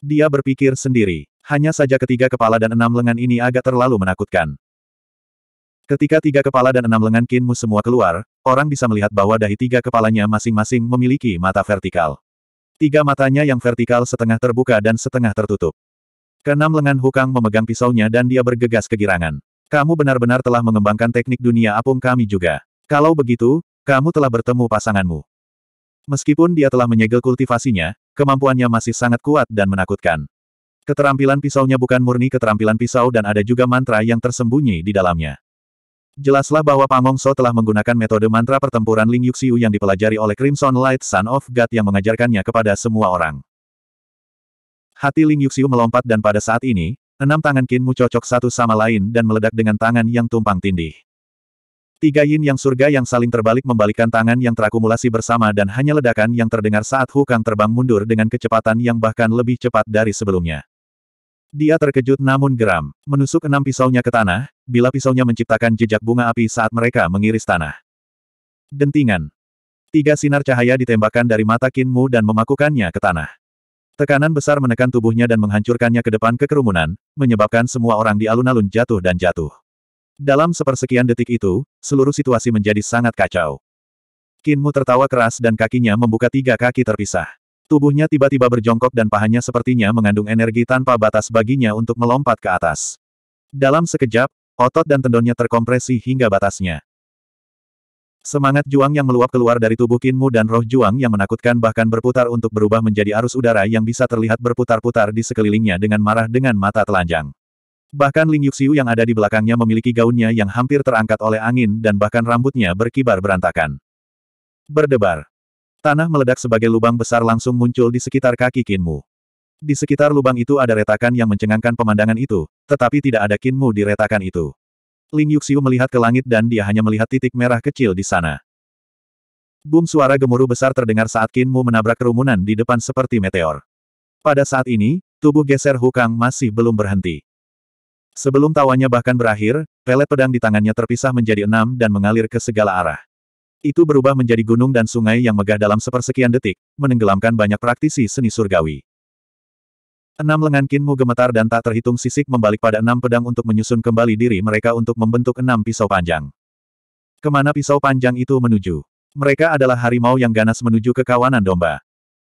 Dia berpikir sendiri. Hanya saja ketiga kepala dan enam lengan ini agak terlalu menakutkan. Ketika tiga kepala dan enam lengan kinmu semua keluar, orang bisa melihat bahwa dahi tiga kepalanya masing-masing memiliki mata vertikal. Tiga matanya yang vertikal setengah terbuka dan setengah tertutup. Keenam lengan Hukang memegang pisaunya dan dia bergegas kegirangan. Kamu benar-benar telah mengembangkan teknik dunia apung kami juga. Kalau begitu, kamu telah bertemu pasanganmu. Meskipun dia telah menyegel kultivasinya, kemampuannya masih sangat kuat dan menakutkan. Keterampilan pisaunya bukan murni keterampilan pisau dan ada juga mantra yang tersembunyi di dalamnya. Jelaslah bahwa Pamong So telah menggunakan metode mantra pertempuran Ling Yuxiu yang dipelajari oleh Crimson Light Son of God yang mengajarkannya kepada semua orang. Hati Ling Yuxiu melompat dan pada saat ini, enam tangan mu cocok satu sama lain dan meledak dengan tangan yang tumpang tindih. Tiga yin yang surga yang saling terbalik membalikkan tangan yang terakumulasi bersama dan hanya ledakan yang terdengar saat Hukang terbang mundur dengan kecepatan yang bahkan lebih cepat dari sebelumnya. Dia terkejut namun geram, menusuk enam pisaunya ke tanah, bila pisaunya menciptakan jejak bunga api saat mereka mengiris tanah. Dentingan. Tiga sinar cahaya ditembakkan dari mata Kinmu dan memakukannya ke tanah. Tekanan besar menekan tubuhnya dan menghancurkannya ke depan ke kerumunan, menyebabkan semua orang di alun-alun jatuh dan jatuh. Dalam sepersekian detik itu, seluruh situasi menjadi sangat kacau. Kinmu tertawa keras dan kakinya membuka tiga kaki terpisah. Tubuhnya tiba-tiba berjongkok dan pahanya sepertinya mengandung energi tanpa batas baginya untuk melompat ke atas. Dalam sekejap, otot dan tendonnya terkompresi hingga batasnya. Semangat juang yang meluap keluar dari tubuh Kinmu dan roh juang yang menakutkan bahkan berputar untuk berubah menjadi arus udara yang bisa terlihat berputar-putar di sekelilingnya dengan marah dengan mata telanjang. Bahkan Ling Yuxiu yang ada di belakangnya memiliki gaunnya yang hampir terangkat oleh angin dan bahkan rambutnya berkibar berantakan. Berdebar. Tanah meledak sebagai lubang besar langsung muncul di sekitar kaki Kinmu. Di sekitar lubang itu ada retakan yang mencengangkan pemandangan itu, tetapi tidak ada Kinmu di retakan itu. Ling Yuxiu melihat ke langit dan dia hanya melihat titik merah kecil di sana. Bum suara gemuruh besar terdengar saat Kinmu menabrak kerumunan di depan seperti meteor. Pada saat ini, tubuh geser Hukang masih belum berhenti. Sebelum tawanya bahkan berakhir, pelet pedang di tangannya terpisah menjadi enam dan mengalir ke segala arah. Itu berubah menjadi gunung dan sungai yang megah dalam sepersekian detik, menenggelamkan banyak praktisi seni surgawi. Enam lengan kinmu gemetar dan tak terhitung sisik membalik pada enam pedang untuk menyusun kembali diri mereka untuk membentuk enam pisau panjang. Kemana pisau panjang itu menuju? Mereka adalah harimau yang ganas menuju ke kawanan domba.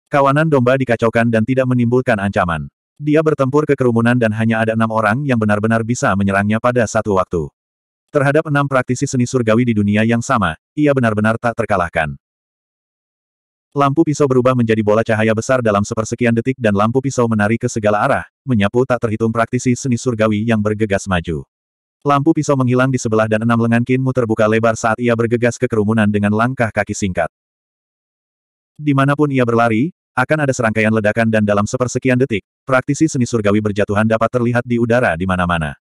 Kawanan domba dikacaukan dan tidak menimbulkan ancaman. Dia bertempur ke kerumunan dan hanya ada enam orang yang benar-benar bisa menyerangnya pada satu waktu. Terhadap enam praktisi seni surgawi di dunia yang sama, ia benar-benar tak terkalahkan. Lampu pisau berubah menjadi bola cahaya besar dalam sepersekian detik dan lampu pisau menari ke segala arah, menyapu tak terhitung praktisi seni surgawi yang bergegas maju. Lampu pisau menghilang di sebelah dan enam lengan Kinmu terbuka lebar saat ia bergegas ke kerumunan dengan langkah kaki singkat. Dimanapun ia berlari, akan ada serangkaian ledakan dan dalam sepersekian detik, praktisi seni surgawi berjatuhan dapat terlihat di udara di mana-mana.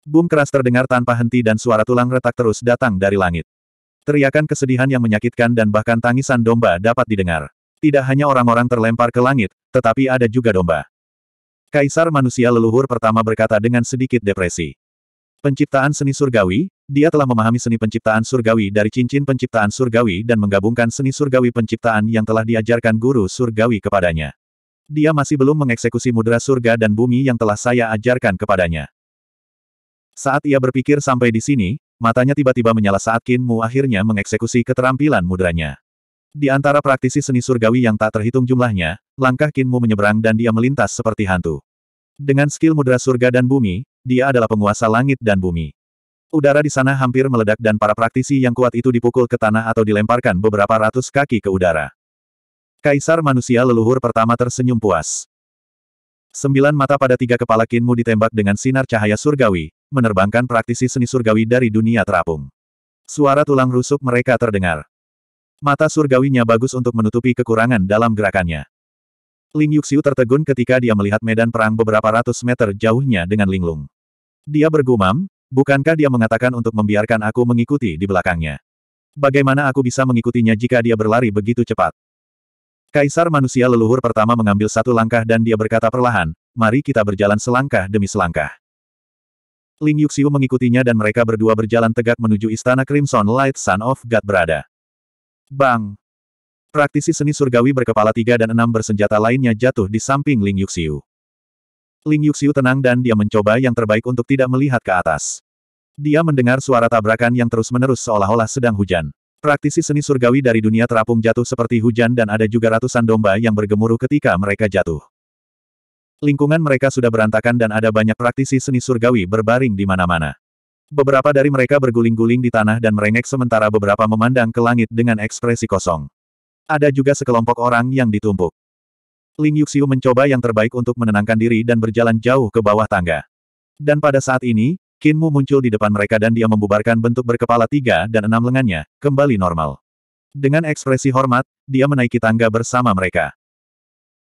Bum keras terdengar tanpa henti dan suara tulang retak terus datang dari langit. Teriakan kesedihan yang menyakitkan dan bahkan tangisan domba dapat didengar. Tidak hanya orang-orang terlempar ke langit, tetapi ada juga domba. Kaisar manusia leluhur pertama berkata dengan sedikit depresi. Penciptaan seni surgawi, dia telah memahami seni penciptaan surgawi dari cincin penciptaan surgawi dan menggabungkan seni surgawi penciptaan yang telah diajarkan guru surgawi kepadanya. Dia masih belum mengeksekusi mudra surga dan bumi yang telah saya ajarkan kepadanya. Saat ia berpikir sampai di sini, matanya tiba-tiba menyala saat Qin Mu akhirnya mengeksekusi keterampilan mudranya. Di antara praktisi seni surgawi yang tak terhitung jumlahnya, langkah Qin Mu menyeberang dan dia melintas seperti hantu. Dengan skill mudra surga dan bumi, dia adalah penguasa langit dan bumi. Udara di sana hampir meledak dan para praktisi yang kuat itu dipukul ke tanah atau dilemparkan beberapa ratus kaki ke udara. Kaisar manusia leluhur pertama tersenyum puas. Sembilan mata pada tiga kepala Kinmu ditembak dengan sinar cahaya surgawi, menerbangkan praktisi seni surgawi dari dunia terapung. Suara tulang rusuk mereka terdengar. Mata surgawinya bagus untuk menutupi kekurangan dalam gerakannya. Ling Yuxiu tertegun ketika dia melihat medan perang beberapa ratus meter jauhnya dengan linglung. Dia bergumam, bukankah dia mengatakan untuk membiarkan aku mengikuti di belakangnya? Bagaimana aku bisa mengikutinya jika dia berlari begitu cepat? Kaisar manusia leluhur pertama mengambil satu langkah dan dia berkata perlahan, mari kita berjalan selangkah demi selangkah. Ling Yuxiu mengikutinya dan mereka berdua berjalan tegak menuju istana Crimson Light Sun of God berada. Bang! Praktisi seni surgawi berkepala tiga dan enam bersenjata lainnya jatuh di samping Ling Yuxiu. Ling Yuxiu tenang dan dia mencoba yang terbaik untuk tidak melihat ke atas. Dia mendengar suara tabrakan yang terus-menerus seolah-olah sedang hujan. Praktisi seni surgawi dari dunia terapung jatuh seperti hujan dan ada juga ratusan domba yang bergemuruh ketika mereka jatuh. Lingkungan mereka sudah berantakan dan ada banyak praktisi seni surgawi berbaring di mana-mana. Beberapa dari mereka berguling-guling di tanah dan merengek sementara beberapa memandang ke langit dengan ekspresi kosong. Ada juga sekelompok orang yang ditumpuk. Ling Yuxiu mencoba yang terbaik untuk menenangkan diri dan berjalan jauh ke bawah tangga. Dan pada saat ini, Qin Mu muncul di depan mereka dan dia membubarkan bentuk berkepala tiga dan enam lengannya, kembali normal. Dengan ekspresi hormat, dia menaiki tangga bersama mereka.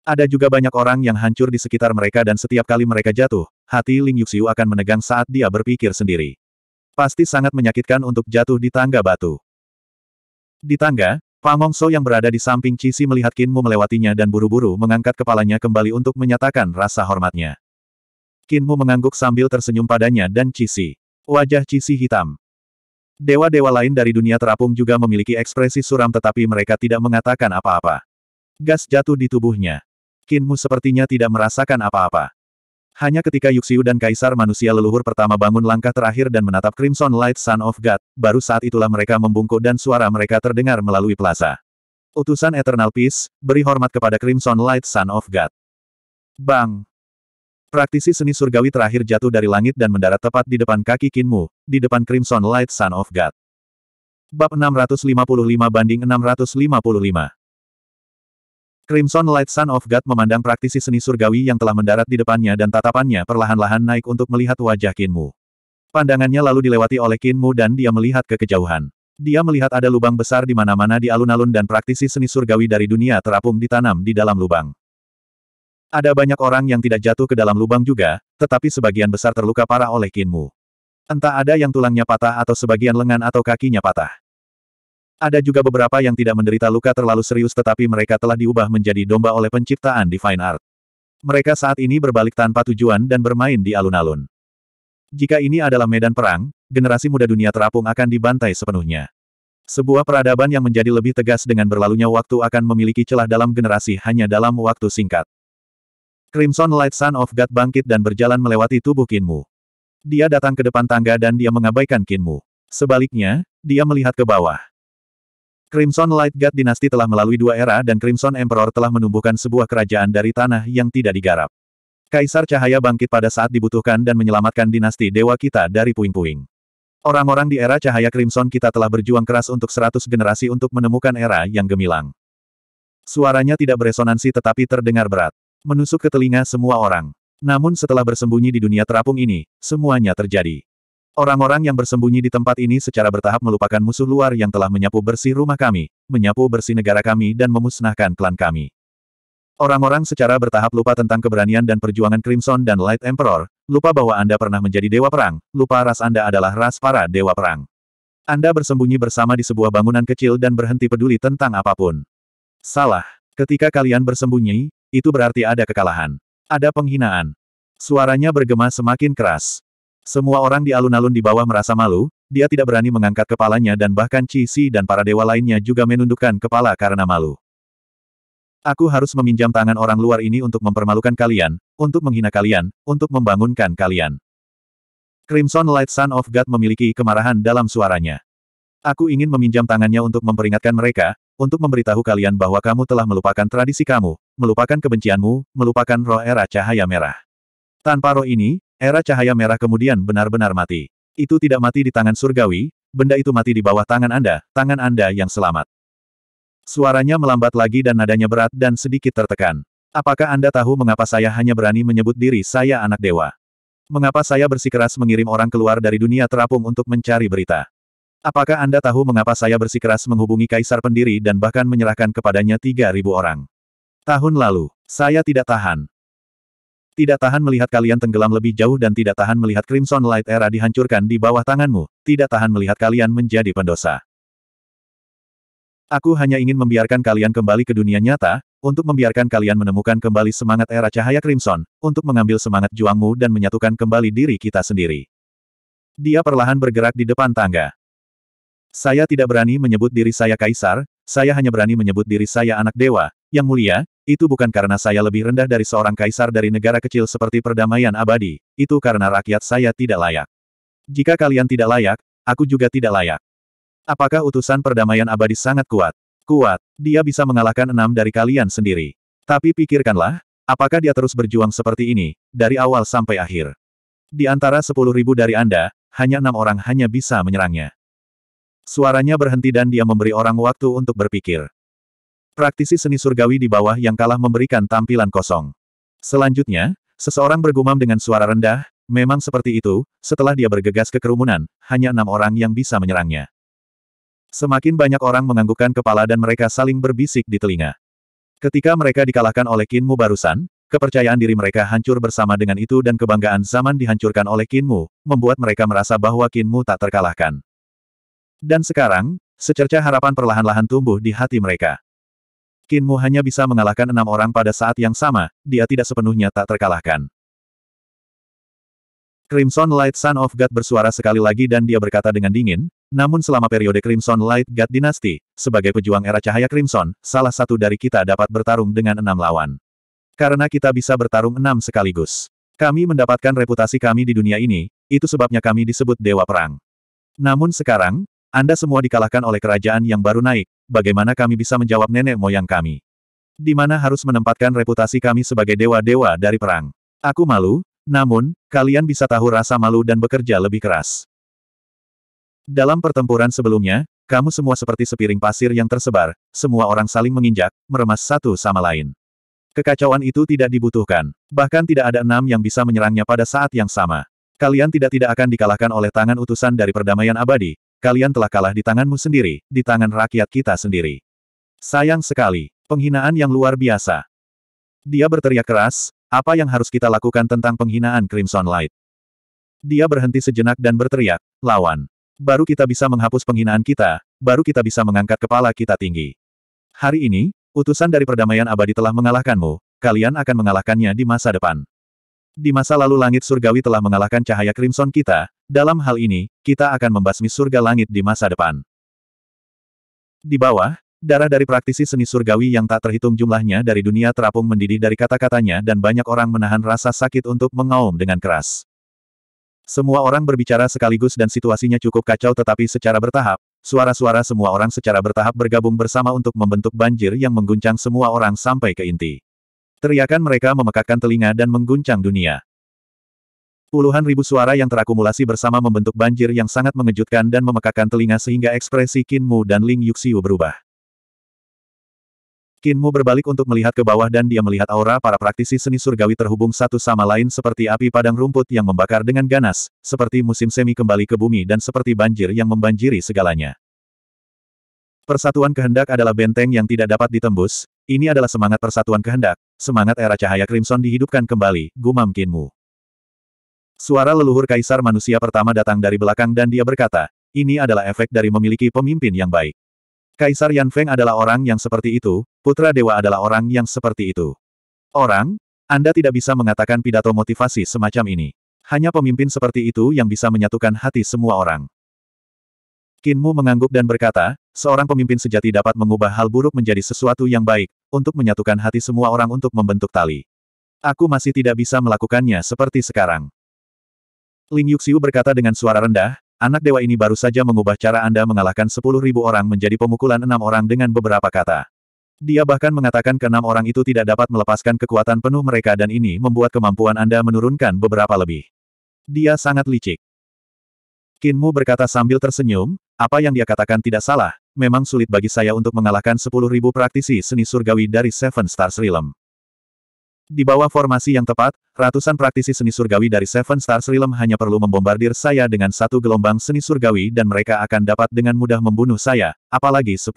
Ada juga banyak orang yang hancur di sekitar mereka dan setiap kali mereka jatuh, hati Ling Yuxiu akan menegang saat dia berpikir sendiri. Pasti sangat menyakitkan untuk jatuh di tangga batu. Di tangga, Pangong So yang berada di samping Cisi melihat Kinmu melewatinya dan buru-buru mengangkat kepalanya kembali untuk menyatakan rasa hormatnya. Kinmu mengangguk sambil tersenyum padanya dan Cisi. Wajah Cisi hitam. Dewa-dewa lain dari dunia terapung juga memiliki ekspresi suram tetapi mereka tidak mengatakan apa-apa. Gas jatuh di tubuhnya. Kinmu sepertinya tidak merasakan apa-apa. Hanya ketika Yuxiu dan Kaisar manusia leluhur pertama bangun langkah terakhir dan menatap Crimson Light Sun of God, baru saat itulah mereka membungkuk dan suara mereka terdengar melalui plaza. Utusan Eternal Peace, beri hormat kepada Crimson Light Sun of God. Bang! Praktisi seni surgawi terakhir jatuh dari langit dan mendarat tepat di depan kaki Kinmu, di depan Crimson Light Sun of God. Bab 655 banding 655 Crimson Light Sun of God memandang praktisi seni surgawi yang telah mendarat di depannya dan tatapannya perlahan-lahan naik untuk melihat wajah Kinmu. Pandangannya lalu dilewati oleh Kinmu dan dia melihat ke kejauhan. Dia melihat ada lubang besar di mana-mana di alun-alun dan praktisi seni surgawi dari dunia terapung ditanam di dalam lubang. Ada banyak orang yang tidak jatuh ke dalam lubang juga, tetapi sebagian besar terluka parah oleh Kinmu. Entah ada yang tulangnya patah atau sebagian lengan atau kakinya patah. Ada juga beberapa yang tidak menderita luka terlalu serius tetapi mereka telah diubah menjadi domba oleh penciptaan Divine Art. Mereka saat ini berbalik tanpa tujuan dan bermain di alun-alun. Jika ini adalah medan perang, generasi muda dunia terapung akan dibantai sepenuhnya. Sebuah peradaban yang menjadi lebih tegas dengan berlalunya waktu akan memiliki celah dalam generasi hanya dalam waktu singkat. Crimson Light Sun of God bangkit dan berjalan melewati tubuh Kinmu. Dia datang ke depan tangga dan dia mengabaikan Kinmu. Sebaliknya, dia melihat ke bawah. Crimson Light God Dynasty telah melalui dua era dan Crimson Emperor telah menumbuhkan sebuah kerajaan dari tanah yang tidak digarap. Kaisar Cahaya bangkit pada saat dibutuhkan dan menyelamatkan dinasti dewa kita dari puing-puing. Orang-orang di era Cahaya Crimson kita telah berjuang keras untuk seratus generasi untuk menemukan era yang gemilang. Suaranya tidak beresonansi tetapi terdengar berat. Menusuk ke telinga semua orang. Namun setelah bersembunyi di dunia terapung ini, semuanya terjadi. Orang-orang yang bersembunyi di tempat ini secara bertahap melupakan musuh luar yang telah menyapu bersih rumah kami, menyapu bersih negara kami dan memusnahkan klan kami. Orang-orang secara bertahap lupa tentang keberanian dan perjuangan Crimson dan Light Emperor, lupa bahwa Anda pernah menjadi dewa perang, lupa ras Anda adalah ras para dewa perang. Anda bersembunyi bersama di sebuah bangunan kecil dan berhenti peduli tentang apapun. Salah. Ketika kalian bersembunyi, itu berarti ada kekalahan. Ada penghinaan. Suaranya bergema semakin keras. Semua orang di alun-alun di bawah merasa malu, dia tidak berani mengangkat kepalanya dan bahkan Chi Si dan para dewa lainnya juga menundukkan kepala karena malu. Aku harus meminjam tangan orang luar ini untuk mempermalukan kalian, untuk menghina kalian, untuk membangunkan kalian. Crimson Light Son of God memiliki kemarahan dalam suaranya. Aku ingin meminjam tangannya untuk memperingatkan mereka, untuk memberitahu kalian bahwa kamu telah melupakan tradisi kamu, melupakan kebencianmu, melupakan roh era cahaya merah. Tanpa roh ini, Era cahaya merah kemudian benar-benar mati. Itu tidak mati di tangan surgawi, benda itu mati di bawah tangan Anda, tangan Anda yang selamat. Suaranya melambat lagi dan nadanya berat dan sedikit tertekan. Apakah Anda tahu mengapa saya hanya berani menyebut diri saya anak dewa? Mengapa saya bersikeras mengirim orang keluar dari dunia terapung untuk mencari berita? Apakah Anda tahu mengapa saya bersikeras menghubungi kaisar pendiri dan bahkan menyerahkan kepadanya 3.000 orang? Tahun lalu, saya tidak tahan. Tidak tahan melihat kalian tenggelam lebih jauh dan tidak tahan melihat Crimson Light Era dihancurkan di bawah tanganmu, tidak tahan melihat kalian menjadi pendosa. Aku hanya ingin membiarkan kalian kembali ke dunia nyata, untuk membiarkan kalian menemukan kembali semangat era cahaya Crimson, untuk mengambil semangat juangmu dan menyatukan kembali diri kita sendiri. Dia perlahan bergerak di depan tangga. Saya tidak berani menyebut diri saya kaisar, saya hanya berani menyebut diri saya anak dewa, yang mulia, itu bukan karena saya lebih rendah dari seorang kaisar dari negara kecil seperti perdamaian abadi, itu karena rakyat saya tidak layak. Jika kalian tidak layak, aku juga tidak layak. Apakah utusan perdamaian abadi sangat kuat? Kuat, dia bisa mengalahkan enam dari kalian sendiri. Tapi pikirkanlah, apakah dia terus berjuang seperti ini, dari awal sampai akhir? Di antara sepuluh ribu dari Anda, hanya enam orang hanya bisa menyerangnya. Suaranya berhenti dan dia memberi orang waktu untuk berpikir. Praktisi seni surgawi di bawah yang kalah memberikan tampilan kosong. Selanjutnya, seseorang bergumam dengan suara rendah, memang seperti itu, setelah dia bergegas ke kerumunan, hanya enam orang yang bisa menyerangnya. Semakin banyak orang menganggukkan kepala dan mereka saling berbisik di telinga. Ketika mereka dikalahkan oleh Kinmu barusan, kepercayaan diri mereka hancur bersama dengan itu dan kebanggaan zaman dihancurkan oleh Kinmu, membuat mereka merasa bahwa Kinmu tak terkalahkan. Dan sekarang, secerca harapan perlahan-lahan tumbuh di hati mereka. Kinmu hanya bisa mengalahkan enam orang pada saat yang sama, dia tidak sepenuhnya tak terkalahkan. Crimson Light Sun of God bersuara sekali lagi dan dia berkata dengan dingin, namun selama periode Crimson Light God Dynasty, sebagai pejuang era cahaya Crimson, salah satu dari kita dapat bertarung dengan enam lawan. Karena kita bisa bertarung enam sekaligus. Kami mendapatkan reputasi kami di dunia ini, itu sebabnya kami disebut Dewa Perang. Namun sekarang, anda semua dikalahkan oleh kerajaan yang baru naik, bagaimana kami bisa menjawab nenek moyang kami? Di mana harus menempatkan reputasi kami sebagai dewa-dewa dari perang? Aku malu, namun, kalian bisa tahu rasa malu dan bekerja lebih keras. Dalam pertempuran sebelumnya, kamu semua seperti sepiring pasir yang tersebar, semua orang saling menginjak, meremas satu sama lain. Kekacauan itu tidak dibutuhkan. Bahkan tidak ada enam yang bisa menyerangnya pada saat yang sama. Kalian tidak tidak akan dikalahkan oleh tangan utusan dari perdamaian abadi, Kalian telah kalah di tanganmu sendiri, di tangan rakyat kita sendiri. Sayang sekali, penghinaan yang luar biasa. Dia berteriak keras, apa yang harus kita lakukan tentang penghinaan Crimson Light? Dia berhenti sejenak dan berteriak, lawan. Baru kita bisa menghapus penghinaan kita, baru kita bisa mengangkat kepala kita tinggi. Hari ini, utusan dari perdamaian abadi telah mengalahkanmu, kalian akan mengalahkannya di masa depan. Di masa lalu langit surgawi telah mengalahkan cahaya crimson kita, dalam hal ini, kita akan membasmi surga langit di masa depan. Di bawah, darah dari praktisi seni surgawi yang tak terhitung jumlahnya dari dunia terapung mendidih dari kata-katanya dan banyak orang menahan rasa sakit untuk mengaum dengan keras. Semua orang berbicara sekaligus dan situasinya cukup kacau tetapi secara bertahap, suara-suara semua orang secara bertahap bergabung bersama untuk membentuk banjir yang mengguncang semua orang sampai ke inti. Teriakan mereka memekakkan telinga dan mengguncang dunia. Puluhan ribu suara yang terakumulasi bersama membentuk banjir yang sangat mengejutkan dan memekakkan telinga sehingga ekspresi Kinmu dan Ling Yuxiu berubah. Kinmu berbalik untuk melihat ke bawah dan dia melihat aura para praktisi seni surgawi terhubung satu sama lain seperti api padang rumput yang membakar dengan ganas, seperti musim semi kembali ke bumi dan seperti banjir yang membanjiri segalanya. Persatuan kehendak adalah benteng yang tidak dapat ditembus, ini adalah semangat persatuan kehendak, Semangat era cahaya Crimson dihidupkan kembali, gumam Kinmu. Suara leluhur kaisar manusia pertama datang dari belakang dan dia berkata, ini adalah efek dari memiliki pemimpin yang baik. Kaisar Yan Feng adalah orang yang seperti itu, putra dewa adalah orang yang seperti itu. Orang? Anda tidak bisa mengatakan pidato motivasi semacam ini. Hanya pemimpin seperti itu yang bisa menyatukan hati semua orang. Kinmu mengangguk dan berkata, seorang pemimpin sejati dapat mengubah hal buruk menjadi sesuatu yang baik, untuk menyatukan hati semua orang untuk membentuk tali. Aku masih tidak bisa melakukannya seperti sekarang. Ling Yuxiu berkata dengan suara rendah, anak dewa ini baru saja mengubah cara Anda mengalahkan 10.000 orang menjadi pemukulan enam orang dengan beberapa kata. Dia bahkan mengatakan keenam orang itu tidak dapat melepaskan kekuatan penuh mereka dan ini membuat kemampuan Anda menurunkan beberapa lebih. Dia sangat licik. Kinmu berkata sambil tersenyum, apa yang dia katakan tidak salah, memang sulit bagi saya untuk mengalahkan 10.000 praktisi seni surgawi dari Seven Stars Realm. Di bawah formasi yang tepat, ratusan praktisi seni surgawi dari Seven Stars Realm hanya perlu membombardir saya dengan satu gelombang seni surgawi dan mereka akan dapat dengan mudah membunuh saya, apalagi 10.000.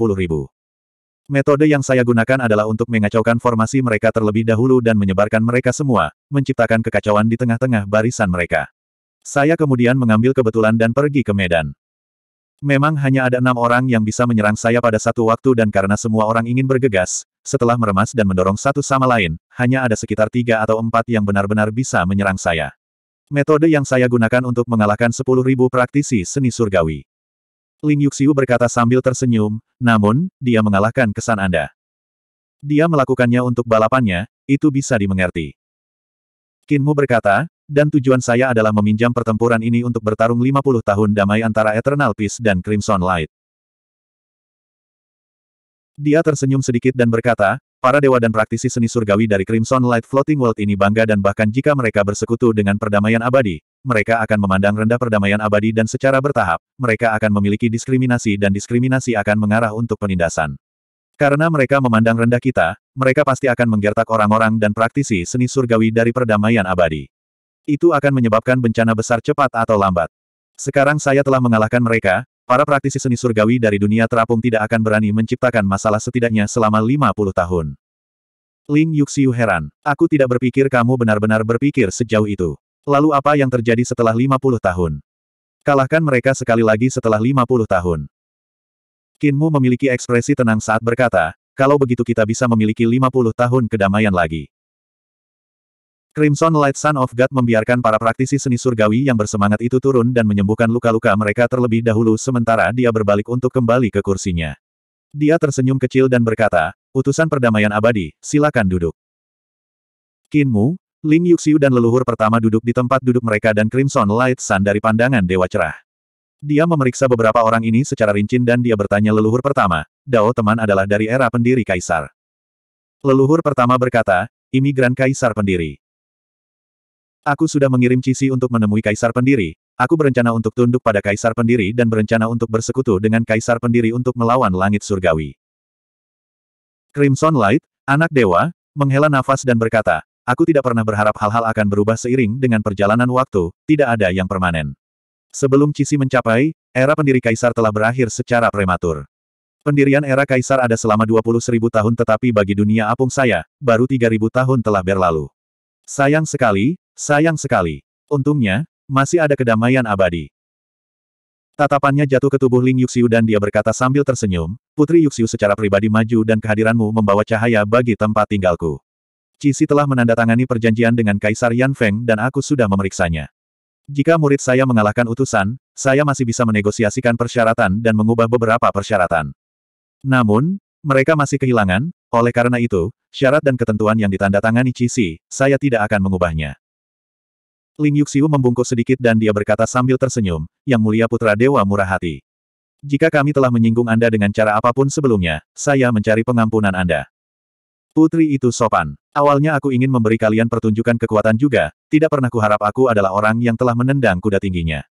Metode yang saya gunakan adalah untuk mengacaukan formasi mereka terlebih dahulu dan menyebarkan mereka semua, menciptakan kekacauan di tengah-tengah barisan mereka. Saya kemudian mengambil kebetulan dan pergi ke medan. Memang hanya ada enam orang yang bisa menyerang saya pada satu waktu dan karena semua orang ingin bergegas, setelah meremas dan mendorong satu sama lain, hanya ada sekitar tiga atau empat yang benar-benar bisa menyerang saya. Metode yang saya gunakan untuk mengalahkan sepuluh ribu praktisi seni surgawi. Ling Yuxiu berkata sambil tersenyum, namun, dia mengalahkan kesan Anda. Dia melakukannya untuk balapannya, itu bisa dimengerti. Kinmu berkata, dan tujuan saya adalah meminjam pertempuran ini untuk bertarung 50 tahun damai antara Eternal Peace dan Crimson Light. Dia tersenyum sedikit dan berkata, para dewa dan praktisi seni surgawi dari Crimson Light Floating World ini bangga dan bahkan jika mereka bersekutu dengan perdamaian abadi, mereka akan memandang rendah perdamaian abadi dan secara bertahap, mereka akan memiliki diskriminasi dan diskriminasi akan mengarah untuk penindasan. Karena mereka memandang rendah kita, mereka pasti akan menggertak orang-orang dan praktisi seni surgawi dari perdamaian abadi. Itu akan menyebabkan bencana besar cepat atau lambat. Sekarang saya telah mengalahkan mereka, para praktisi seni surgawi dari dunia terapung tidak akan berani menciptakan masalah setidaknya selama 50 tahun. Ling Yuxiu heran. Aku tidak berpikir kamu benar-benar berpikir sejauh itu. Lalu apa yang terjadi setelah 50 tahun? Kalahkan mereka sekali lagi setelah 50 tahun. Kinmu memiliki ekspresi tenang saat berkata, kalau begitu kita bisa memiliki 50 tahun kedamaian lagi. Crimson Light Sun of God membiarkan para praktisi seni surgawi yang bersemangat itu turun dan menyembuhkan luka-luka mereka terlebih dahulu sementara dia berbalik untuk kembali ke kursinya. Dia tersenyum kecil dan berkata, utusan perdamaian abadi, silakan duduk. Kinmu, Ling Yuxiu dan leluhur pertama duduk di tempat duduk mereka dan Crimson Light Sun dari pandangan Dewa Cerah. Dia memeriksa beberapa orang ini secara rinci dan dia bertanya leluhur pertama, Dao teman adalah dari era pendiri Kaisar. Leluhur pertama berkata, imigran Kaisar pendiri. Aku sudah mengirim Cici untuk menemui Kaisar Pendiri, aku berencana untuk tunduk pada Kaisar Pendiri dan berencana untuk bersekutu dengan Kaisar Pendiri untuk melawan langit surgawi. Crimson Light, anak dewa, menghela nafas dan berkata, aku tidak pernah berharap hal-hal akan berubah seiring dengan perjalanan waktu, tidak ada yang permanen. Sebelum Cici mencapai, era pendiri Kaisar telah berakhir secara prematur. Pendirian era Kaisar ada selama 20.000 tahun tetapi bagi dunia apung saya, baru 3.000 tahun telah berlalu. Sayang sekali, Sayang sekali. Untungnya, masih ada kedamaian abadi. Tatapannya jatuh ke tubuh Ling Yuxiu dan dia berkata sambil tersenyum, Putri Yuxiu secara pribadi maju dan kehadiranmu membawa cahaya bagi tempat tinggalku. Cisi telah menandatangani perjanjian dengan Kaisar Yan Feng dan aku sudah memeriksanya. Jika murid saya mengalahkan utusan, saya masih bisa menegosiasikan persyaratan dan mengubah beberapa persyaratan. Namun, mereka masih kehilangan, oleh karena itu, syarat dan ketentuan yang ditandatangani Cisi, saya tidak akan mengubahnya. Ling Yuxiu membungkuk sedikit dan dia berkata sambil tersenyum, Yang Mulia Putra Dewa Murah Hati. Jika kami telah menyinggung Anda dengan cara apapun sebelumnya, saya mencari pengampunan Anda. Putri itu sopan. Awalnya aku ingin memberi kalian pertunjukan kekuatan juga, tidak pernah kuharap aku adalah orang yang telah menendang kuda tingginya.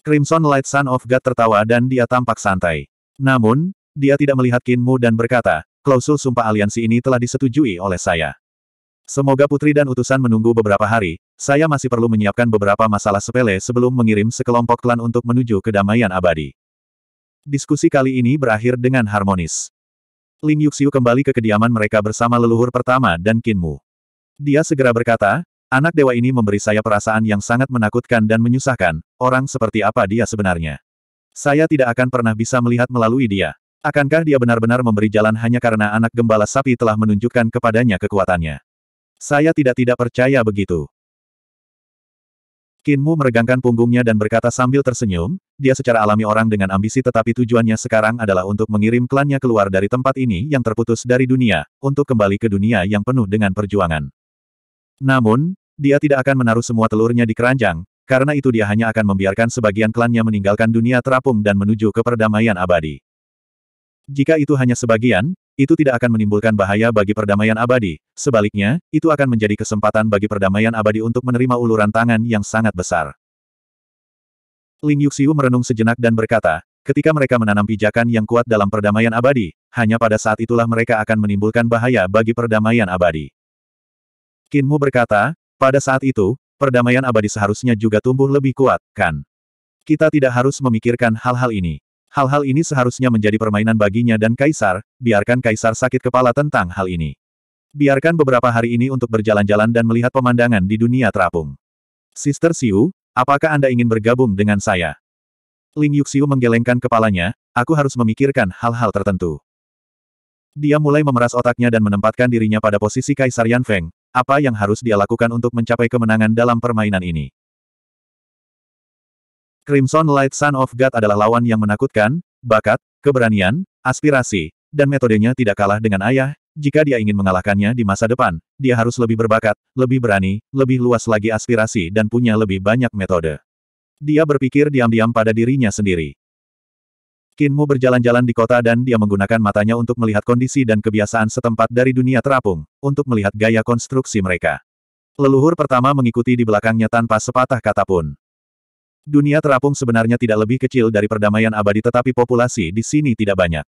Crimson Light Son of God tertawa dan dia tampak santai. Namun, dia tidak melihat Kinmu dan berkata, klausul sumpah aliansi ini telah disetujui oleh saya. Semoga putri dan utusan menunggu beberapa hari, saya masih perlu menyiapkan beberapa masalah sepele sebelum mengirim sekelompok klan untuk menuju kedamaian abadi. Diskusi kali ini berakhir dengan harmonis. Ling Yuxiu kembali ke kediaman mereka bersama leluhur pertama dan Kinmu. Dia segera berkata, anak dewa ini memberi saya perasaan yang sangat menakutkan dan menyusahkan, orang seperti apa dia sebenarnya. Saya tidak akan pernah bisa melihat melalui dia. Akankah dia benar-benar memberi jalan hanya karena anak gembala sapi telah menunjukkan kepadanya kekuatannya? Saya tidak-tidak percaya begitu. Kinmu meregangkan punggungnya dan berkata sambil tersenyum, dia secara alami orang dengan ambisi tetapi tujuannya sekarang adalah untuk mengirim klannya keluar dari tempat ini yang terputus dari dunia, untuk kembali ke dunia yang penuh dengan perjuangan. Namun, dia tidak akan menaruh semua telurnya di keranjang, karena itu dia hanya akan membiarkan sebagian klannya meninggalkan dunia terapung dan menuju ke perdamaian abadi. Jika itu hanya sebagian, itu tidak akan menimbulkan bahaya bagi perdamaian abadi, sebaliknya, itu akan menjadi kesempatan bagi perdamaian abadi untuk menerima uluran tangan yang sangat besar. Ling Yuxiu merenung sejenak dan berkata, ketika mereka menanam pijakan yang kuat dalam perdamaian abadi, hanya pada saat itulah mereka akan menimbulkan bahaya bagi perdamaian abadi. Qin Mu berkata, pada saat itu, perdamaian abadi seharusnya juga tumbuh lebih kuat, kan? Kita tidak harus memikirkan hal-hal ini. Hal-hal ini seharusnya menjadi permainan baginya dan Kaisar, biarkan Kaisar sakit kepala tentang hal ini. Biarkan beberapa hari ini untuk berjalan-jalan dan melihat pemandangan di dunia terapung. Sister Siu, apakah Anda ingin bergabung dengan saya? Ling Yuxiu menggelengkan kepalanya, aku harus memikirkan hal-hal tertentu. Dia mulai memeras otaknya dan menempatkan dirinya pada posisi Kaisar Yan Feng, apa yang harus dia lakukan untuk mencapai kemenangan dalam permainan ini. Crimson Light Son of God adalah lawan yang menakutkan, bakat, keberanian, aspirasi, dan metodenya tidak kalah dengan ayah, jika dia ingin mengalahkannya di masa depan, dia harus lebih berbakat, lebih berani, lebih luas lagi aspirasi dan punya lebih banyak metode. Dia berpikir diam-diam pada dirinya sendiri. Kinmu berjalan-jalan di kota dan dia menggunakan matanya untuk melihat kondisi dan kebiasaan setempat dari dunia terapung, untuk melihat gaya konstruksi mereka. Leluhur pertama mengikuti di belakangnya tanpa sepatah kata pun. Dunia terapung sebenarnya tidak lebih kecil dari perdamaian abadi tetapi populasi di sini tidak banyak.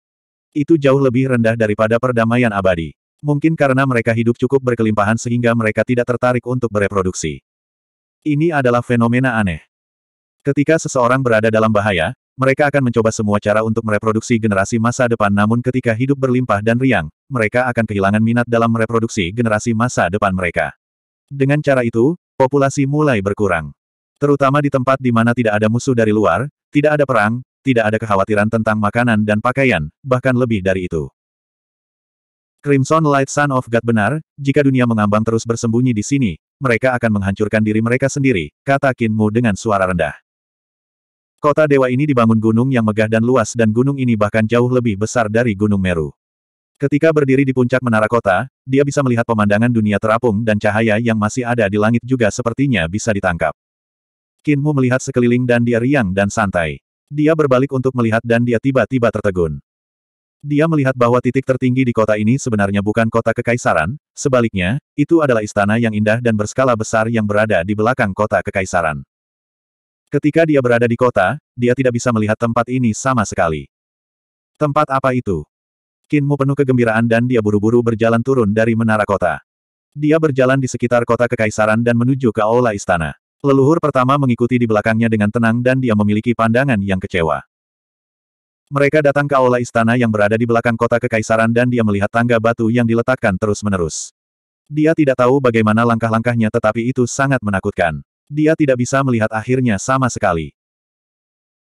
Itu jauh lebih rendah daripada perdamaian abadi. Mungkin karena mereka hidup cukup berkelimpahan sehingga mereka tidak tertarik untuk bereproduksi. Ini adalah fenomena aneh. Ketika seseorang berada dalam bahaya, mereka akan mencoba semua cara untuk mereproduksi generasi masa depan namun ketika hidup berlimpah dan riang, mereka akan kehilangan minat dalam mereproduksi generasi masa depan mereka. Dengan cara itu, populasi mulai berkurang. Terutama di tempat di mana tidak ada musuh dari luar, tidak ada perang, tidak ada kekhawatiran tentang makanan dan pakaian, bahkan lebih dari itu. Crimson Light Sun of God benar, jika dunia mengambang terus bersembunyi di sini, mereka akan menghancurkan diri mereka sendiri, kata Kinmu dengan suara rendah. Kota dewa ini dibangun gunung yang megah dan luas dan gunung ini bahkan jauh lebih besar dari Gunung Meru. Ketika berdiri di puncak menara kota, dia bisa melihat pemandangan dunia terapung dan cahaya yang masih ada di langit juga sepertinya bisa ditangkap. Kinmu melihat sekeliling dan dia riang dan santai. Dia berbalik untuk melihat dan dia tiba-tiba tertegun. Dia melihat bahwa titik tertinggi di kota ini sebenarnya bukan kota kekaisaran, sebaliknya, itu adalah istana yang indah dan berskala besar yang berada di belakang kota kekaisaran. Ketika dia berada di kota, dia tidak bisa melihat tempat ini sama sekali. Tempat apa itu? Kinmu penuh kegembiraan dan dia buru-buru berjalan turun dari menara kota. Dia berjalan di sekitar kota kekaisaran dan menuju ke aula istana. Leluhur pertama mengikuti di belakangnya dengan tenang dan dia memiliki pandangan yang kecewa. Mereka datang ke aula istana yang berada di belakang kota kekaisaran dan dia melihat tangga batu yang diletakkan terus-menerus. Dia tidak tahu bagaimana langkah-langkahnya tetapi itu sangat menakutkan. Dia tidak bisa melihat akhirnya sama sekali.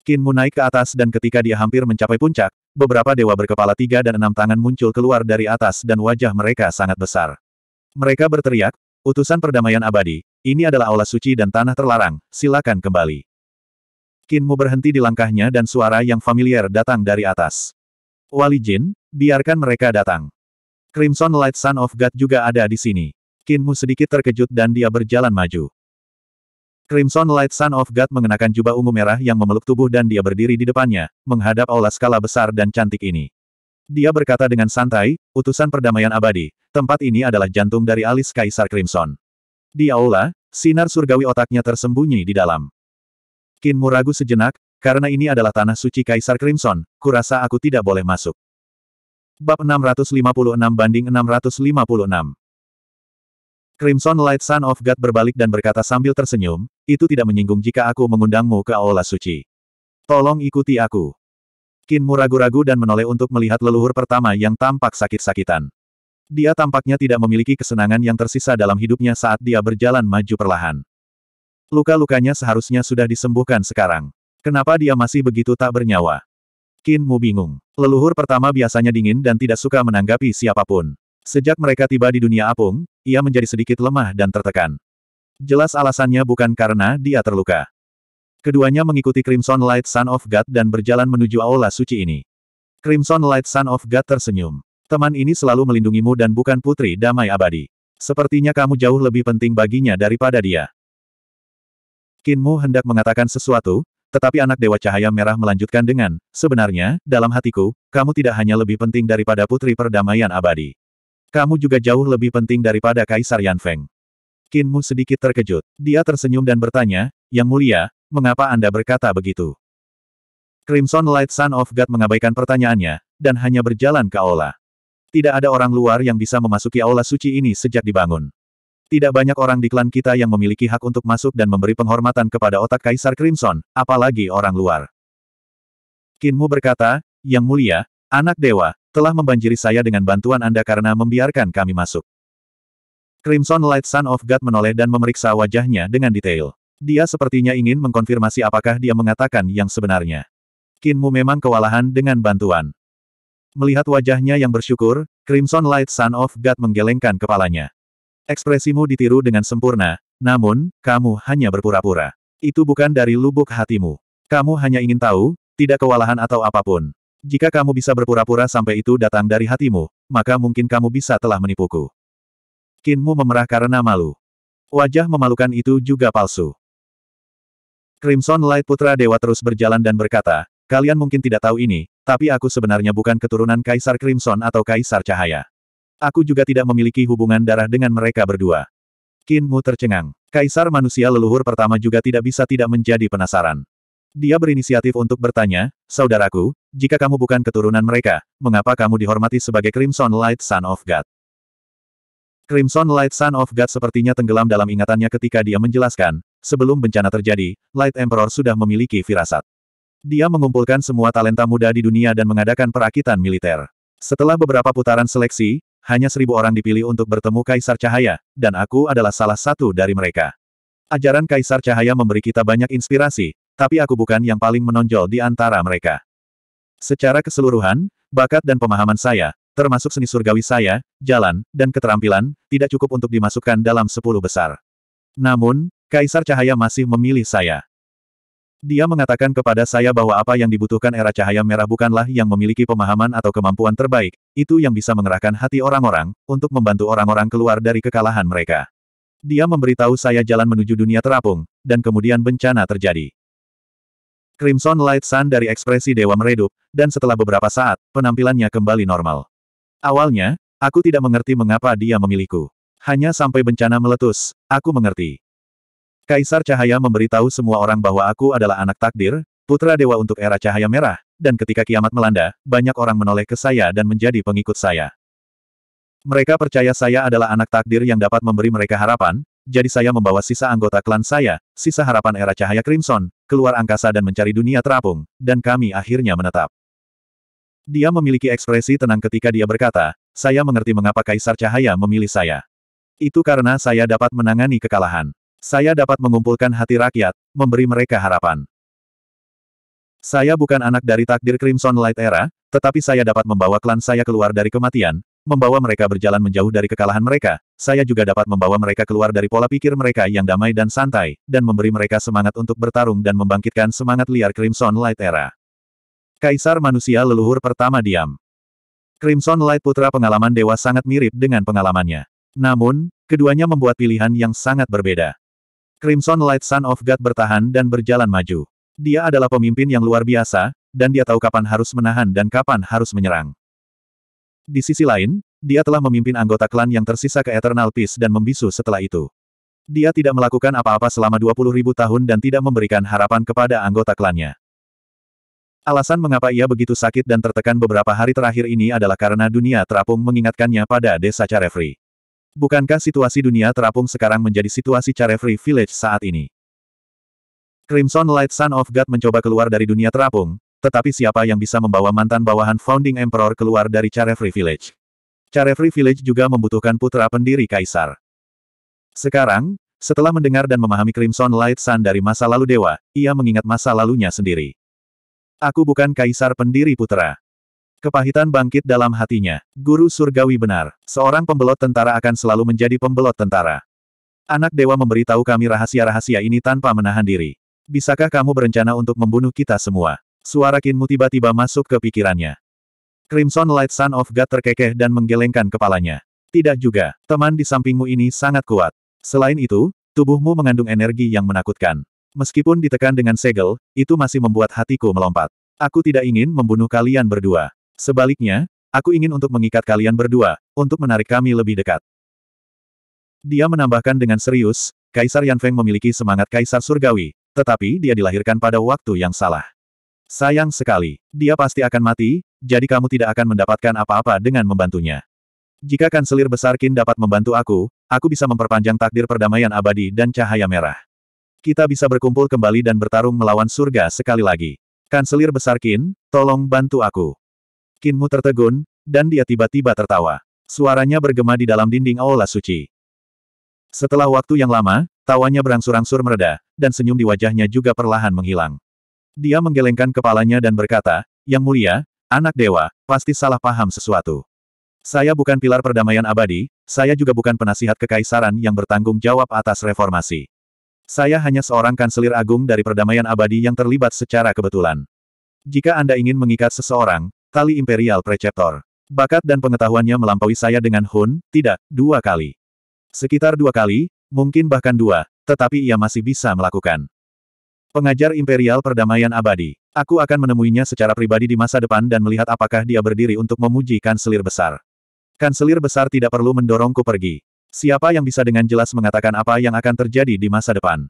Kinmu naik ke atas dan ketika dia hampir mencapai puncak, beberapa dewa berkepala tiga dan enam tangan muncul keluar dari atas dan wajah mereka sangat besar. Mereka berteriak, utusan perdamaian abadi, ini adalah aula suci dan tanah terlarang, silakan kembali. Kinmu berhenti di langkahnya dan suara yang familiar datang dari atas. Wali Jin, biarkan mereka datang. Crimson Light Son of God juga ada di sini. Kinmu sedikit terkejut dan dia berjalan maju. Crimson Light Son of God mengenakan jubah ungu merah yang memeluk tubuh dan dia berdiri di depannya, menghadap aula skala besar dan cantik ini. Dia berkata dengan santai, utusan perdamaian abadi, tempat ini adalah jantung dari alis Kaisar Crimson. Di aula, Sinar surgawi otaknya tersembunyi di dalam. Kinmu ragu sejenak, karena ini adalah tanah suci Kaisar Crimson, kurasa aku tidak boleh masuk. Bab 656 banding 656 Crimson Light Sun of God berbalik dan berkata sambil tersenyum, itu tidak menyinggung jika aku mengundangmu ke Aula Suci. Tolong ikuti aku. Kinmu ragu-ragu dan menoleh untuk melihat leluhur pertama yang tampak sakit-sakitan. Dia tampaknya tidak memiliki kesenangan yang tersisa dalam hidupnya saat dia berjalan maju perlahan. Luka-lukanya seharusnya sudah disembuhkan sekarang. Kenapa dia masih begitu tak bernyawa? Qin Mu bingung. Leluhur pertama biasanya dingin dan tidak suka menanggapi siapapun. Sejak mereka tiba di dunia apung, ia menjadi sedikit lemah dan tertekan. Jelas alasannya bukan karena dia terluka. Keduanya mengikuti Crimson Light Sun of God dan berjalan menuju aula suci ini. Crimson Light Sun of God tersenyum. Teman ini selalu melindungimu dan bukan putri damai abadi. Sepertinya kamu jauh lebih penting baginya daripada dia. Kinmu hendak mengatakan sesuatu, tetapi anak Dewa Cahaya Merah melanjutkan dengan, sebenarnya, dalam hatiku, kamu tidak hanya lebih penting daripada Putri Perdamaian Abadi. Kamu juga jauh lebih penting daripada Kaisar Yan Feng. Kinmu sedikit terkejut. Dia tersenyum dan bertanya, Yang Mulia, mengapa Anda berkata begitu? Crimson Light Sun of God mengabaikan pertanyaannya, dan hanya berjalan ke aula. Tidak ada orang luar yang bisa memasuki aula suci ini sejak dibangun. Tidak banyak orang di klan kita yang memiliki hak untuk masuk dan memberi penghormatan kepada otak Kaisar Crimson, apalagi orang luar. Kinmu berkata, Yang Mulia, anak dewa, telah membanjiri saya dengan bantuan Anda karena membiarkan kami masuk. Crimson Light Son of God menoleh dan memeriksa wajahnya dengan detail. Dia sepertinya ingin mengkonfirmasi apakah dia mengatakan yang sebenarnya. Kinmu memang kewalahan dengan bantuan. Melihat wajahnya yang bersyukur, Crimson Light Son of God menggelengkan kepalanya. Ekspresimu ditiru dengan sempurna, namun, kamu hanya berpura-pura. Itu bukan dari lubuk hatimu. Kamu hanya ingin tahu, tidak kewalahan atau apapun. Jika kamu bisa berpura-pura sampai itu datang dari hatimu, maka mungkin kamu bisa telah menipuku. Kinmu memerah karena malu. Wajah memalukan itu juga palsu. Crimson Light Putra Dewa terus berjalan dan berkata, kalian mungkin tidak tahu ini, tapi aku sebenarnya bukan keturunan Kaisar Crimson atau Kaisar Cahaya. Aku juga tidak memiliki hubungan darah dengan mereka berdua. Qin Mu tercengang. Kaisar manusia leluhur pertama juga tidak bisa tidak menjadi penasaran. Dia berinisiatif untuk bertanya, Saudaraku, jika kamu bukan keturunan mereka, mengapa kamu dihormati sebagai Crimson Light Son of God? Crimson Light Son of God sepertinya tenggelam dalam ingatannya ketika dia menjelaskan, sebelum bencana terjadi, Light Emperor sudah memiliki firasat. Dia mengumpulkan semua talenta muda di dunia dan mengadakan perakitan militer. Setelah beberapa putaran seleksi, hanya seribu orang dipilih untuk bertemu Kaisar Cahaya, dan aku adalah salah satu dari mereka. Ajaran Kaisar Cahaya memberi kita banyak inspirasi, tapi aku bukan yang paling menonjol di antara mereka. Secara keseluruhan, bakat dan pemahaman saya, termasuk seni surgawi saya, jalan, dan keterampilan, tidak cukup untuk dimasukkan dalam sepuluh besar. Namun, Kaisar Cahaya masih memilih saya. Dia mengatakan kepada saya bahwa apa yang dibutuhkan era cahaya merah bukanlah yang memiliki pemahaman atau kemampuan terbaik, itu yang bisa mengerahkan hati orang-orang, untuk membantu orang-orang keluar dari kekalahan mereka. Dia memberitahu saya jalan menuju dunia terapung, dan kemudian bencana terjadi. Crimson Light Sun dari ekspresi dewa meredup, dan setelah beberapa saat, penampilannya kembali normal. Awalnya, aku tidak mengerti mengapa dia memilihku. Hanya sampai bencana meletus, aku mengerti. Kaisar Cahaya memberitahu semua orang bahwa aku adalah anak takdir, putra dewa untuk era Cahaya Merah, dan ketika kiamat melanda, banyak orang menoleh ke saya dan menjadi pengikut saya. Mereka percaya saya adalah anak takdir yang dapat memberi mereka harapan, jadi saya membawa sisa anggota klan saya, sisa harapan era Cahaya Crimson, keluar angkasa dan mencari dunia terapung, dan kami akhirnya menetap. Dia memiliki ekspresi tenang ketika dia berkata, saya mengerti mengapa Kaisar Cahaya memilih saya. Itu karena saya dapat menangani kekalahan. Saya dapat mengumpulkan hati rakyat, memberi mereka harapan. Saya bukan anak dari takdir Crimson Light Era, tetapi saya dapat membawa klan saya keluar dari kematian, membawa mereka berjalan menjauh dari kekalahan mereka, saya juga dapat membawa mereka keluar dari pola pikir mereka yang damai dan santai, dan memberi mereka semangat untuk bertarung dan membangkitkan semangat liar Crimson Light Era. Kaisar manusia leluhur pertama diam. Crimson Light Putra pengalaman dewa sangat mirip dengan pengalamannya. Namun, keduanya membuat pilihan yang sangat berbeda. Crimson Light Sun of God bertahan dan berjalan maju. Dia adalah pemimpin yang luar biasa, dan dia tahu kapan harus menahan dan kapan harus menyerang. Di sisi lain, dia telah memimpin anggota klan yang tersisa ke Eternal Peace dan membisu setelah itu. Dia tidak melakukan apa-apa selama ribu tahun dan tidak memberikan harapan kepada anggota klannya. Alasan mengapa ia begitu sakit dan tertekan beberapa hari terakhir ini adalah karena dunia terapung mengingatkannya pada desa Carefree. Bukankah situasi dunia terapung sekarang menjadi situasi Carefree Village saat ini? Crimson Light Sun of God mencoba keluar dari dunia terapung, tetapi siapa yang bisa membawa mantan bawahan Founding Emperor keluar dari Carefree Village? Carefree Village juga membutuhkan putra pendiri Kaisar. Sekarang, setelah mendengar dan memahami Crimson Light Sun dari masa lalu dewa, ia mengingat masa lalunya sendiri. Aku bukan Kaisar pendiri putra. Kepahitan bangkit dalam hatinya. Guru surgawi benar. Seorang pembelot tentara akan selalu menjadi pembelot tentara. Anak dewa memberitahu kami rahasia-rahasia ini tanpa menahan diri. Bisakah kamu berencana untuk membunuh kita semua? Suara Kinmu tiba-tiba masuk ke pikirannya. Crimson Light Sun of God terkekeh dan menggelengkan kepalanya. Tidak juga, teman di sampingmu ini sangat kuat. Selain itu, tubuhmu mengandung energi yang menakutkan. Meskipun ditekan dengan segel, itu masih membuat hatiku melompat. Aku tidak ingin membunuh kalian berdua. Sebaliknya, aku ingin untuk mengikat kalian berdua, untuk menarik kami lebih dekat. Dia menambahkan dengan serius, Kaisar Yan Feng memiliki semangat Kaisar Surgawi, tetapi dia dilahirkan pada waktu yang salah. Sayang sekali, dia pasti akan mati, jadi kamu tidak akan mendapatkan apa-apa dengan membantunya. Jika kanselir besar Qin dapat membantu aku, aku bisa memperpanjang takdir perdamaian abadi dan cahaya merah. Kita bisa berkumpul kembali dan bertarung melawan surga sekali lagi. Kanselir besar Qin, tolong bantu aku. Kinmu tertegun, dan dia tiba-tiba tertawa. Suaranya bergema di dalam dinding aula suci. Setelah waktu yang lama, tawanya berangsur-angsur mereda, dan senyum di wajahnya juga perlahan menghilang. Dia menggelengkan kepalanya dan berkata, Yang mulia, anak dewa, pasti salah paham sesuatu. Saya bukan pilar perdamaian abadi, saya juga bukan penasihat kekaisaran yang bertanggung jawab atas reformasi. Saya hanya seorang kanselir agung dari perdamaian abadi yang terlibat secara kebetulan. Jika Anda ingin mengikat seseorang, Tali Imperial Preceptor. Bakat dan pengetahuannya melampaui saya dengan Hun, tidak, dua kali. Sekitar dua kali, mungkin bahkan dua, tetapi ia masih bisa melakukan. Pengajar Imperial Perdamaian Abadi. Aku akan menemuinya secara pribadi di masa depan dan melihat apakah dia berdiri untuk memuji Kanselir Besar. Kanselir Besar tidak perlu mendorongku pergi. Siapa yang bisa dengan jelas mengatakan apa yang akan terjadi di masa depan?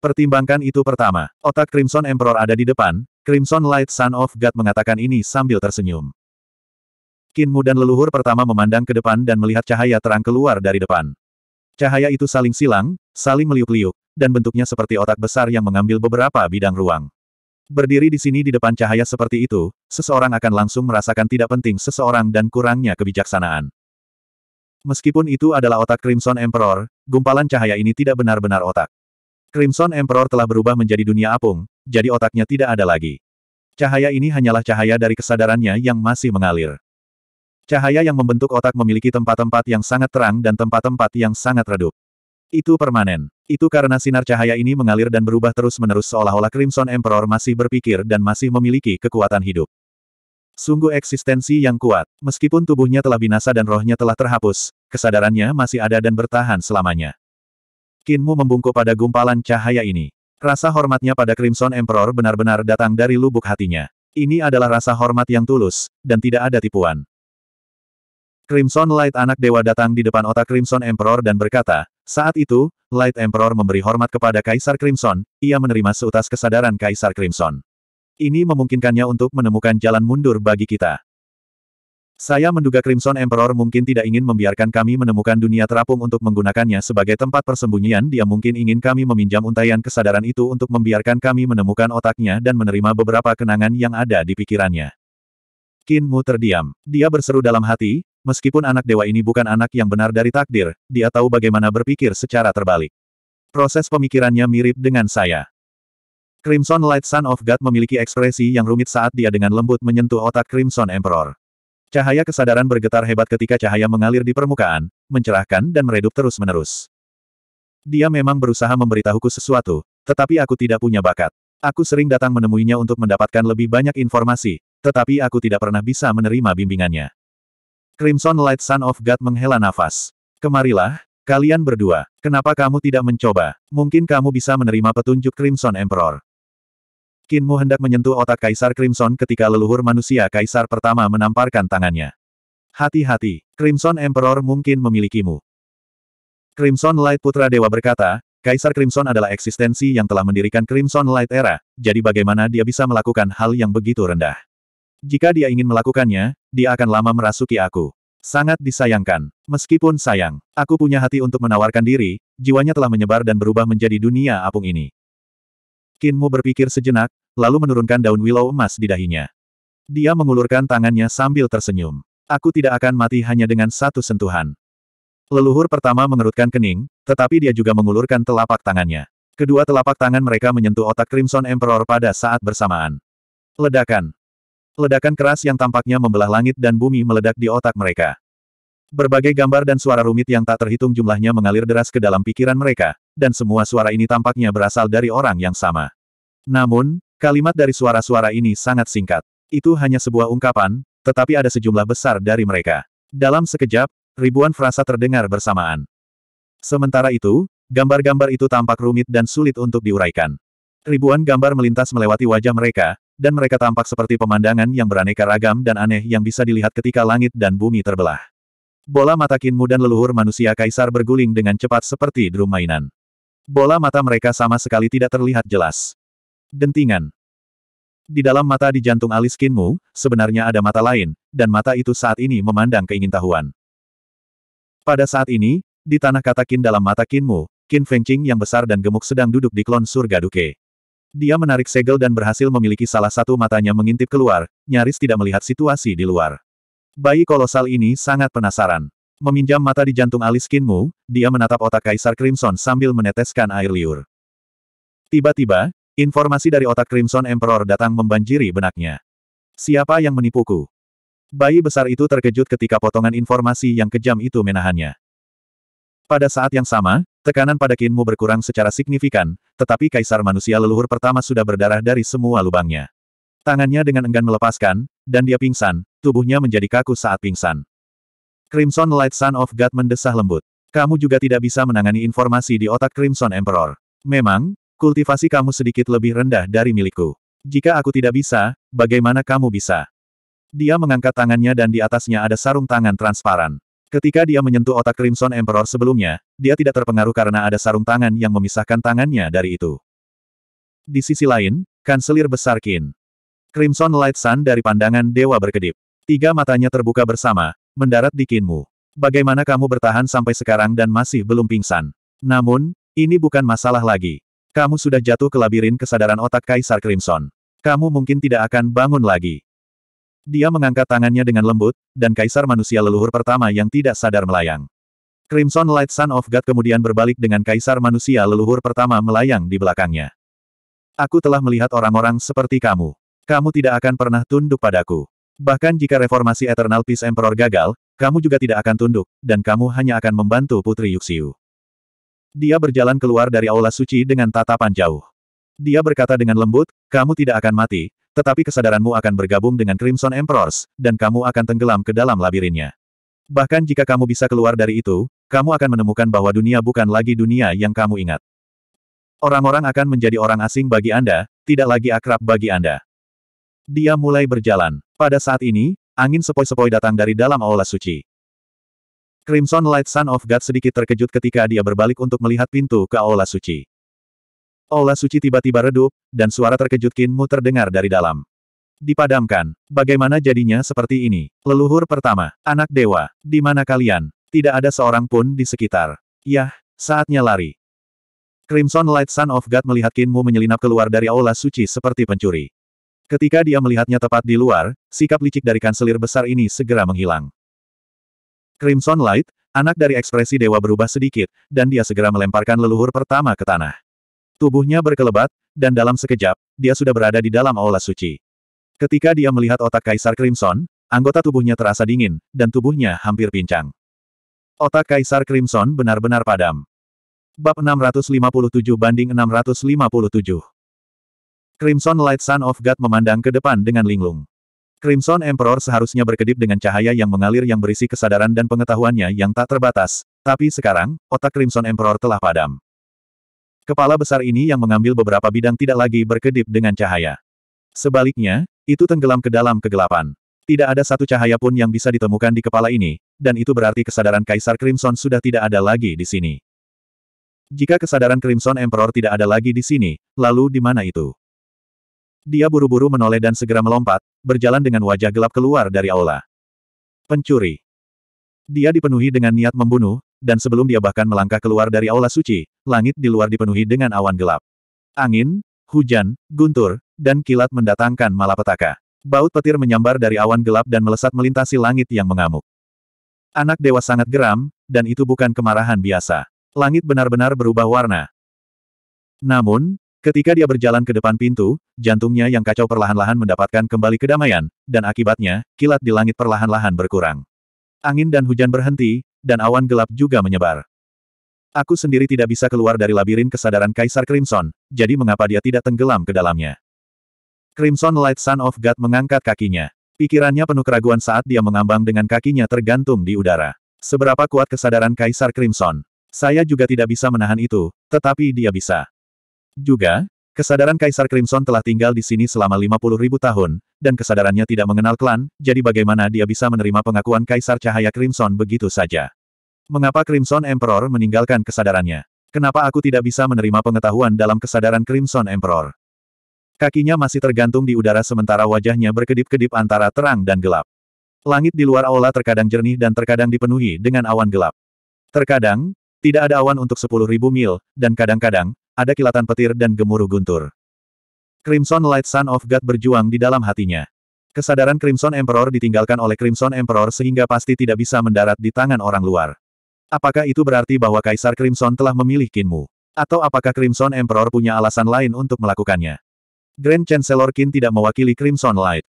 Pertimbangkan itu pertama. Otak Crimson Emperor ada di depan, Crimson Light Son of God mengatakan ini sambil tersenyum. Kinmu dan leluhur pertama memandang ke depan dan melihat cahaya terang keluar dari depan. Cahaya itu saling silang, saling meliuk-liuk, dan bentuknya seperti otak besar yang mengambil beberapa bidang ruang. Berdiri di sini di depan cahaya seperti itu, seseorang akan langsung merasakan tidak penting seseorang dan kurangnya kebijaksanaan. Meskipun itu adalah otak Crimson Emperor, gumpalan cahaya ini tidak benar-benar otak. Crimson Emperor telah berubah menjadi dunia apung, jadi otaknya tidak ada lagi. Cahaya ini hanyalah cahaya dari kesadarannya yang masih mengalir. Cahaya yang membentuk otak memiliki tempat-tempat yang sangat terang dan tempat-tempat yang sangat redup. Itu permanen. Itu karena sinar cahaya ini mengalir dan berubah terus-menerus seolah-olah Crimson Emperor masih berpikir dan masih memiliki kekuatan hidup. Sungguh eksistensi yang kuat. Meskipun tubuhnya telah binasa dan rohnya telah terhapus, kesadarannya masih ada dan bertahan selamanya. Kinmu membungkuk pada gumpalan cahaya ini. Rasa hormatnya pada Crimson Emperor benar-benar datang dari lubuk hatinya. Ini adalah rasa hormat yang tulus, dan tidak ada tipuan. Crimson Light anak dewa datang di depan otak Crimson Emperor dan berkata, saat itu, Light Emperor memberi hormat kepada Kaisar Crimson, ia menerima seutas kesadaran Kaisar Crimson. Ini memungkinkannya untuk menemukan jalan mundur bagi kita. Saya menduga Crimson Emperor mungkin tidak ingin membiarkan kami menemukan dunia terapung untuk menggunakannya sebagai tempat persembunyian. Dia mungkin ingin kami meminjam untaian kesadaran itu untuk membiarkan kami menemukan otaknya dan menerima beberapa kenangan yang ada di pikirannya. Qin Mu terdiam. Dia berseru dalam hati, meskipun anak dewa ini bukan anak yang benar dari takdir, dia tahu bagaimana berpikir secara terbalik. Proses pemikirannya mirip dengan saya. Crimson Light Sun of God memiliki ekspresi yang rumit saat dia dengan lembut menyentuh otak Crimson Emperor. Cahaya kesadaran bergetar hebat ketika cahaya mengalir di permukaan, mencerahkan dan meredup terus-menerus. Dia memang berusaha memberitahuku sesuatu, tetapi aku tidak punya bakat. Aku sering datang menemuinya untuk mendapatkan lebih banyak informasi, tetapi aku tidak pernah bisa menerima bimbingannya. Crimson Light Sun of God menghela nafas. Kemarilah, kalian berdua. Kenapa kamu tidak mencoba? Mungkin kamu bisa menerima petunjuk Crimson Emperor. Qin hendak menyentuh otak Kaisar Crimson ketika leluhur manusia Kaisar pertama menamparkan tangannya. Hati-hati, Crimson Emperor mungkin memilikimu. Crimson Light Putra Dewa berkata, Kaisar Crimson adalah eksistensi yang telah mendirikan Crimson Light Era, jadi bagaimana dia bisa melakukan hal yang begitu rendah? Jika dia ingin melakukannya, dia akan lama merasuki aku. Sangat disayangkan. Meskipun sayang, aku punya hati untuk menawarkan diri, jiwanya telah menyebar dan berubah menjadi dunia apung ini. Kinmu berpikir sejenak, lalu menurunkan daun willow emas di dahinya. Dia mengulurkan tangannya sambil tersenyum. Aku tidak akan mati hanya dengan satu sentuhan. Leluhur pertama mengerutkan kening, tetapi dia juga mengulurkan telapak tangannya. Kedua telapak tangan mereka menyentuh otak Crimson Emperor pada saat bersamaan. Ledakan. Ledakan keras yang tampaknya membelah langit dan bumi meledak di otak mereka. Berbagai gambar dan suara rumit yang tak terhitung jumlahnya mengalir deras ke dalam pikiran mereka, dan semua suara ini tampaknya berasal dari orang yang sama. Namun, kalimat dari suara-suara ini sangat singkat. Itu hanya sebuah ungkapan, tetapi ada sejumlah besar dari mereka. Dalam sekejap, ribuan frasa terdengar bersamaan. Sementara itu, gambar-gambar itu tampak rumit dan sulit untuk diuraikan. Ribuan gambar melintas melewati wajah mereka, dan mereka tampak seperti pemandangan yang beraneka ragam dan aneh yang bisa dilihat ketika langit dan bumi terbelah. Bola mata kinmu dan leluhur manusia kaisar berguling dengan cepat seperti drum mainan. Bola mata mereka sama sekali tidak terlihat jelas. Dentingan. Di dalam mata di jantung alis Kinmu, sebenarnya ada mata lain, dan mata itu saat ini memandang keingintahuan. Pada saat ini, di tanah kata Kin dalam mata Kinmu, kin Fengqing yang besar dan gemuk sedang duduk di klon surga Duke. Dia menarik segel dan berhasil memiliki salah satu matanya mengintip keluar, nyaris tidak melihat situasi di luar. Bayi kolosal ini sangat penasaran. Meminjam mata di jantung alis Kinmu, dia menatap otak Kaisar Crimson sambil meneteskan air liur. Tiba-tiba, informasi dari otak Crimson Emperor datang membanjiri benaknya. Siapa yang menipuku? Bayi besar itu terkejut ketika potongan informasi yang kejam itu menahannya. Pada saat yang sama, tekanan pada kinmu berkurang secara signifikan, tetapi kaisar manusia leluhur pertama sudah berdarah dari semua lubangnya. Tangannya dengan enggan melepaskan, dan dia pingsan, tubuhnya menjadi kaku saat pingsan. Crimson Light Sun of God mendesah lembut. Kamu juga tidak bisa menangani informasi di otak Crimson Emperor. Memang, kultivasi kamu sedikit lebih rendah dari milikku. Jika aku tidak bisa, bagaimana kamu bisa? Dia mengangkat tangannya dan di atasnya ada sarung tangan transparan. Ketika dia menyentuh otak Crimson Emperor sebelumnya, dia tidak terpengaruh karena ada sarung tangan yang memisahkan tangannya dari itu. Di sisi lain, Kanselir Besar Kin, Crimson Light Sun dari pandangan dewa berkedip. Tiga matanya terbuka bersama, mendarat di kinmu. Bagaimana kamu bertahan sampai sekarang dan masih belum pingsan? Namun, ini bukan masalah lagi. Kamu sudah jatuh ke labirin kesadaran otak Kaisar Crimson. Kamu mungkin tidak akan bangun lagi. Dia mengangkat tangannya dengan lembut, dan Kaisar manusia leluhur pertama yang tidak sadar melayang. Crimson Light Sun of God kemudian berbalik dengan Kaisar manusia leluhur pertama melayang di belakangnya. Aku telah melihat orang-orang seperti kamu. Kamu tidak akan pernah tunduk padaku. Bahkan jika reformasi Eternal Peace Emperor gagal, kamu juga tidak akan tunduk, dan kamu hanya akan membantu Putri Yuxiu. Dia berjalan keluar dari aula suci dengan tatapan jauh. Dia berkata dengan lembut, kamu tidak akan mati, tetapi kesadaranmu akan bergabung dengan Crimson Emperors, dan kamu akan tenggelam ke dalam labirinnya. Bahkan jika kamu bisa keluar dari itu, kamu akan menemukan bahwa dunia bukan lagi dunia yang kamu ingat. Orang-orang akan menjadi orang asing bagi Anda, tidak lagi akrab bagi Anda. Dia mulai berjalan. Pada saat ini, angin sepoi-sepoi datang dari dalam aula suci. Crimson Light Sun of God sedikit terkejut ketika dia berbalik untuk melihat pintu ke aula suci. Aula suci tiba-tiba redup, dan suara terkejut Kinmu terdengar dari dalam. Dipadamkan. Bagaimana jadinya seperti ini? Leluhur pertama, anak dewa, di mana kalian? Tidak ada seorang pun di sekitar. Yah, saatnya lari. Crimson Light Sun of God melihat Kinmu menyelinap keluar dari aula suci seperti pencuri. Ketika dia melihatnya tepat di luar, sikap licik dari kanselir besar ini segera menghilang. Crimson Light, anak dari ekspresi dewa berubah sedikit, dan dia segera melemparkan leluhur pertama ke tanah. Tubuhnya berkelebat, dan dalam sekejap, dia sudah berada di dalam aula suci. Ketika dia melihat otak Kaisar Crimson, anggota tubuhnya terasa dingin, dan tubuhnya hampir pincang. Otak Kaisar Crimson benar-benar padam. Bab 657 banding 657 Crimson Light Sun of God memandang ke depan dengan linglung. Crimson Emperor seharusnya berkedip dengan cahaya yang mengalir yang berisi kesadaran dan pengetahuannya yang tak terbatas, tapi sekarang, otak Crimson Emperor telah padam. Kepala besar ini yang mengambil beberapa bidang tidak lagi berkedip dengan cahaya. Sebaliknya, itu tenggelam ke dalam kegelapan. Tidak ada satu cahaya pun yang bisa ditemukan di kepala ini, dan itu berarti kesadaran Kaisar Crimson sudah tidak ada lagi di sini. Jika kesadaran Crimson Emperor tidak ada lagi di sini, lalu di mana itu? Dia buru-buru menoleh dan segera melompat, berjalan dengan wajah gelap keluar dari aula. Pencuri. Dia dipenuhi dengan niat membunuh, dan sebelum dia bahkan melangkah keluar dari aula suci, langit di luar dipenuhi dengan awan gelap. Angin, hujan, guntur, dan kilat mendatangkan malapetaka. Baut petir menyambar dari awan gelap dan melesat melintasi langit yang mengamuk. Anak dewa sangat geram, dan itu bukan kemarahan biasa. Langit benar-benar berubah warna. Namun, Ketika dia berjalan ke depan pintu, jantungnya yang kacau perlahan-lahan mendapatkan kembali kedamaian, dan akibatnya, kilat di langit perlahan-lahan berkurang. Angin dan hujan berhenti, dan awan gelap juga menyebar. Aku sendiri tidak bisa keluar dari labirin kesadaran Kaisar Crimson, jadi mengapa dia tidak tenggelam ke dalamnya? Crimson Light Son of God mengangkat kakinya. Pikirannya penuh keraguan saat dia mengambang dengan kakinya tergantung di udara. Seberapa kuat kesadaran Kaisar Crimson? Saya juga tidak bisa menahan itu, tetapi dia bisa. Juga, kesadaran Kaisar Crimson telah tinggal di sini selama 50 tahun, dan kesadarannya tidak mengenal klan, jadi bagaimana dia bisa menerima pengakuan Kaisar Cahaya Crimson begitu saja? Mengapa Crimson Emperor meninggalkan kesadarannya? Kenapa aku tidak bisa menerima pengetahuan dalam kesadaran Crimson Emperor? Kakinya masih tergantung di udara sementara wajahnya berkedip-kedip antara terang dan gelap. Langit di luar aula terkadang jernih dan terkadang dipenuhi dengan awan gelap. Terkadang, tidak ada awan untuk 10.000 mil, dan kadang-kadang, ada kilatan petir dan gemuruh guntur. Crimson Light Sun of God berjuang di dalam hatinya. Kesadaran Crimson Emperor ditinggalkan oleh Crimson Emperor sehingga pasti tidak bisa mendarat di tangan orang luar. Apakah itu berarti bahwa Kaisar Crimson telah memilih Kinmu? Atau apakah Crimson Emperor punya alasan lain untuk melakukannya? Grand Chancellor Kin tidak mewakili Crimson Light.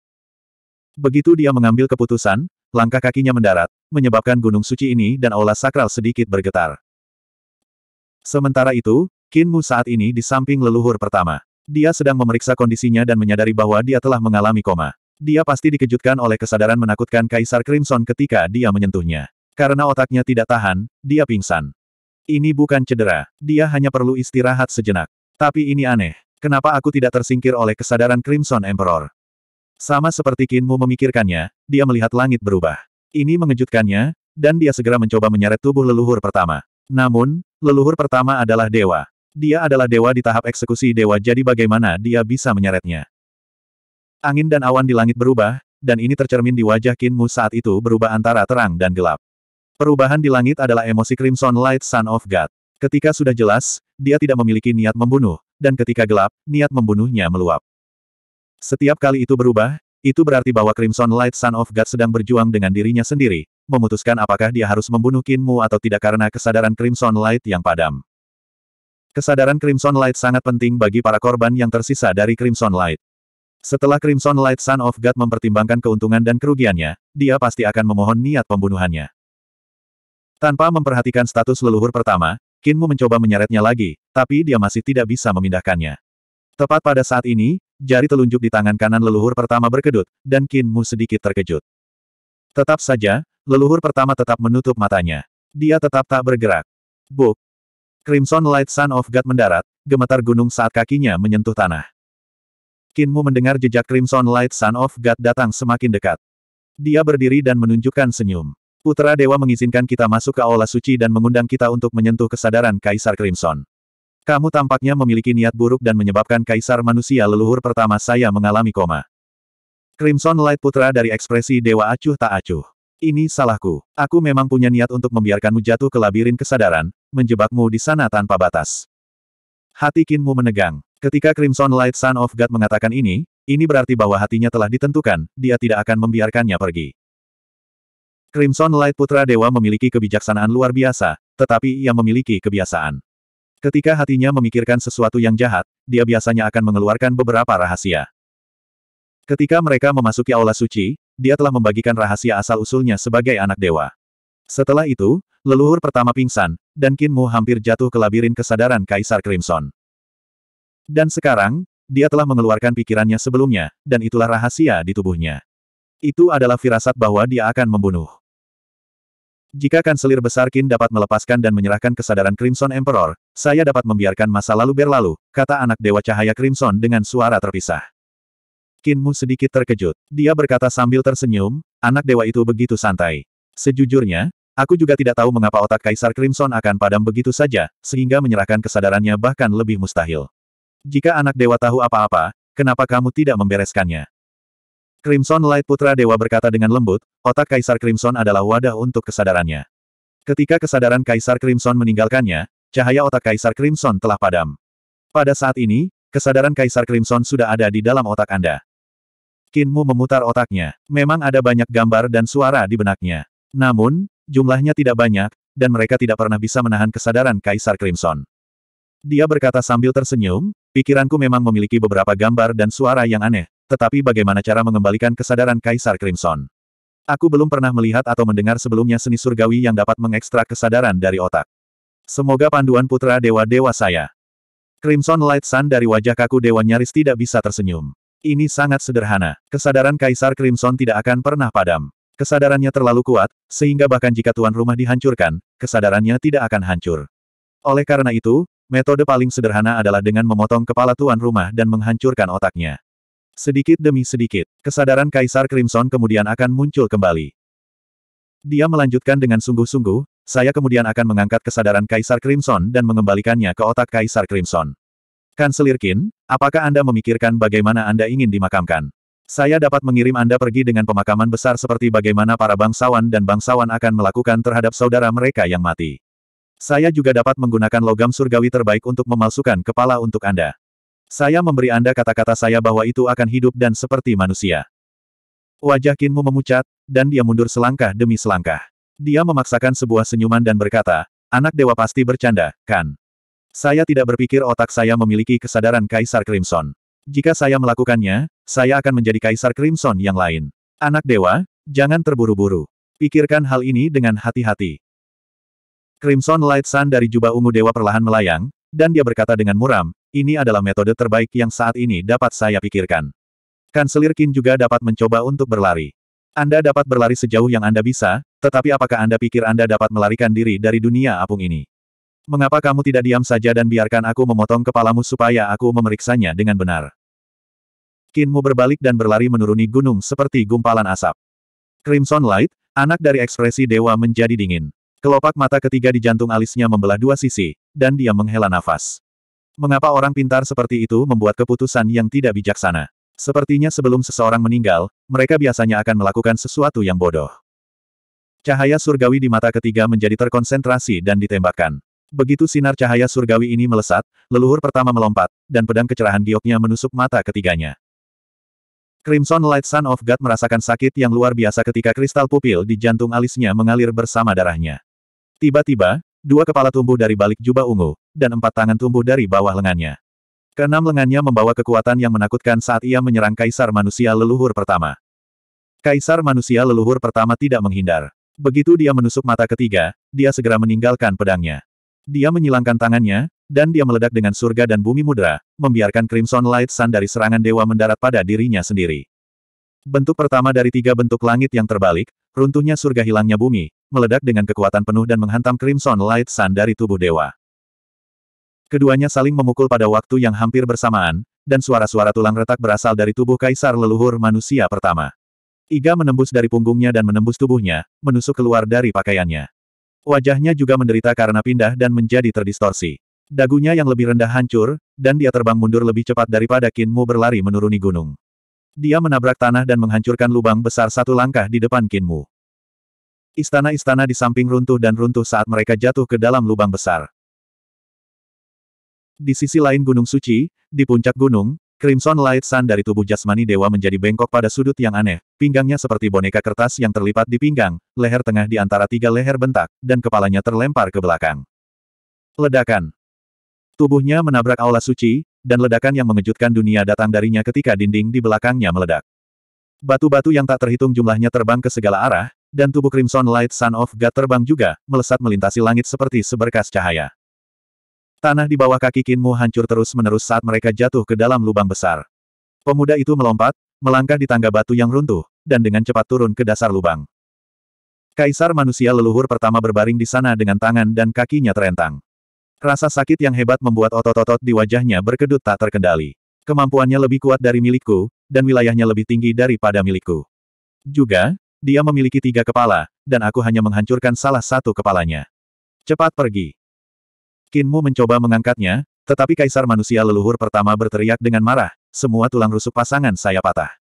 Begitu dia mengambil keputusan, langkah kakinya mendarat, menyebabkan gunung suci ini dan aula sakral sedikit bergetar. Sementara itu, Kinmu saat ini di samping leluhur pertama. Dia sedang memeriksa kondisinya dan menyadari bahwa dia telah mengalami koma. Dia pasti dikejutkan oleh kesadaran menakutkan Kaisar Crimson ketika dia menyentuhnya. Karena otaknya tidak tahan, dia pingsan. Ini bukan cedera, dia hanya perlu istirahat sejenak. Tapi ini aneh, kenapa aku tidak tersingkir oleh kesadaran Crimson Emperor? Sama seperti Kinmu memikirkannya, dia melihat langit berubah. Ini mengejutkannya, dan dia segera mencoba menyeret tubuh leluhur pertama. Namun, leluhur pertama adalah dewa. Dia adalah dewa di tahap eksekusi dewa jadi bagaimana dia bisa menyeretnya. Angin dan awan di langit berubah, dan ini tercermin di wajah Kinmu saat itu berubah antara terang dan gelap. Perubahan di langit adalah emosi Crimson Light Son of God. Ketika sudah jelas, dia tidak memiliki niat membunuh, dan ketika gelap, niat membunuhnya meluap. Setiap kali itu berubah, itu berarti bahwa Crimson Light Son of God sedang berjuang dengan dirinya sendiri, memutuskan apakah dia harus membunuh Kinmu atau tidak karena kesadaran Crimson Light yang padam. Kesadaran Crimson Light sangat penting bagi para korban yang tersisa dari Crimson Light. Setelah Crimson Light Son of God mempertimbangkan keuntungan dan kerugiannya, dia pasti akan memohon niat pembunuhannya. Tanpa memperhatikan status leluhur pertama, Kinmu mencoba menyeretnya lagi, tapi dia masih tidak bisa memindahkannya. Tepat pada saat ini, jari telunjuk di tangan kanan leluhur pertama berkedut, dan Kinmu sedikit terkejut. Tetap saja, leluhur pertama tetap menutup matanya. Dia tetap tak bergerak. Buk, Crimson Light Sun of God mendarat, gemetar gunung saat kakinya menyentuh tanah. Kinmu mendengar jejak Crimson Light Sun of God datang semakin dekat. Dia berdiri dan menunjukkan senyum. Putra Dewa mengizinkan kita masuk ke Aula Suci dan mengundang kita untuk menyentuh kesadaran Kaisar Crimson. Kamu tampaknya memiliki niat buruk dan menyebabkan Kaisar manusia leluhur pertama saya mengalami koma. Crimson Light Putra dari ekspresi Dewa Acuh Tak Acuh. Ini salahku. Aku memang punya niat untuk membiarkanmu jatuh ke labirin kesadaran, menjebakmu di sana tanpa batas. Hati Kinmu menegang. Ketika Crimson Light Son of God mengatakan ini, ini berarti bahwa hatinya telah ditentukan, dia tidak akan membiarkannya pergi. Crimson Light Putra Dewa memiliki kebijaksanaan luar biasa, tetapi ia memiliki kebiasaan. Ketika hatinya memikirkan sesuatu yang jahat, dia biasanya akan mengeluarkan beberapa rahasia. Ketika mereka memasuki aula suci, dia telah membagikan rahasia asal-usulnya sebagai anak dewa. Setelah itu, leluhur pertama pingsan, dan Kinmu hampir jatuh ke labirin kesadaran Kaisar Crimson. Dan sekarang, dia telah mengeluarkan pikirannya sebelumnya, dan itulah rahasia di tubuhnya. Itu adalah firasat bahwa dia akan membunuh. Jika kanselir besar Kin dapat melepaskan dan menyerahkan kesadaran Crimson Emperor, saya dapat membiarkan masa lalu berlalu, kata anak Dewa Cahaya Crimson dengan suara terpisah. Kinmu sedikit terkejut. Dia berkata sambil tersenyum, anak dewa itu begitu santai. Sejujurnya, aku juga tidak tahu mengapa otak Kaisar Crimson akan padam begitu saja, sehingga menyerahkan kesadarannya bahkan lebih mustahil. Jika anak dewa tahu apa-apa, kenapa kamu tidak membereskannya? Crimson Light Putra Dewa berkata dengan lembut, otak Kaisar Crimson adalah wadah untuk kesadarannya. Ketika kesadaran Kaisar Crimson meninggalkannya, cahaya otak Kaisar Crimson telah padam. Pada saat ini, kesadaran Kaisar Crimson sudah ada di dalam otak Anda. Kinmu memutar otaknya. Memang ada banyak gambar dan suara di benaknya. Namun, jumlahnya tidak banyak, dan mereka tidak pernah bisa menahan kesadaran Kaisar Crimson. Dia berkata sambil tersenyum, pikiranku memang memiliki beberapa gambar dan suara yang aneh, tetapi bagaimana cara mengembalikan kesadaran Kaisar Crimson? Aku belum pernah melihat atau mendengar sebelumnya seni surgawi yang dapat mengekstrak kesadaran dari otak. Semoga panduan putra dewa-dewa saya. Crimson Light Sun dari wajah kaku dewa nyaris tidak bisa tersenyum. Ini sangat sederhana. Kesadaran Kaisar Crimson tidak akan pernah padam. Kesadarannya terlalu kuat, sehingga bahkan jika tuan rumah dihancurkan, kesadarannya tidak akan hancur. Oleh karena itu, metode paling sederhana adalah dengan memotong kepala tuan rumah dan menghancurkan otaknya. Sedikit demi sedikit, kesadaran Kaisar Crimson kemudian akan muncul kembali. Dia melanjutkan dengan sungguh-sungguh, saya kemudian akan mengangkat kesadaran Kaisar Crimson dan mengembalikannya ke otak Kaisar Crimson. Kan selirkin, apakah Anda memikirkan bagaimana Anda ingin dimakamkan? Saya dapat mengirim Anda pergi dengan pemakaman besar seperti bagaimana para bangsawan dan bangsawan akan melakukan terhadap saudara mereka yang mati. Saya juga dapat menggunakan logam surgawi terbaik untuk memalsukan kepala untuk Anda. Saya memberi Anda kata-kata saya bahwa itu akan hidup dan seperti manusia. Wajah Kinmu memucat, dan dia mundur selangkah demi selangkah. Dia memaksakan sebuah senyuman dan berkata, anak dewa pasti bercanda, kan? Saya tidak berpikir otak saya memiliki kesadaran Kaisar Crimson. Jika saya melakukannya, saya akan menjadi Kaisar Crimson yang lain. Anak dewa, jangan terburu-buru. Pikirkan hal ini dengan hati-hati. Crimson Light Sun dari jubah ungu dewa perlahan melayang, dan dia berkata dengan muram, ini adalah metode terbaik yang saat ini dapat saya pikirkan. Kanselir Qin juga dapat mencoba untuk berlari. Anda dapat berlari sejauh yang Anda bisa, tetapi apakah Anda pikir Anda dapat melarikan diri dari dunia apung ini? Mengapa kamu tidak diam saja dan biarkan aku memotong kepalamu supaya aku memeriksanya dengan benar? Kinmu berbalik dan berlari menuruni gunung seperti gumpalan asap. Crimson Light, anak dari ekspresi dewa menjadi dingin. Kelopak mata ketiga di jantung alisnya membelah dua sisi, dan dia menghela nafas. Mengapa orang pintar seperti itu membuat keputusan yang tidak bijaksana? Sepertinya sebelum seseorang meninggal, mereka biasanya akan melakukan sesuatu yang bodoh. Cahaya surgawi di mata ketiga menjadi terkonsentrasi dan ditembakkan. Begitu sinar cahaya surgawi ini melesat, leluhur pertama melompat, dan pedang kecerahan gioknya menusuk mata ketiganya. Crimson Light Sun of God merasakan sakit yang luar biasa ketika kristal pupil di jantung alisnya mengalir bersama darahnya. Tiba-tiba, dua kepala tumbuh dari balik jubah ungu, dan empat tangan tumbuh dari bawah lengannya. Keenam lengannya membawa kekuatan yang menakutkan saat ia menyerang Kaisar Manusia Leluhur Pertama. Kaisar Manusia Leluhur Pertama tidak menghindar. Begitu dia menusuk mata ketiga, dia segera meninggalkan pedangnya. Dia menyilangkan tangannya, dan dia meledak dengan surga dan bumi mudra, membiarkan Crimson Light Sun dari serangan dewa mendarat pada dirinya sendiri. Bentuk pertama dari tiga bentuk langit yang terbalik, runtuhnya surga hilangnya bumi, meledak dengan kekuatan penuh dan menghantam Crimson Light Sun dari tubuh dewa. Keduanya saling memukul pada waktu yang hampir bersamaan, dan suara-suara tulang retak berasal dari tubuh kaisar leluhur manusia pertama. Iga menembus dari punggungnya dan menembus tubuhnya, menusuk keluar dari pakaiannya. Wajahnya juga menderita karena pindah dan menjadi terdistorsi. Dagunya yang lebih rendah hancur, dan dia terbang mundur lebih cepat daripada Kinmu berlari menuruni gunung. Dia menabrak tanah dan menghancurkan lubang besar satu langkah di depan Kinmu. Istana-istana di samping runtuh dan runtuh saat mereka jatuh ke dalam lubang besar. Di sisi lain Gunung Suci, di puncak gunung, Crimson Light Sun dari tubuh jasmani dewa menjadi bengkok pada sudut yang aneh, pinggangnya seperti boneka kertas yang terlipat di pinggang, leher tengah di antara tiga leher bentak, dan kepalanya terlempar ke belakang. Ledakan. Tubuhnya menabrak aula suci, dan ledakan yang mengejutkan dunia datang darinya ketika dinding di belakangnya meledak. Batu-batu yang tak terhitung jumlahnya terbang ke segala arah, dan tubuh Crimson Light Sun of God terbang juga, melesat melintasi langit seperti seberkas cahaya. Tanah di bawah kaki Kinmu hancur terus-menerus saat mereka jatuh ke dalam lubang besar. Pemuda itu melompat, melangkah di tangga batu yang runtuh, dan dengan cepat turun ke dasar lubang. Kaisar manusia leluhur pertama berbaring di sana dengan tangan dan kakinya terentang. Rasa sakit yang hebat membuat otot-otot di wajahnya berkedut tak terkendali. Kemampuannya lebih kuat dari milikku, dan wilayahnya lebih tinggi daripada milikku. Juga, dia memiliki tiga kepala, dan aku hanya menghancurkan salah satu kepalanya. Cepat pergi. Kinmu mencoba mengangkatnya, tetapi kaisar manusia leluhur pertama berteriak dengan marah, semua tulang rusuk pasangan saya patah.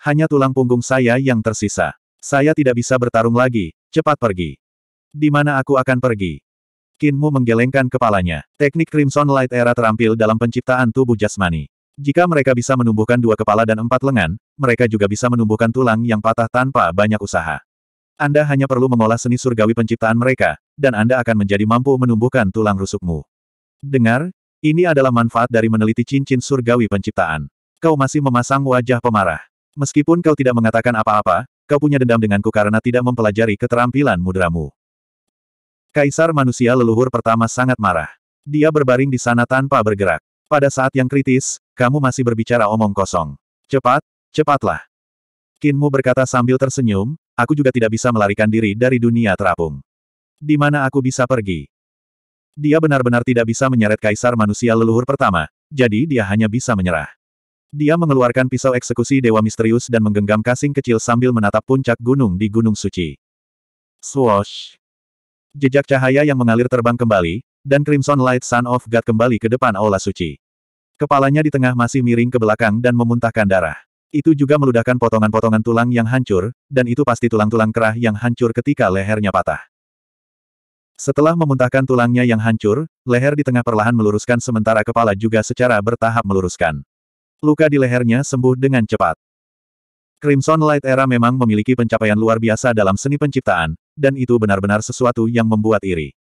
Hanya tulang punggung saya yang tersisa. Saya tidak bisa bertarung lagi, cepat pergi. Di mana aku akan pergi? Kinmu menggelengkan kepalanya. Teknik Crimson Light Era terampil dalam penciptaan tubuh jasmani. Jika mereka bisa menumbuhkan dua kepala dan empat lengan, mereka juga bisa menumbuhkan tulang yang patah tanpa banyak usaha. Anda hanya perlu mengolah seni surgawi penciptaan mereka, dan Anda akan menjadi mampu menumbuhkan tulang rusukmu. Dengar, ini adalah manfaat dari meneliti cincin surgawi penciptaan. Kau masih memasang wajah pemarah. Meskipun kau tidak mengatakan apa-apa, kau punya dendam denganku karena tidak mempelajari keterampilan mudramu. Kaisar manusia leluhur pertama sangat marah. Dia berbaring di sana tanpa bergerak. Pada saat yang kritis, kamu masih berbicara omong kosong. Cepat, cepatlah. Kinmu berkata sambil tersenyum, aku juga tidak bisa melarikan diri dari dunia terapung. Di mana aku bisa pergi? Dia benar-benar tidak bisa menyeret kaisar manusia leluhur pertama, jadi dia hanya bisa menyerah. Dia mengeluarkan pisau eksekusi dewa misterius dan menggenggam kasing kecil sambil menatap puncak gunung di Gunung Suci. Swoosh! Jejak cahaya yang mengalir terbang kembali, dan Crimson Light Sun of God kembali ke depan Aula Suci. Kepalanya di tengah masih miring ke belakang dan memuntahkan darah. Itu juga meludahkan potongan-potongan tulang yang hancur, dan itu pasti tulang-tulang kerah yang hancur ketika lehernya patah. Setelah memuntahkan tulangnya yang hancur, leher di tengah perlahan meluruskan sementara kepala juga secara bertahap meluruskan. Luka di lehernya sembuh dengan cepat. Crimson Light Era memang memiliki pencapaian luar biasa dalam seni penciptaan, dan itu benar-benar sesuatu yang membuat iri.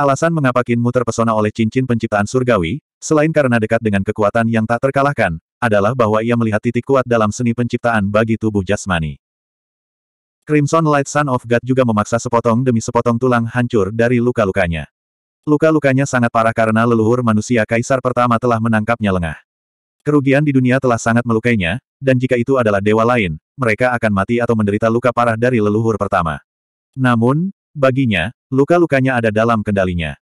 Alasan mengapa Kinmu terpesona oleh cincin penciptaan surgawi, selain karena dekat dengan kekuatan yang tak terkalahkan, adalah bahwa ia melihat titik kuat dalam seni penciptaan bagi tubuh jasmani. Crimson Light Sun of God juga memaksa sepotong demi sepotong tulang hancur dari luka-lukanya. Luka-lukanya sangat parah karena leluhur manusia kaisar pertama telah menangkapnya lengah. Kerugian di dunia telah sangat melukainya, dan jika itu adalah dewa lain, mereka akan mati atau menderita luka parah dari leluhur pertama. Namun, baginya, luka-lukanya ada dalam kendalinya.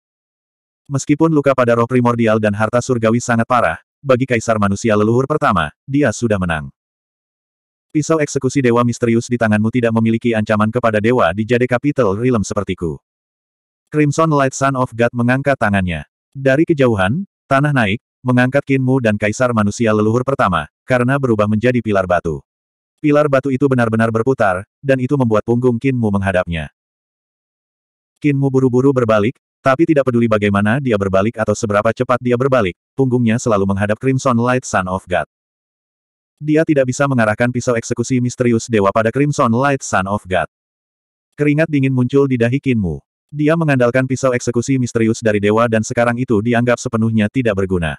Meskipun luka pada roh primordial dan harta surgawi sangat parah, bagi kaisar manusia leluhur pertama, dia sudah menang. Pisau eksekusi dewa misterius di tanganmu tidak memiliki ancaman kepada dewa di Jade Capital Realm sepertiku. Crimson Light Sun of God mengangkat tangannya. Dari kejauhan, tanah naik, mengangkat Kinmu dan Kaisar Manusia Leluhur pertama, karena berubah menjadi pilar batu. Pilar batu itu benar-benar berputar, dan itu membuat punggung Kinmu menghadapnya. Kinmu buru-buru berbalik, tapi tidak peduli bagaimana dia berbalik atau seberapa cepat dia berbalik, punggungnya selalu menghadap Crimson Light Sun of God dia tidak bisa mengarahkan pisau eksekusi misterius dewa pada Crimson Light Son of God. Keringat dingin muncul di dahi Kinmu. Dia mengandalkan pisau eksekusi misterius dari dewa dan sekarang itu dianggap sepenuhnya tidak berguna.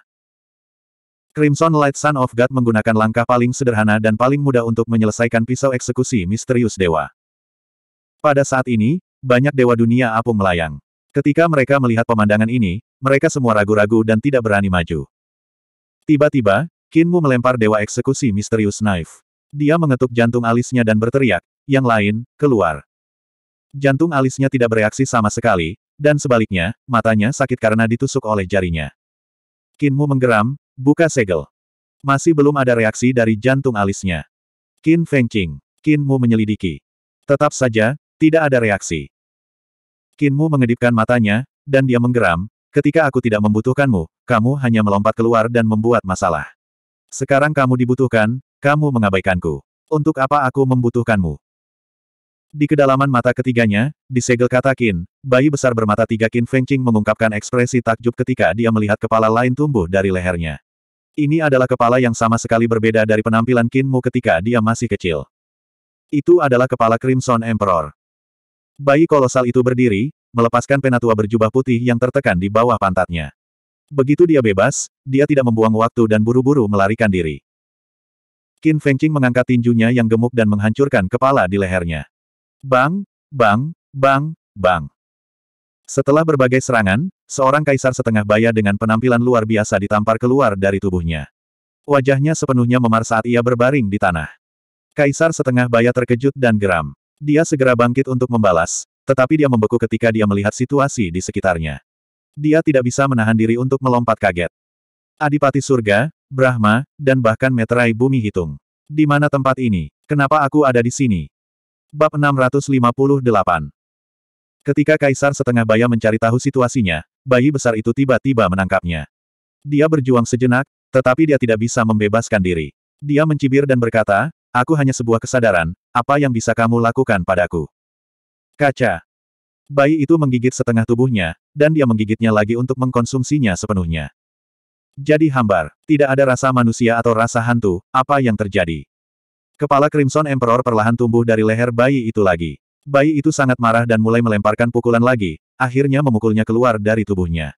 Crimson Light Son of God menggunakan langkah paling sederhana dan paling mudah untuk menyelesaikan pisau eksekusi misterius dewa. Pada saat ini, banyak dewa dunia apung melayang. Ketika mereka melihat pemandangan ini, mereka semua ragu-ragu dan tidak berani maju. Tiba-tiba, Kinmu melempar dewa eksekusi misterius knife. Dia mengetuk jantung alisnya dan berteriak, yang lain, keluar. Jantung alisnya tidak bereaksi sama sekali, dan sebaliknya, matanya sakit karena ditusuk oleh jarinya. Kinmu menggeram, buka segel. Masih belum ada reaksi dari jantung alisnya. Kin Fengqing. Kinmu menyelidiki. Tetap saja, tidak ada reaksi. Kinmu mengedipkan matanya, dan dia menggeram, ketika aku tidak membutuhkanmu, kamu hanya melompat keluar dan membuat masalah. Sekarang kamu dibutuhkan, kamu mengabaikanku. Untuk apa aku membutuhkanmu? Di kedalaman mata ketiganya, disegel kata Qin, bayi besar bermata tiga Qin Qing mengungkapkan ekspresi takjub ketika dia melihat kepala lain tumbuh dari lehernya. Ini adalah kepala yang sama sekali berbeda dari penampilan Mu ketika dia masih kecil. Itu adalah kepala Crimson Emperor. Bayi kolosal itu berdiri, melepaskan penatua berjubah putih yang tertekan di bawah pantatnya. Begitu dia bebas, dia tidak membuang waktu dan buru-buru melarikan diri. Qin Fengqing mengangkat tinjunya yang gemuk dan menghancurkan kepala di lehernya. Bang, bang, bang, bang. Setelah berbagai serangan, seorang kaisar setengah baya dengan penampilan luar biasa ditampar keluar dari tubuhnya. Wajahnya sepenuhnya memar saat ia berbaring di tanah. Kaisar setengah baya terkejut dan geram. Dia segera bangkit untuk membalas, tetapi dia membeku ketika dia melihat situasi di sekitarnya. Dia tidak bisa menahan diri untuk melompat kaget. Adipati surga, Brahma, dan bahkan meterai bumi hitung. Di mana tempat ini? Kenapa aku ada di sini? Bab 658 Ketika Kaisar Setengah Baya mencari tahu situasinya, bayi besar itu tiba-tiba menangkapnya. Dia berjuang sejenak, tetapi dia tidak bisa membebaskan diri. Dia mencibir dan berkata, aku hanya sebuah kesadaran, apa yang bisa kamu lakukan padaku? Kaca, Bayi itu menggigit setengah tubuhnya, dan dia menggigitnya lagi untuk mengkonsumsinya sepenuhnya. Jadi hambar, tidak ada rasa manusia atau rasa hantu, apa yang terjadi? Kepala Crimson Emperor perlahan tumbuh dari leher bayi itu lagi. Bayi itu sangat marah dan mulai melemparkan pukulan lagi, akhirnya memukulnya keluar dari tubuhnya.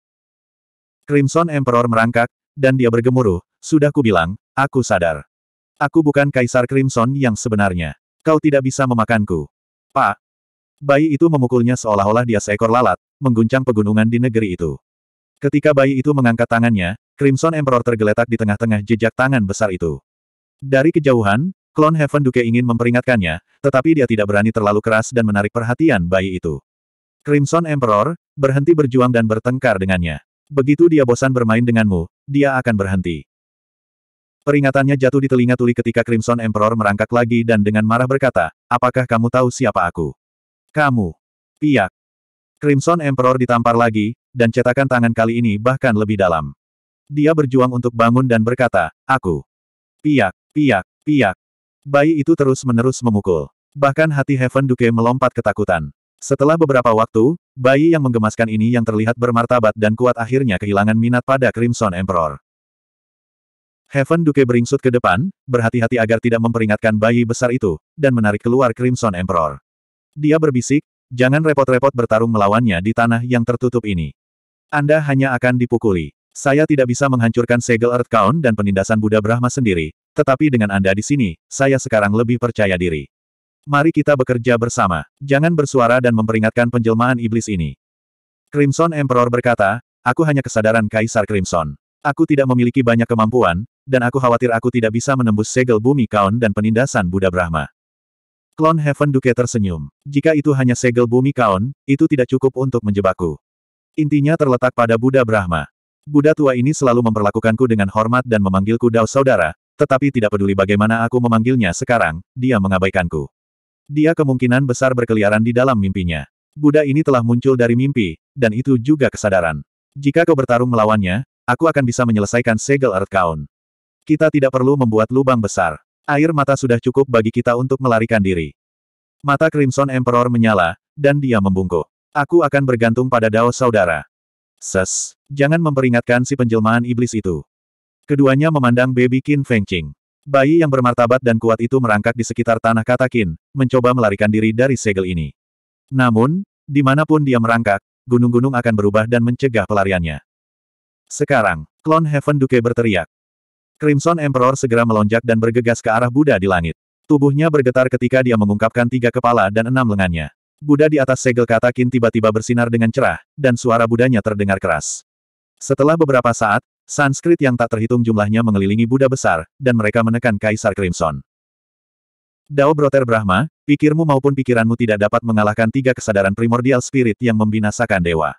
Crimson Emperor merangkak, dan dia bergemuruh, sudah kubilang, aku sadar. Aku bukan Kaisar Crimson yang sebenarnya. Kau tidak bisa memakanku. Pak, Bayi itu memukulnya seolah-olah dia seekor lalat, mengguncang pegunungan di negeri itu. Ketika bayi itu mengangkat tangannya, Crimson Emperor tergeletak di tengah-tengah jejak tangan besar itu. Dari kejauhan, klon Heaven Duke ingin memperingatkannya, tetapi dia tidak berani terlalu keras dan menarik perhatian bayi itu. Crimson Emperor, berhenti berjuang dan bertengkar dengannya. Begitu dia bosan bermain denganmu, dia akan berhenti. Peringatannya jatuh di telinga Tuli ketika Crimson Emperor merangkak lagi dan dengan marah berkata, apakah kamu tahu siapa aku? Kamu. Piak. Crimson Emperor ditampar lagi, dan cetakan tangan kali ini bahkan lebih dalam. Dia berjuang untuk bangun dan berkata, aku. Piak, piak, piak. Bayi itu terus-menerus memukul. Bahkan hati Heaven Duke melompat ketakutan. Setelah beberapa waktu, bayi yang menggemaskan ini yang terlihat bermartabat dan kuat akhirnya kehilangan minat pada Crimson Emperor. Heaven Duke beringsut ke depan, berhati-hati agar tidak memperingatkan bayi besar itu, dan menarik keluar Crimson Emperor. Dia berbisik, jangan repot-repot bertarung melawannya di tanah yang tertutup ini. Anda hanya akan dipukuli. Saya tidak bisa menghancurkan segel Earth Count dan penindasan Buddha Brahma sendiri, tetapi dengan Anda di sini, saya sekarang lebih percaya diri. Mari kita bekerja bersama. Jangan bersuara dan memperingatkan penjelmaan iblis ini. Crimson Emperor berkata, aku hanya kesadaran Kaisar Crimson. Aku tidak memiliki banyak kemampuan, dan aku khawatir aku tidak bisa menembus segel bumi Kaun dan penindasan Buddha Brahma. Klon Heaven Duke tersenyum. Jika itu hanya segel bumi Kaon, itu tidak cukup untuk menjebakku. Intinya terletak pada Buddha Brahma. Buddha tua ini selalu memperlakukanku dengan hormat dan memanggilku Dao Saudara, tetapi tidak peduli bagaimana aku memanggilnya sekarang, dia mengabaikanku. Dia kemungkinan besar berkeliaran di dalam mimpinya. Buddha ini telah muncul dari mimpi, dan itu juga kesadaran. Jika kau bertarung melawannya, aku akan bisa menyelesaikan segel Earth Kaon. Kita tidak perlu membuat lubang besar. Air mata sudah cukup bagi kita untuk melarikan diri. Mata Crimson Emperor menyala, dan dia membungkuk. Aku akan bergantung pada Dao saudara. Ses, jangan memperingatkan si penjelmaan iblis itu. Keduanya memandang baby Qin Fengqing. Bayi yang bermartabat dan kuat itu merangkak di sekitar tanah Katakin, mencoba melarikan diri dari segel ini. Namun, dimanapun dia merangkak, gunung-gunung akan berubah dan mencegah pelariannya. Sekarang, klon Heaven Duke berteriak. Crimson Emperor segera melonjak dan bergegas ke arah Buddha di langit. Tubuhnya bergetar ketika dia mengungkapkan tiga kepala dan enam lengannya. Buddha di atas segel katakin tiba-tiba bersinar dengan cerah, dan suara Budanya terdengar keras. Setelah beberapa saat, Sanskrit yang tak terhitung jumlahnya mengelilingi Buddha besar, dan mereka menekan Kaisar Crimson. Dao Broter Brahma, pikirmu maupun pikiranmu tidak dapat mengalahkan tiga kesadaran primordial spirit yang membinasakan dewa.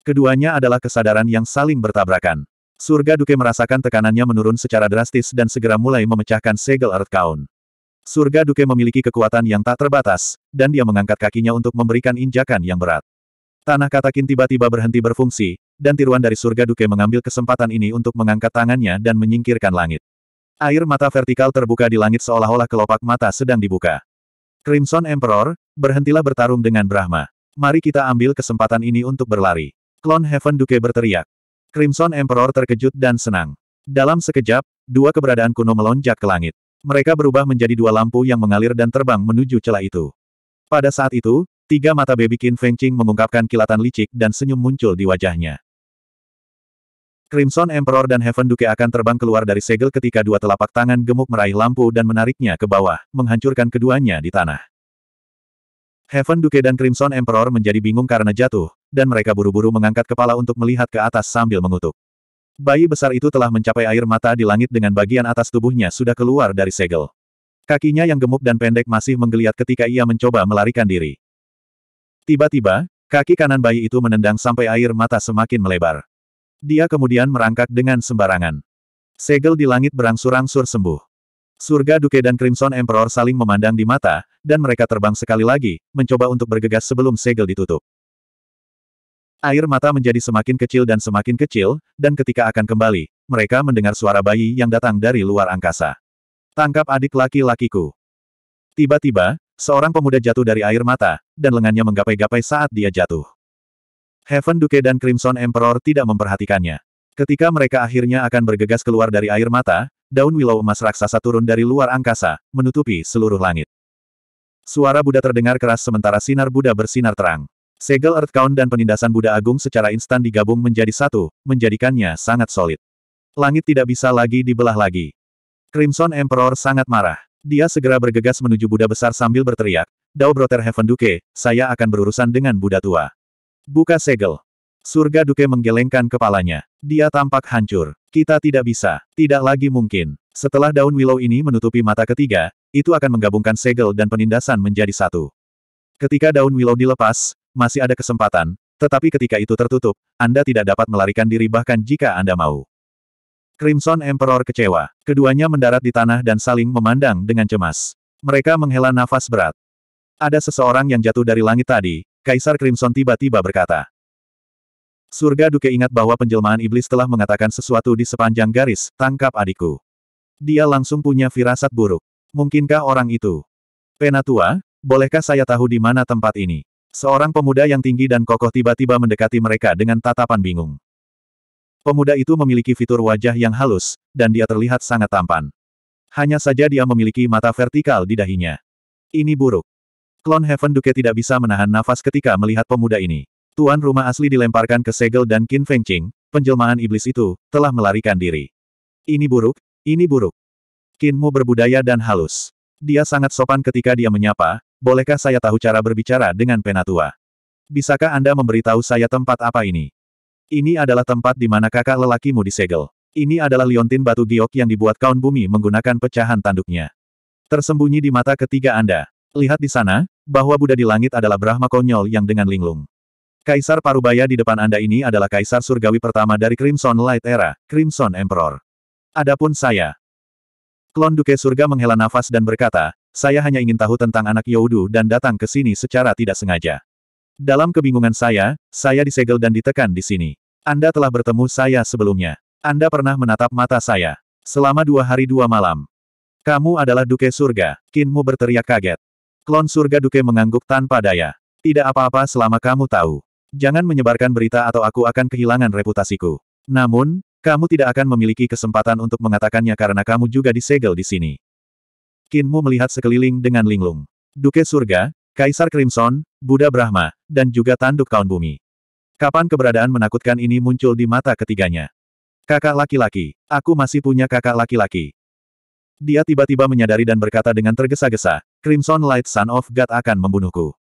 Keduanya adalah kesadaran yang saling bertabrakan. Surga Duke merasakan tekanannya menurun secara drastis dan segera mulai memecahkan segel Earth Count. Surga Duke memiliki kekuatan yang tak terbatas, dan dia mengangkat kakinya untuk memberikan injakan yang berat. Tanah Katakin tiba-tiba berhenti berfungsi, dan tiruan dari Surga Duke mengambil kesempatan ini untuk mengangkat tangannya dan menyingkirkan langit. Air mata vertikal terbuka di langit seolah-olah kelopak mata sedang dibuka. Crimson Emperor, berhentilah bertarung dengan Brahma. Mari kita ambil kesempatan ini untuk berlari. Klon Heaven Duke berteriak. Crimson Emperor terkejut dan senang. Dalam sekejap, dua keberadaan kuno melonjak ke langit. Mereka berubah menjadi dua lampu yang mengalir dan terbang menuju celah itu. Pada saat itu, tiga mata baby Qin Feng Qing mengungkapkan kilatan licik dan senyum muncul di wajahnya. Crimson Emperor dan Heaven Duke akan terbang keluar dari segel ketika dua telapak tangan gemuk meraih lampu dan menariknya ke bawah, menghancurkan keduanya di tanah. Heaven Duke dan Crimson Emperor menjadi bingung karena jatuh, dan mereka buru-buru mengangkat kepala untuk melihat ke atas sambil mengutuk. Bayi besar itu telah mencapai air mata di langit dengan bagian atas tubuhnya sudah keluar dari segel. Kakinya yang gemuk dan pendek masih menggeliat ketika ia mencoba melarikan diri. Tiba-tiba, kaki kanan bayi itu menendang sampai air mata semakin melebar. Dia kemudian merangkak dengan sembarangan. Segel di langit berangsur-angsur sembuh. Surga Duke dan Crimson Emperor saling memandang di mata, dan mereka terbang sekali lagi, mencoba untuk bergegas sebelum segel ditutup. Air mata menjadi semakin kecil dan semakin kecil, dan ketika akan kembali, mereka mendengar suara bayi yang datang dari luar angkasa. Tangkap adik laki-lakiku. Tiba-tiba, seorang pemuda jatuh dari air mata, dan lengannya menggapai-gapai saat dia jatuh. Heaven Duke dan Crimson Emperor tidak memperhatikannya. Ketika mereka akhirnya akan bergegas keluar dari air mata, daun willow emas raksasa turun dari luar angkasa, menutupi seluruh langit. Suara Buddha terdengar keras sementara sinar Buddha bersinar terang. Segel Earth Count dan penindasan Buddha Agung secara instan digabung menjadi satu, menjadikannya sangat solid. Langit tidak bisa lagi dibelah lagi. Crimson Emperor sangat marah. Dia segera bergegas menuju Buddha besar sambil berteriak, Dao Brother Heaven Duke, saya akan berurusan dengan Buddha tua. Buka segel. Surga Duke menggelengkan kepalanya. Dia tampak hancur. Kita tidak bisa. Tidak lagi mungkin. Setelah daun willow ini menutupi mata ketiga, itu akan menggabungkan segel dan penindasan menjadi satu. Ketika daun willow dilepas, masih ada kesempatan, tetapi ketika itu tertutup, Anda tidak dapat melarikan diri bahkan jika Anda mau. Crimson Emperor kecewa. Keduanya mendarat di tanah dan saling memandang dengan cemas. Mereka menghela nafas berat. Ada seseorang yang jatuh dari langit tadi, Kaisar Crimson tiba-tiba berkata. Surga Duke ingat bahwa penjelmaan iblis telah mengatakan sesuatu di sepanjang garis, tangkap adikku. Dia langsung punya firasat buruk. Mungkinkah orang itu? Penatua, bolehkah saya tahu di mana tempat ini? Seorang pemuda yang tinggi dan kokoh tiba-tiba mendekati mereka dengan tatapan bingung. Pemuda itu memiliki fitur wajah yang halus, dan dia terlihat sangat tampan. Hanya saja dia memiliki mata vertikal di dahinya. Ini buruk. Klon Heaven Duke tidak bisa menahan nafas ketika melihat pemuda ini. Tuan rumah asli dilemparkan ke segel dan Qin Fengqing, penjelmaan iblis itu, telah melarikan diri. Ini buruk, ini buruk. Kinmu berbudaya dan halus. Dia sangat sopan ketika dia menyapa, bolehkah saya tahu cara berbicara dengan penatua? Bisakah Anda memberitahu saya tempat apa ini? Ini adalah tempat di mana kakak lelakimu disegel. Ini adalah liontin batu giok yang dibuat kaun bumi menggunakan pecahan tanduknya. Tersembunyi di mata ketiga Anda. Lihat di sana, bahwa Buddha di langit adalah Brahma konyol yang dengan linglung. Kaisar Parubaya di depan Anda ini adalah kaisar surgawi pertama dari Crimson Light Era, Crimson Emperor. Adapun saya. Klon Duke Surga menghela nafas dan berkata, saya hanya ingin tahu tentang anak Youdu dan datang ke sini secara tidak sengaja. Dalam kebingungan saya, saya disegel dan ditekan di sini. Anda telah bertemu saya sebelumnya. Anda pernah menatap mata saya. Selama dua hari dua malam. Kamu adalah Duke Surga. Kinmu berteriak kaget. Klon Surga Duke mengangguk tanpa daya. Tidak apa-apa selama kamu tahu. Jangan menyebarkan berita atau aku akan kehilangan reputasiku. Namun, kamu tidak akan memiliki kesempatan untuk mengatakannya karena kamu juga disegel di sini. Kinmu melihat sekeliling dengan linglung. Duke Surga, Kaisar Crimson, Buddha Brahma, dan juga Tanduk Kaun Bumi. Kapan keberadaan menakutkan ini muncul di mata ketiganya? Kakak laki-laki. Aku masih punya kakak laki-laki. Dia tiba-tiba menyadari dan berkata dengan tergesa-gesa, Crimson Light Son of God akan membunuhku.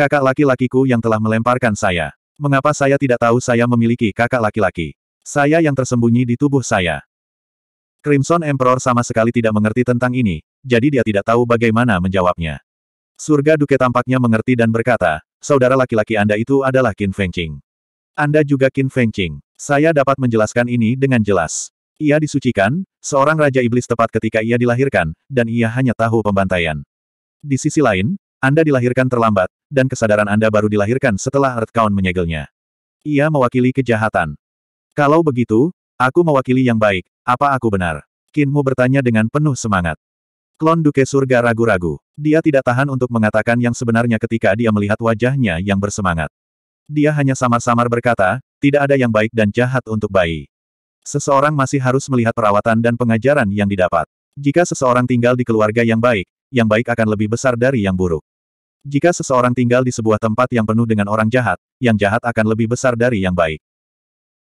Kakak laki-lakiku yang telah melemparkan saya. Mengapa saya tidak tahu saya memiliki kakak laki-laki? Saya yang tersembunyi di tubuh saya. Crimson Emperor sama sekali tidak mengerti tentang ini, jadi dia tidak tahu bagaimana menjawabnya. Surga Duke tampaknya mengerti dan berkata, saudara laki-laki Anda itu adalah Qin Fengqing. Anda juga Qin Fengqing. Saya dapat menjelaskan ini dengan jelas. Ia disucikan, seorang Raja Iblis tepat ketika ia dilahirkan, dan ia hanya tahu pembantaian. Di sisi lain, anda dilahirkan terlambat, dan kesadaran Anda baru dilahirkan setelah Earthcount menyegelnya. Ia mewakili kejahatan. Kalau begitu, aku mewakili yang baik, apa aku benar? Kinmu bertanya dengan penuh semangat. Klon Duke Surga ragu-ragu. Dia tidak tahan untuk mengatakan yang sebenarnya ketika dia melihat wajahnya yang bersemangat. Dia hanya samar-samar berkata, tidak ada yang baik dan jahat untuk bayi. Seseorang masih harus melihat perawatan dan pengajaran yang didapat. Jika seseorang tinggal di keluarga yang baik, yang baik akan lebih besar dari yang buruk. Jika seseorang tinggal di sebuah tempat yang penuh dengan orang jahat, yang jahat akan lebih besar dari yang baik.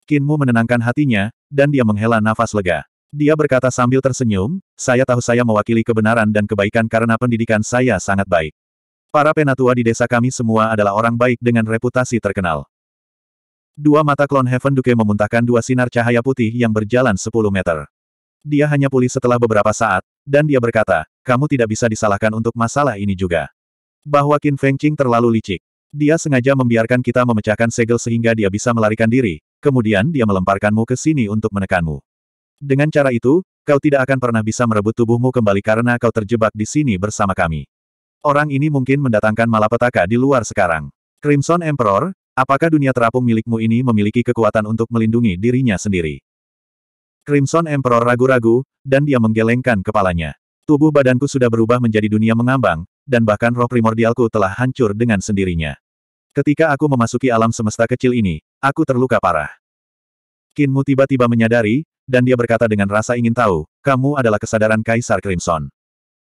Kinmu menenangkan hatinya, dan dia menghela nafas lega. Dia berkata sambil tersenyum, saya tahu saya mewakili kebenaran dan kebaikan karena pendidikan saya sangat baik. Para penatua di desa kami semua adalah orang baik dengan reputasi terkenal. Dua mata klon Heaven Duke memuntahkan dua sinar cahaya putih yang berjalan 10 meter. Dia hanya pulih setelah beberapa saat, dan dia berkata, kamu tidak bisa disalahkan untuk masalah ini juga. Bahwa Qin Fengqing terlalu licik. Dia sengaja membiarkan kita memecahkan segel sehingga dia bisa melarikan diri, kemudian dia melemparkanmu ke sini untuk menekanmu. Dengan cara itu, kau tidak akan pernah bisa merebut tubuhmu kembali karena kau terjebak di sini bersama kami. Orang ini mungkin mendatangkan malapetaka di luar sekarang. Crimson Emperor, apakah dunia terapung milikmu ini memiliki kekuatan untuk melindungi dirinya sendiri? Crimson Emperor ragu-ragu, dan dia menggelengkan kepalanya. Tubuh badanku sudah berubah menjadi dunia mengambang, dan bahkan roh primordialku telah hancur dengan sendirinya. Ketika aku memasuki alam semesta kecil ini, aku terluka parah. Kinmu tiba-tiba menyadari, dan dia berkata dengan rasa ingin tahu, kamu adalah kesadaran Kaisar Crimson.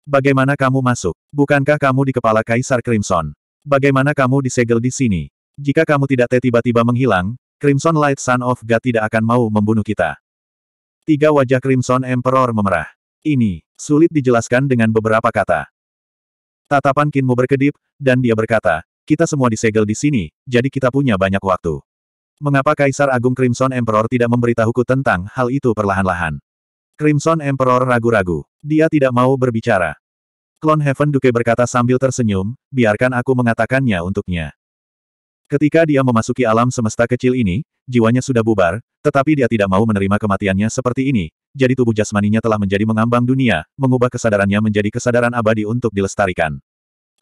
Bagaimana kamu masuk? Bukankah kamu di kepala Kaisar Crimson? Bagaimana kamu disegel di sini? Jika kamu tidak tiba-tiba menghilang, Crimson Light Son of God tidak akan mau membunuh kita. Tiga wajah Crimson Emperor memerah. Ini, sulit dijelaskan dengan beberapa kata. Tatapan Kinmu berkedip, dan dia berkata, kita semua disegel di sini, jadi kita punya banyak waktu. Mengapa Kaisar Agung Crimson Emperor tidak memberitahuku tentang hal itu perlahan-lahan? Crimson Emperor ragu-ragu. Dia tidak mau berbicara. Clone Heaven Duke berkata sambil tersenyum, biarkan aku mengatakannya untuknya. Ketika dia memasuki alam semesta kecil ini, jiwanya sudah bubar, tetapi dia tidak mau menerima kematiannya seperti ini, jadi tubuh jasmaninya telah menjadi mengambang dunia, mengubah kesadarannya menjadi kesadaran abadi untuk dilestarikan.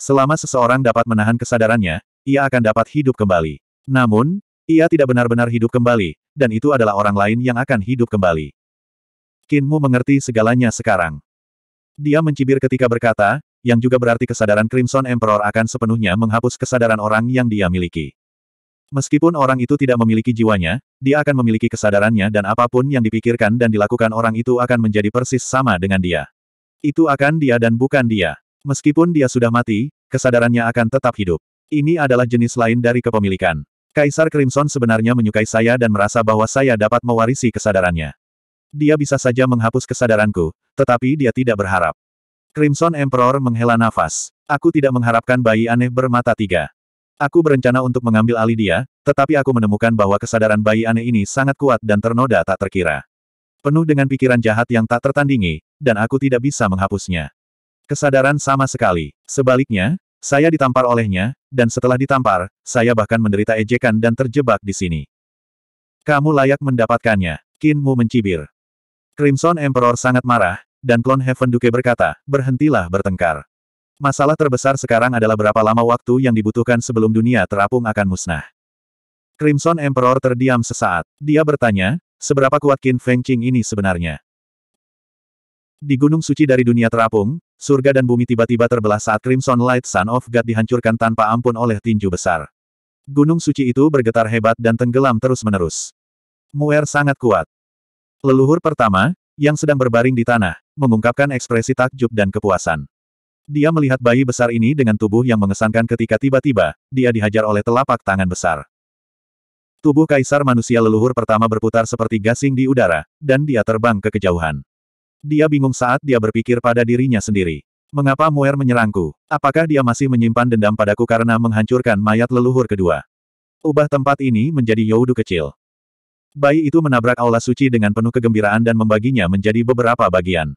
Selama seseorang dapat menahan kesadarannya, ia akan dapat hidup kembali. Namun, ia tidak benar-benar hidup kembali, dan itu adalah orang lain yang akan hidup kembali. Kinmu mengerti segalanya sekarang. Dia mencibir ketika berkata, yang juga berarti kesadaran Crimson Emperor akan sepenuhnya menghapus kesadaran orang yang dia miliki. Meskipun orang itu tidak memiliki jiwanya, dia akan memiliki kesadarannya dan apapun yang dipikirkan dan dilakukan orang itu akan menjadi persis sama dengan dia. Itu akan dia dan bukan dia. Meskipun dia sudah mati, kesadarannya akan tetap hidup. Ini adalah jenis lain dari kepemilikan. Kaisar Crimson sebenarnya menyukai saya dan merasa bahwa saya dapat mewarisi kesadarannya. Dia bisa saja menghapus kesadaranku, tetapi dia tidak berharap. Crimson Emperor menghela nafas. Aku tidak mengharapkan bayi aneh bermata tiga. Aku berencana untuk mengambil alih dia, tetapi aku menemukan bahwa kesadaran bayi aneh ini sangat kuat dan ternoda tak terkira. Penuh dengan pikiran jahat yang tak tertandingi, dan aku tidak bisa menghapusnya. Kesadaran sama sekali. Sebaliknya, saya ditampar olehnya, dan setelah ditampar, saya bahkan menderita ejekan dan terjebak di sini. Kamu layak mendapatkannya. Kinmu mencibir. Crimson Emperor sangat marah, dan Clone Heaven Duke berkata, berhentilah bertengkar. Masalah terbesar sekarang adalah berapa lama waktu yang dibutuhkan sebelum dunia terapung akan musnah. Crimson Emperor terdiam sesaat. Dia bertanya, seberapa kuat Qin Feng Qing ini sebenarnya? Di gunung suci dari dunia terapung, surga dan bumi tiba-tiba terbelah saat Crimson Light Sun of God dihancurkan tanpa ampun oleh tinju besar. Gunung suci itu bergetar hebat dan tenggelam terus-menerus. Muer sangat kuat. Leluhur pertama, yang sedang berbaring di tanah, mengungkapkan ekspresi takjub dan kepuasan. Dia melihat bayi besar ini dengan tubuh yang mengesankan ketika tiba-tiba, dia dihajar oleh telapak tangan besar. Tubuh kaisar manusia leluhur pertama berputar seperti gasing di udara, dan dia terbang ke kejauhan. Dia bingung saat dia berpikir pada dirinya sendiri. Mengapa Muer menyerangku? Apakah dia masih menyimpan dendam padaku karena menghancurkan mayat leluhur kedua? Ubah tempat ini menjadi Yaudu kecil. Bayi itu menabrak aula suci dengan penuh kegembiraan dan membaginya menjadi beberapa bagian.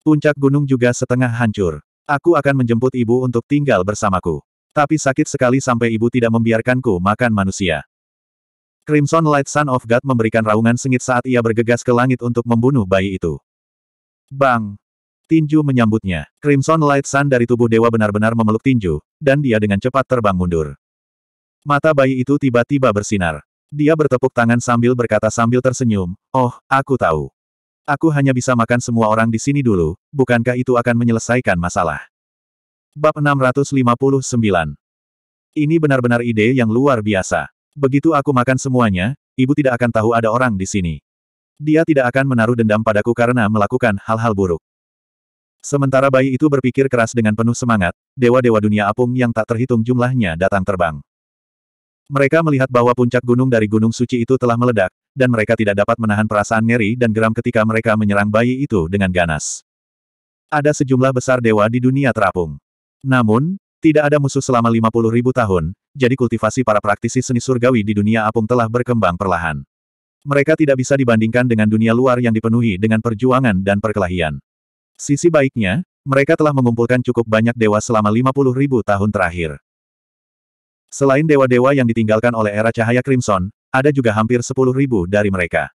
Puncak gunung juga setengah hancur. Aku akan menjemput ibu untuk tinggal bersamaku. Tapi sakit sekali sampai ibu tidak membiarkanku makan manusia. Crimson Light Son of God memberikan raungan sengit saat ia bergegas ke langit untuk membunuh bayi itu. Bang! Tinju menyambutnya. Crimson Light Sun dari tubuh dewa benar-benar memeluk Tinju, dan dia dengan cepat terbang mundur. Mata bayi itu tiba-tiba bersinar. Dia bertepuk tangan sambil berkata sambil tersenyum, Oh, aku tahu. Aku hanya bisa makan semua orang di sini dulu, bukankah itu akan menyelesaikan masalah? Bab 659 Ini benar-benar ide yang luar biasa. Begitu aku makan semuanya, ibu tidak akan tahu ada orang di sini. Dia tidak akan menaruh dendam padaku karena melakukan hal-hal buruk. Sementara bayi itu berpikir keras dengan penuh semangat, dewa-dewa dunia apung yang tak terhitung jumlahnya datang terbang. Mereka melihat bahwa puncak gunung dari Gunung Suci itu telah meledak, dan mereka tidak dapat menahan perasaan ngeri dan geram ketika mereka menyerang bayi itu dengan ganas. Ada sejumlah besar dewa di dunia terapung. Namun, tidak ada musuh selama 50 ribu tahun, jadi kultivasi para praktisi seni surgawi di dunia apung telah berkembang perlahan. Mereka tidak bisa dibandingkan dengan dunia luar yang dipenuhi dengan perjuangan dan perkelahian. Sisi baiknya, mereka telah mengumpulkan cukup banyak dewa selama 50 ribu tahun terakhir. Selain dewa-dewa yang ditinggalkan oleh era cahaya Crimson, ada juga hampir sepuluh ribu dari mereka.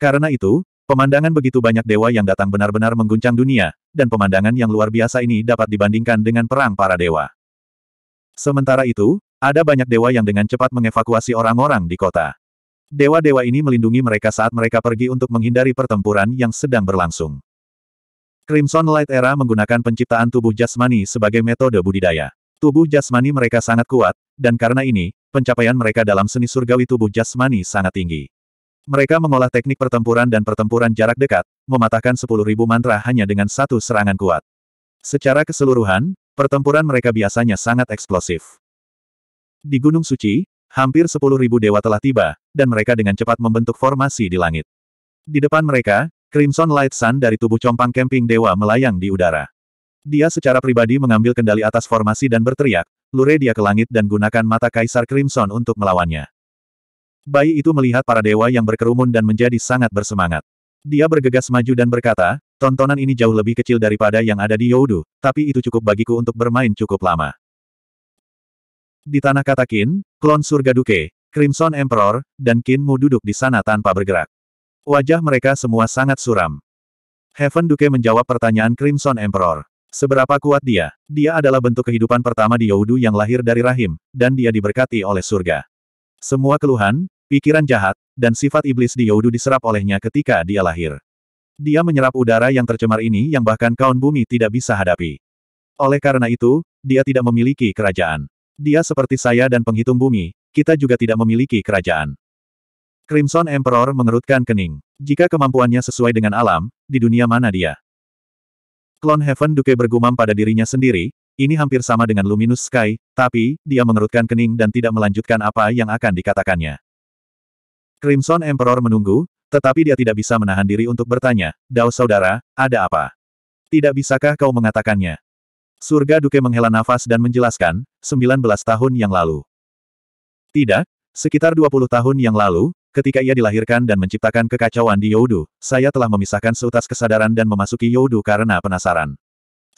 Karena itu, pemandangan begitu banyak dewa yang datang benar-benar mengguncang dunia, dan pemandangan yang luar biasa ini dapat dibandingkan dengan perang para dewa. Sementara itu, ada banyak dewa yang dengan cepat mengevakuasi orang-orang di kota. Dewa-dewa ini melindungi mereka saat mereka pergi untuk menghindari pertempuran yang sedang berlangsung. Crimson Light Era menggunakan penciptaan tubuh jasmani sebagai metode budidaya. Tubuh jasmani mereka sangat kuat, dan karena ini, pencapaian mereka dalam seni surgawi tubuh jasmani sangat tinggi. Mereka mengolah teknik pertempuran dan pertempuran jarak dekat, mematahkan 10.000 mantra hanya dengan satu serangan kuat. Secara keseluruhan, pertempuran mereka biasanya sangat eksplosif. Di Gunung Suci, hampir 10.000 dewa telah tiba, dan mereka dengan cepat membentuk formasi di langit. Di depan mereka, Crimson Light Sun dari tubuh compang camping dewa melayang di udara. Dia secara pribadi mengambil kendali atas formasi dan berteriak, lure dia ke langit dan gunakan mata Kaisar Crimson untuk melawannya. Bayi itu melihat para dewa yang berkerumun dan menjadi sangat bersemangat. Dia bergegas maju dan berkata, tontonan ini jauh lebih kecil daripada yang ada di Yodu, tapi itu cukup bagiku untuk bermain cukup lama. Di tanah Katakin, klon surga Duke, Crimson Emperor, dan Kinmu duduk di sana tanpa bergerak. Wajah mereka semua sangat suram. Heaven Duke menjawab pertanyaan Crimson Emperor. Seberapa kuat dia, dia adalah bentuk kehidupan pertama di Yaudu yang lahir dari rahim, dan dia diberkati oleh surga. Semua keluhan, pikiran jahat, dan sifat iblis di Yaudu diserap olehnya ketika dia lahir. Dia menyerap udara yang tercemar ini yang bahkan kaun bumi tidak bisa hadapi. Oleh karena itu, dia tidak memiliki kerajaan. Dia seperti saya dan penghitung bumi, kita juga tidak memiliki kerajaan. Crimson Emperor mengerutkan kening. Jika kemampuannya sesuai dengan alam, di dunia mana dia? Klon Heaven Duke bergumam pada dirinya sendiri, ini hampir sama dengan Luminous Sky, tapi, dia mengerutkan kening dan tidak melanjutkan apa yang akan dikatakannya. Crimson Emperor menunggu, tetapi dia tidak bisa menahan diri untuk bertanya, Dao saudara, ada apa? Tidak bisakah kau mengatakannya? Surga Duke menghela nafas dan menjelaskan, 19 tahun yang lalu. Tidak, sekitar 20 tahun yang lalu, Ketika ia dilahirkan dan menciptakan kekacauan di Yodu, saya telah memisahkan seutas kesadaran dan memasuki Yodu karena penasaran.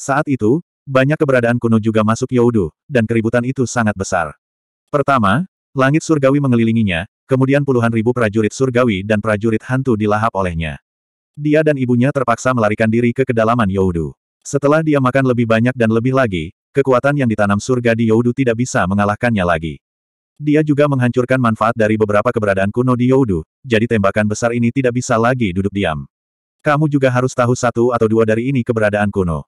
Saat itu, banyak keberadaan kuno juga masuk Yodu, dan keributan itu sangat besar. Pertama, langit surgawi mengelilinginya, kemudian puluhan ribu prajurit surgawi dan prajurit hantu dilahap olehnya. Dia dan ibunya terpaksa melarikan diri ke kedalaman Yodu. Setelah dia makan lebih banyak dan lebih lagi, kekuatan yang ditanam surga di Yodu tidak bisa mengalahkannya lagi. Dia juga menghancurkan manfaat dari beberapa keberadaan kuno di Yodu, jadi tembakan besar ini tidak bisa lagi duduk diam. Kamu juga harus tahu satu atau dua dari ini keberadaan kuno.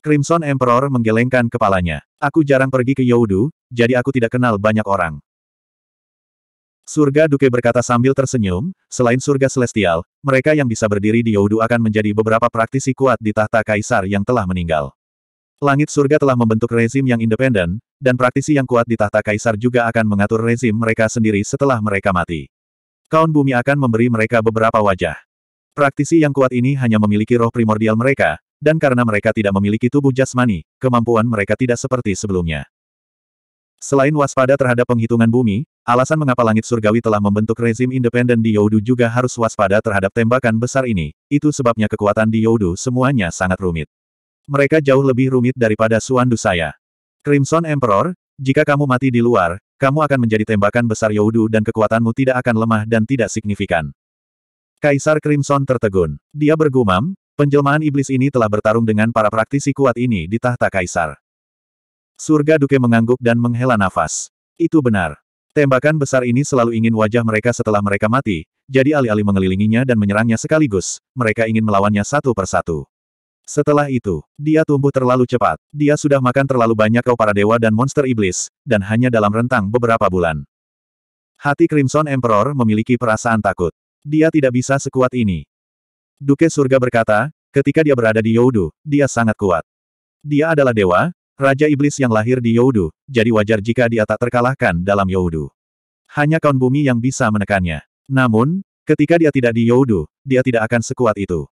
Crimson Emperor menggelengkan kepalanya. Aku jarang pergi ke Yodu, jadi aku tidak kenal banyak orang. Surga Duke berkata sambil tersenyum, selain surga celestial, mereka yang bisa berdiri di Yodu akan menjadi beberapa praktisi kuat di tahta kaisar yang telah meninggal. Langit surga telah membentuk rezim yang independen, dan praktisi yang kuat di tahta kaisar juga akan mengatur rezim mereka sendiri setelah mereka mati. Kaun bumi akan memberi mereka beberapa wajah. Praktisi yang kuat ini hanya memiliki roh primordial mereka, dan karena mereka tidak memiliki tubuh jasmani, kemampuan mereka tidak seperti sebelumnya. Selain waspada terhadap penghitungan bumi, alasan mengapa langit surgawi telah membentuk rezim independen di Yodu juga harus waspada terhadap tembakan besar ini, itu sebabnya kekuatan di Yodu semuanya sangat rumit. Mereka jauh lebih rumit daripada Suandu saya. Crimson Emperor, jika kamu mati di luar, kamu akan menjadi tembakan besar Yaudu dan kekuatanmu tidak akan lemah dan tidak signifikan. Kaisar Crimson tertegun. Dia bergumam, penjelmaan iblis ini telah bertarung dengan para praktisi kuat ini di tahta kaisar. Surga Duke mengangguk dan menghela nafas. Itu benar. Tembakan besar ini selalu ingin wajah mereka setelah mereka mati, jadi alih-alih mengelilinginya dan menyerangnya sekaligus, mereka ingin melawannya satu persatu. Setelah itu, dia tumbuh terlalu cepat. Dia sudah makan terlalu banyak kau para dewa dan monster iblis, dan hanya dalam rentang beberapa bulan. Hati Crimson Emperor memiliki perasaan takut. Dia tidak bisa sekuat ini. Duke Surga berkata, ketika dia berada di Yodu, dia sangat kuat. Dia adalah dewa, raja iblis yang lahir di Yodu, jadi wajar jika dia tak terkalahkan dalam Yodu. Hanya kaun bumi yang bisa menekannya. Namun, ketika dia tidak di Yodu, dia tidak akan sekuat itu.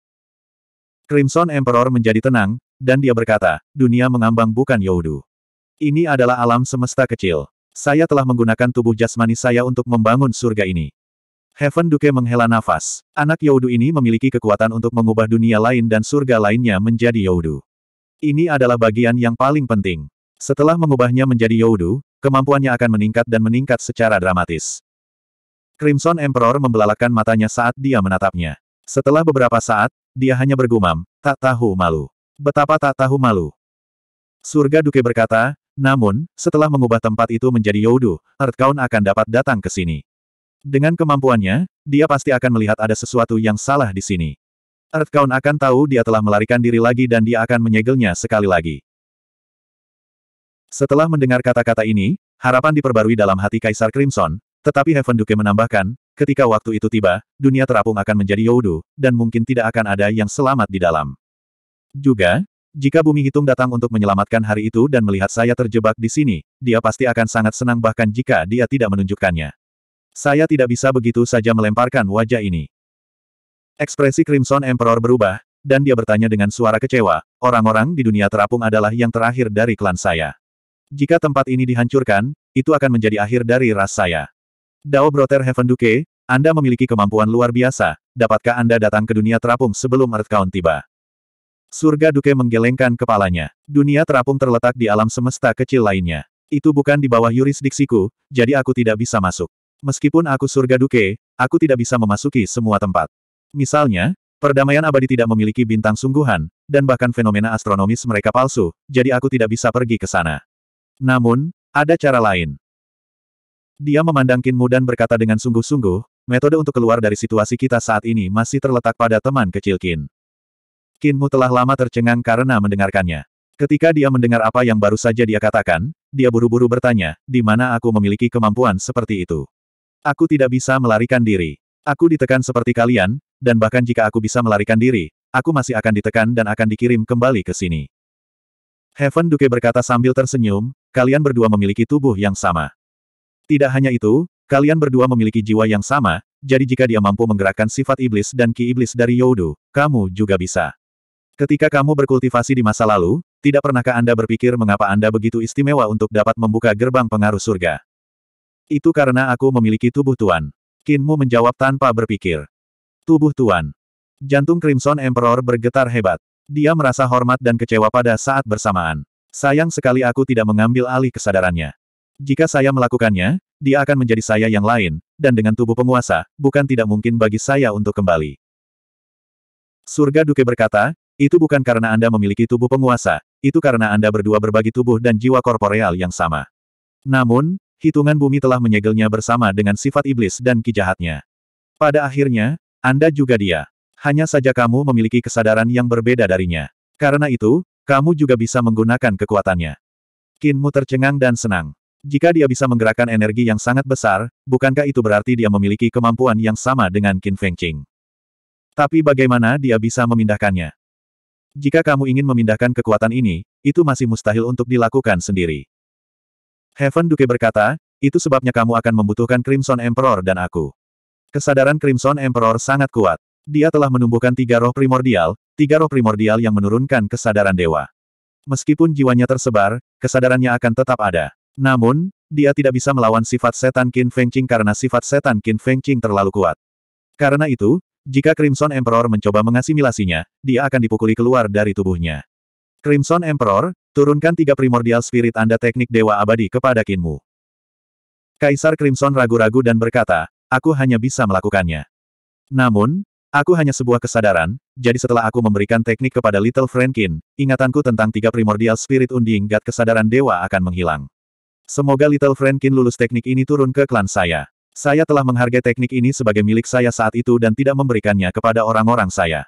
Crimson Emperor menjadi tenang, dan dia berkata, dunia mengambang bukan Yaudu. Ini adalah alam semesta kecil. Saya telah menggunakan tubuh jasmani saya untuk membangun surga ini. Heaven Duke menghela nafas. Anak Yaudu ini memiliki kekuatan untuk mengubah dunia lain dan surga lainnya menjadi Yaudu. Ini adalah bagian yang paling penting. Setelah mengubahnya menjadi Yaudu, kemampuannya akan meningkat dan meningkat secara dramatis. Crimson Emperor membelalakan matanya saat dia menatapnya. Setelah beberapa saat, dia hanya bergumam, tak tahu malu. Betapa tak tahu malu. Surga Duke berkata, namun, setelah mengubah tempat itu menjadi Yodu, Earthcount akan dapat datang ke sini. Dengan kemampuannya, dia pasti akan melihat ada sesuatu yang salah di sini. Earthcount akan tahu dia telah melarikan diri lagi dan dia akan menyegelnya sekali lagi. Setelah mendengar kata-kata ini, harapan diperbarui dalam hati Kaisar Crimson, tetapi Heaven Duke menambahkan, Ketika waktu itu tiba, dunia terapung akan menjadi Yaudu, dan mungkin tidak akan ada yang selamat di dalam. Juga, jika bumi hitung datang untuk menyelamatkan hari itu dan melihat saya terjebak di sini, dia pasti akan sangat senang bahkan jika dia tidak menunjukkannya. Saya tidak bisa begitu saja melemparkan wajah ini. Ekspresi Crimson Emperor berubah, dan dia bertanya dengan suara kecewa, orang-orang di dunia terapung adalah yang terakhir dari klan saya. Jika tempat ini dihancurkan, itu akan menjadi akhir dari ras saya. Dao Broter Heaven Duke, Anda memiliki kemampuan luar biasa, dapatkah Anda datang ke dunia terapung sebelum Earthcount tiba? Surga Duke menggelengkan kepalanya. Dunia terapung terletak di alam semesta kecil lainnya. Itu bukan di bawah yurisdiksiku, jadi aku tidak bisa masuk. Meskipun aku surga Duke, aku tidak bisa memasuki semua tempat. Misalnya, perdamaian abadi tidak memiliki bintang sungguhan, dan bahkan fenomena astronomis mereka palsu, jadi aku tidak bisa pergi ke sana. Namun, ada cara lain. Dia memandang Kinmu dan berkata dengan sungguh-sungguh, metode untuk keluar dari situasi kita saat ini masih terletak pada teman kecil Kin. Kinmu telah lama tercengang karena mendengarkannya. Ketika dia mendengar apa yang baru saja dia katakan, dia buru-buru bertanya, di mana aku memiliki kemampuan seperti itu. Aku tidak bisa melarikan diri. Aku ditekan seperti kalian, dan bahkan jika aku bisa melarikan diri, aku masih akan ditekan dan akan dikirim kembali ke sini. Heaven Duke berkata sambil tersenyum, kalian berdua memiliki tubuh yang sama. Tidak hanya itu, kalian berdua memiliki jiwa yang sama, jadi jika dia mampu menggerakkan sifat iblis dan ki iblis dari Yodu, kamu juga bisa. Ketika kamu berkultivasi di masa lalu, tidak pernahkah Anda berpikir mengapa Anda begitu istimewa untuk dapat membuka gerbang pengaruh surga? Itu karena aku memiliki tubuh Tuan. Kinmu menjawab tanpa berpikir. Tubuh Tuan. Jantung Crimson Emperor bergetar hebat. Dia merasa hormat dan kecewa pada saat bersamaan. Sayang sekali aku tidak mengambil alih kesadarannya. Jika saya melakukannya, dia akan menjadi saya yang lain, dan dengan tubuh penguasa, bukan tidak mungkin bagi saya untuk kembali. Surga Duke berkata, itu bukan karena Anda memiliki tubuh penguasa, itu karena Anda berdua berbagi tubuh dan jiwa korporeal yang sama. Namun, hitungan bumi telah menyegelnya bersama dengan sifat iblis dan kijahatnya. Pada akhirnya, Anda juga dia. Hanya saja kamu memiliki kesadaran yang berbeda darinya. Karena itu, kamu juga bisa menggunakan kekuatannya. Kinmu tercengang dan senang. Jika dia bisa menggerakkan energi yang sangat besar, bukankah itu berarti dia memiliki kemampuan yang sama dengan Qin Fengqing? Tapi bagaimana dia bisa memindahkannya? Jika kamu ingin memindahkan kekuatan ini, itu masih mustahil untuk dilakukan sendiri. Heaven Duke berkata, itu sebabnya kamu akan membutuhkan Crimson Emperor dan aku. Kesadaran Crimson Emperor sangat kuat. Dia telah menumbuhkan tiga roh primordial, tiga roh primordial yang menurunkan kesadaran dewa. Meskipun jiwanya tersebar, kesadarannya akan tetap ada. Namun, dia tidak bisa melawan sifat setan Qin Fengqing karena sifat setan Qin Fengqing terlalu kuat. Karena itu, jika Crimson Emperor mencoba mengasimilasinya, dia akan dipukuli keluar dari tubuhnya. Crimson Emperor, turunkan tiga primordial spirit Anda teknik Dewa Abadi kepada kinmu. Kaisar Crimson ragu-ragu dan berkata, aku hanya bisa melakukannya. Namun, aku hanya sebuah kesadaran, jadi setelah aku memberikan teknik kepada Little Frankin, ingatanku tentang tiga primordial spirit unding gat kesadaran dewa akan menghilang. Semoga Little Frankin lulus teknik ini turun ke klan saya. Saya telah menghargai teknik ini sebagai milik saya saat itu dan tidak memberikannya kepada orang-orang saya.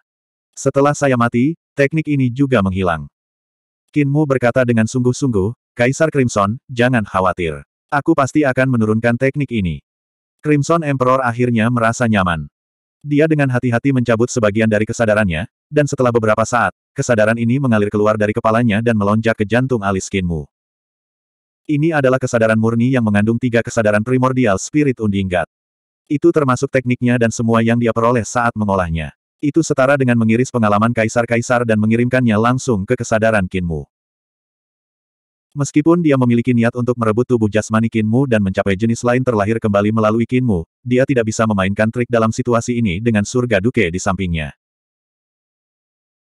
Setelah saya mati, teknik ini juga menghilang. Kinmu berkata dengan sungguh-sungguh, Kaisar Crimson, jangan khawatir. Aku pasti akan menurunkan teknik ini. Crimson Emperor akhirnya merasa nyaman. Dia dengan hati-hati mencabut sebagian dari kesadarannya, dan setelah beberapa saat, kesadaran ini mengalir keluar dari kepalanya dan melonjak ke jantung alis Kinmu. Ini adalah kesadaran murni yang mengandung tiga kesadaran primordial spirit undinggat. Itu termasuk tekniknya dan semua yang dia peroleh saat mengolahnya. Itu setara dengan mengiris pengalaman kaisar-kaisar dan mengirimkannya langsung ke kesadaran Kinmu. Meskipun dia memiliki niat untuk merebut tubuh jasmani Kinmu dan mencapai jenis lain terlahir kembali melalui Kinmu, dia tidak bisa memainkan trik dalam situasi ini dengan surga Duke di sampingnya.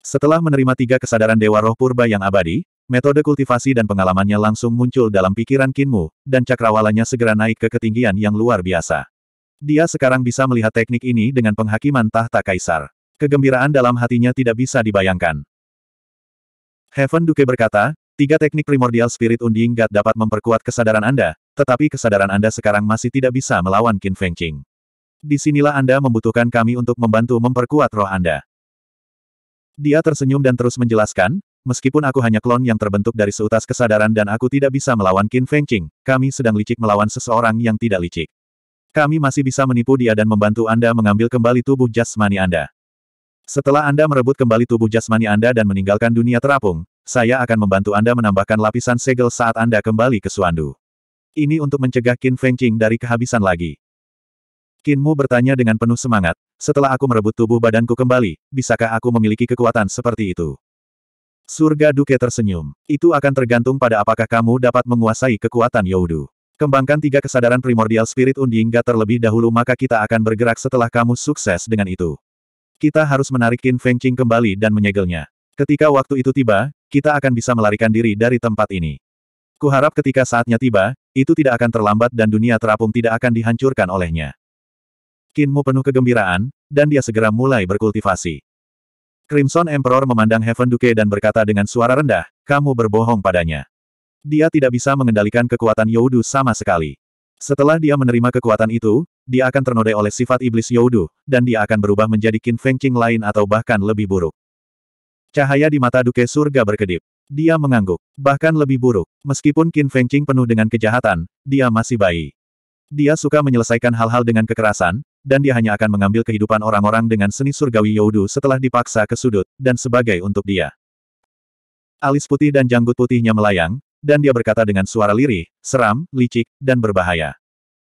Setelah menerima tiga kesadaran Dewa Roh Purba yang abadi, Metode kultivasi dan pengalamannya langsung muncul dalam pikiran Kinmu, dan cakrawalanya segera naik ke ketinggian yang luar biasa. Dia sekarang bisa melihat teknik ini dengan penghakiman tahta kaisar. Kegembiraan dalam hatinya tidak bisa dibayangkan. Heaven Duke berkata, tiga teknik primordial spirit undying God dapat memperkuat kesadaran Anda, tetapi kesadaran Anda sekarang masih tidak bisa melawan Qin Feng Qing. Disinilah Anda membutuhkan kami untuk membantu memperkuat roh Anda. Dia tersenyum dan terus menjelaskan, meskipun aku hanya klon yang terbentuk dari seutas kesadaran dan aku tidak bisa melawan Qin Feng Qing, kami sedang licik melawan seseorang yang tidak licik. Kami masih bisa menipu dia dan membantu Anda mengambil kembali tubuh jasmani Anda. Setelah Anda merebut kembali tubuh jasmani Anda dan meninggalkan dunia terapung, saya akan membantu Anda menambahkan lapisan segel saat Anda kembali ke Suandu. Ini untuk mencegah Qin Feng Qing dari kehabisan lagi. Kinmu bertanya dengan penuh semangat, setelah aku merebut tubuh badanku kembali, bisakah aku memiliki kekuatan seperti itu? Surga Duke tersenyum. Itu akan tergantung pada apakah kamu dapat menguasai kekuatan Yaudu. Kembangkan tiga kesadaran primordial spirit Undingga terlebih dahulu maka kita akan bergerak setelah kamu sukses dengan itu. Kita harus menarik Qin Feng Qing kembali dan menyegelnya. Ketika waktu itu tiba, kita akan bisa melarikan diri dari tempat ini. Kuharap ketika saatnya tiba, itu tidak akan terlambat dan dunia terapung tidak akan dihancurkan olehnya. Qinmu penuh kegembiraan, dan dia segera mulai berkultivasi. Crimson Emperor memandang Heaven Duke dan berkata dengan suara rendah, kamu berbohong padanya. Dia tidak bisa mengendalikan kekuatan Youdu sama sekali. Setelah dia menerima kekuatan itu, dia akan ternodai oleh sifat iblis Youdu, dan dia akan berubah menjadi Qin Feng Qing lain atau bahkan lebih buruk. Cahaya di mata Duke Surga berkedip. Dia mengangguk, bahkan lebih buruk. Meskipun Qin Feng Qing penuh dengan kejahatan, dia masih bayi. Dia suka menyelesaikan hal-hal dengan kekerasan, dan dia hanya akan mengambil kehidupan orang-orang dengan seni surgawi Yodu setelah dipaksa ke sudut, dan sebagai untuk dia. Alis putih dan janggut putihnya melayang, dan dia berkata dengan suara lirih, seram, licik, dan berbahaya.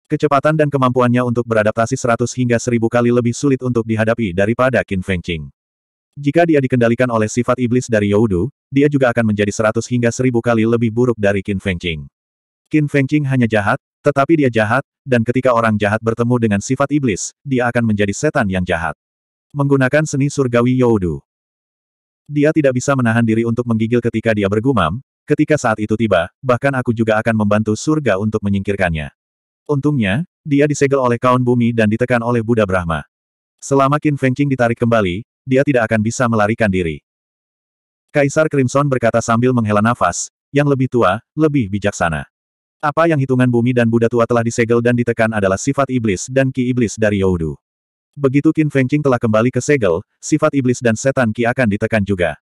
Kecepatan dan kemampuannya untuk beradaptasi 100 hingga seribu kali lebih sulit untuk dihadapi daripada Qin Fengqing. Jika dia dikendalikan oleh sifat iblis dari Yaudu, dia juga akan menjadi seratus hingga seribu kali lebih buruk dari Qin Fengqing. Qin Fengqing hanya jahat, tetapi dia jahat, dan ketika orang jahat bertemu dengan sifat iblis, dia akan menjadi setan yang jahat. Menggunakan seni surgawi Yodu, Dia tidak bisa menahan diri untuk menggigil ketika dia bergumam, ketika saat itu tiba, bahkan aku juga akan membantu surga untuk menyingkirkannya. Untungnya, dia disegel oleh kaun bumi dan ditekan oleh Buddha Brahma. Selama Qin Fengqing ditarik kembali, dia tidak akan bisa melarikan diri. Kaisar Crimson berkata sambil menghela nafas, yang lebih tua, lebih bijaksana. Apa yang hitungan bumi dan Buddha tua telah disegel dan ditekan adalah sifat iblis dan ki iblis dari Youdu. Begitu Qin Fengqing telah kembali ke segel, sifat iblis dan setan ki akan ditekan juga.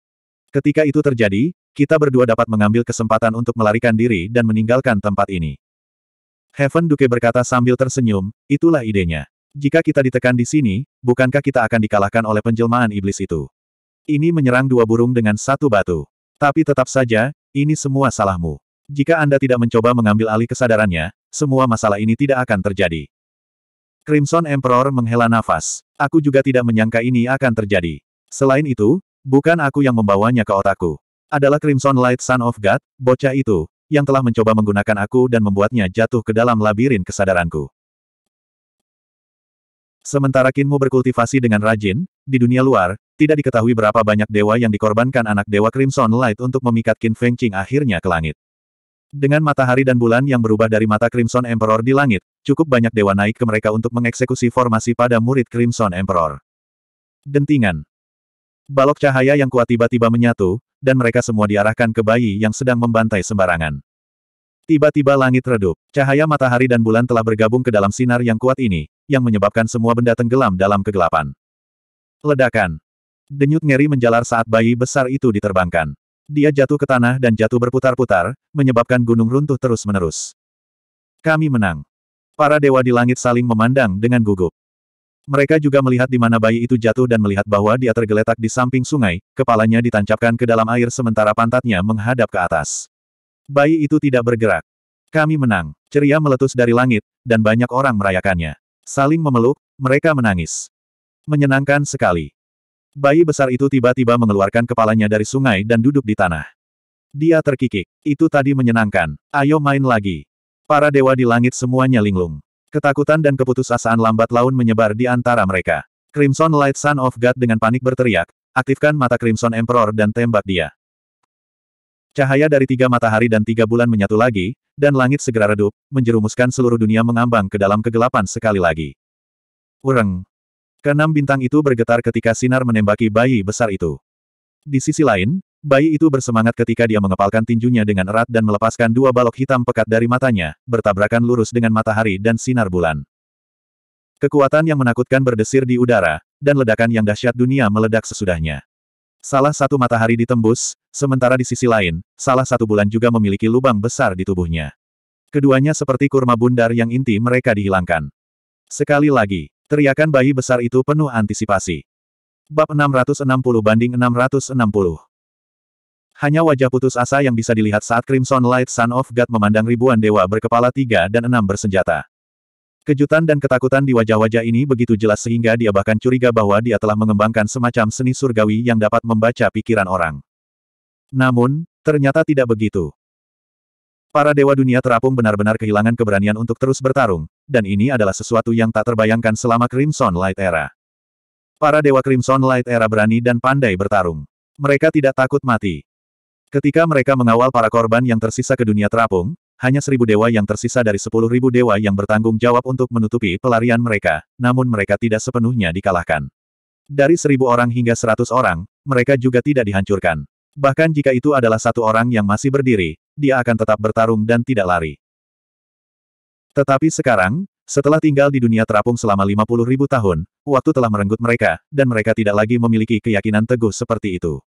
Ketika itu terjadi, kita berdua dapat mengambil kesempatan untuk melarikan diri dan meninggalkan tempat ini. Heaven Duke berkata sambil tersenyum, itulah idenya. Jika kita ditekan di sini, bukankah kita akan dikalahkan oleh penjelmaan iblis itu? Ini menyerang dua burung dengan satu batu. Tapi tetap saja, ini semua salahmu. Jika Anda tidak mencoba mengambil alih kesadarannya, semua masalah ini tidak akan terjadi. Crimson Emperor menghela nafas. Aku juga tidak menyangka ini akan terjadi. Selain itu, bukan aku yang membawanya ke otakku. Adalah Crimson Light Son of God, bocah itu, yang telah mencoba menggunakan aku dan membuatnya jatuh ke dalam labirin kesadaranku. Sementara Kinmu berkultivasi dengan rajin, di dunia luar, tidak diketahui berapa banyak dewa yang dikorbankan anak dewa Crimson Light untuk memikat Qin Fengqing akhirnya ke langit. Dengan matahari dan bulan yang berubah dari mata Crimson Emperor di langit, cukup banyak dewa naik ke mereka untuk mengeksekusi formasi pada murid Crimson Emperor. Dentingan. Balok cahaya yang kuat tiba-tiba menyatu, dan mereka semua diarahkan ke bayi yang sedang membantai sembarangan. Tiba-tiba langit redup, cahaya matahari dan bulan telah bergabung ke dalam sinar yang kuat ini, yang menyebabkan semua benda tenggelam dalam kegelapan. Ledakan. Denyut ngeri menjalar saat bayi besar itu diterbangkan dia jatuh ke tanah dan jatuh berputar-putar, menyebabkan gunung runtuh terus-menerus. Kami menang. Para dewa di langit saling memandang dengan gugup. Mereka juga melihat di mana bayi itu jatuh dan melihat bahwa dia tergeletak di samping sungai, kepalanya ditancapkan ke dalam air sementara pantatnya menghadap ke atas. Bayi itu tidak bergerak. Kami menang. Ceria meletus dari langit, dan banyak orang merayakannya. Saling memeluk, mereka menangis. Menyenangkan sekali. Bayi besar itu tiba-tiba mengeluarkan kepalanya dari sungai dan duduk di tanah. Dia terkikik. Itu tadi menyenangkan. Ayo main lagi. Para dewa di langit semuanya linglung. Ketakutan dan keputusasaan lambat laun menyebar di antara mereka. Crimson Light Sun of God dengan panik berteriak, aktifkan mata Crimson Emperor dan tembak dia. Cahaya dari tiga matahari dan tiga bulan menyatu lagi, dan langit segera redup, menjerumuskan seluruh dunia mengambang ke dalam kegelapan sekali lagi. Ureng, Keenam bintang itu bergetar ketika sinar menembaki bayi besar itu. Di sisi lain, bayi itu bersemangat ketika dia mengepalkan tinjunya dengan erat dan melepaskan dua balok hitam pekat dari matanya, bertabrakan lurus dengan matahari dan sinar bulan. Kekuatan yang menakutkan berdesir di udara, dan ledakan yang dahsyat dunia meledak sesudahnya. Salah satu matahari ditembus, sementara di sisi lain, salah satu bulan juga memiliki lubang besar di tubuhnya. Keduanya seperti kurma bundar yang inti mereka dihilangkan. Sekali lagi, Teriakan bayi besar itu penuh antisipasi. Bab 660 banding 660. Hanya wajah putus asa yang bisa dilihat saat Crimson Light Sun of God memandang ribuan dewa berkepala tiga dan enam bersenjata. Kejutan dan ketakutan di wajah-wajah ini begitu jelas sehingga dia bahkan curiga bahwa dia telah mengembangkan semacam seni surgawi yang dapat membaca pikiran orang. Namun, ternyata tidak begitu. Para dewa dunia terapung benar-benar kehilangan keberanian untuk terus bertarung, dan ini adalah sesuatu yang tak terbayangkan selama Crimson Light Era. Para dewa Crimson Light Era berani dan pandai bertarung. Mereka tidak takut mati. Ketika mereka mengawal para korban yang tersisa ke dunia terapung, hanya seribu dewa yang tersisa dari sepuluh ribu dewa yang bertanggung jawab untuk menutupi pelarian mereka, namun mereka tidak sepenuhnya dikalahkan. Dari seribu orang hingga seratus orang, mereka juga tidak dihancurkan. Bahkan jika itu adalah satu orang yang masih berdiri, dia akan tetap bertarung dan tidak lari. Tetapi sekarang, setelah tinggal di dunia terapung selama 50 tahun, waktu telah merenggut mereka, dan mereka tidak lagi memiliki keyakinan teguh seperti itu.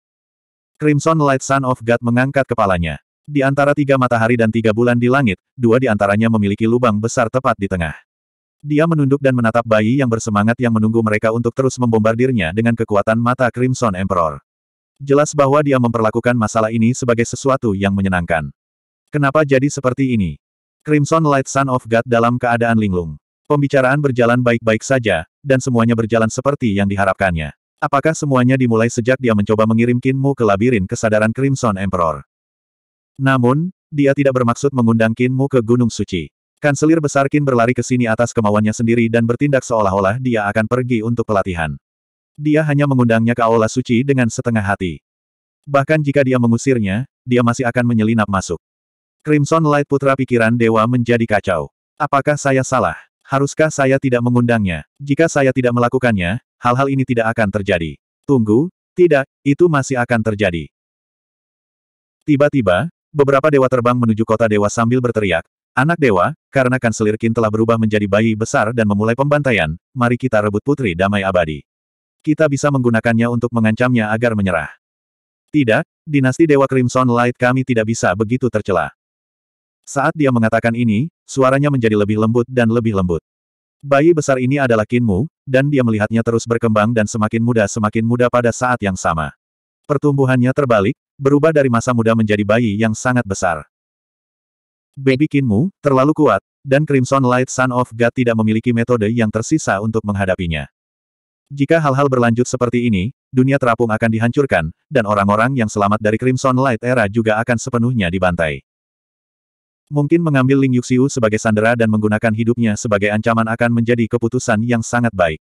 Crimson Light Sun of God mengangkat kepalanya. Di antara tiga matahari dan tiga bulan di langit, dua di antaranya memiliki lubang besar tepat di tengah. Dia menunduk dan menatap bayi yang bersemangat yang menunggu mereka untuk terus membombardirnya dengan kekuatan mata Crimson Emperor. Jelas bahwa dia memperlakukan masalah ini sebagai sesuatu yang menyenangkan. Kenapa jadi seperti ini? Crimson Light Sun of God dalam keadaan linglung. Pembicaraan berjalan baik-baik saja, dan semuanya berjalan seperti yang diharapkannya. Apakah semuanya dimulai sejak dia mencoba mengirim Kinmu ke labirin kesadaran Crimson Emperor? Namun, dia tidak bermaksud mengundang Kinmu ke Gunung Suci. Kanselir besar Kin berlari ke sini atas kemauannya sendiri dan bertindak seolah-olah dia akan pergi untuk pelatihan. Dia hanya mengundangnya ke Aula Suci dengan setengah hati. Bahkan jika dia mengusirnya, dia masih akan menyelinap masuk. Crimson Light Putra pikiran dewa menjadi kacau. Apakah saya salah? Haruskah saya tidak mengundangnya? Jika saya tidak melakukannya, hal-hal ini tidak akan terjadi. Tunggu, tidak, itu masih akan terjadi. Tiba-tiba, beberapa dewa terbang menuju kota dewa sambil berteriak, Anak dewa, karena Kanselir selirkin telah berubah menjadi bayi besar dan memulai pembantaian, mari kita rebut putri damai abadi. Kita bisa menggunakannya untuk mengancamnya agar menyerah. Tidak, dinasti Dewa Crimson Light kami tidak bisa begitu tercela. Saat dia mengatakan ini, suaranya menjadi lebih lembut dan lebih lembut. Bayi besar ini adalah Kinmu, dan dia melihatnya terus berkembang dan semakin muda semakin muda pada saat yang sama. Pertumbuhannya terbalik, berubah dari masa muda menjadi bayi yang sangat besar. Baby Kinmu, terlalu kuat, dan Crimson Light Sun of God tidak memiliki metode yang tersisa untuk menghadapinya. Jika hal-hal berlanjut seperti ini, dunia terapung akan dihancurkan, dan orang-orang yang selamat dari Crimson Light Era juga akan sepenuhnya dibantai. Mungkin mengambil Ling Yuxiu sebagai sandera dan menggunakan hidupnya sebagai ancaman akan menjadi keputusan yang sangat baik.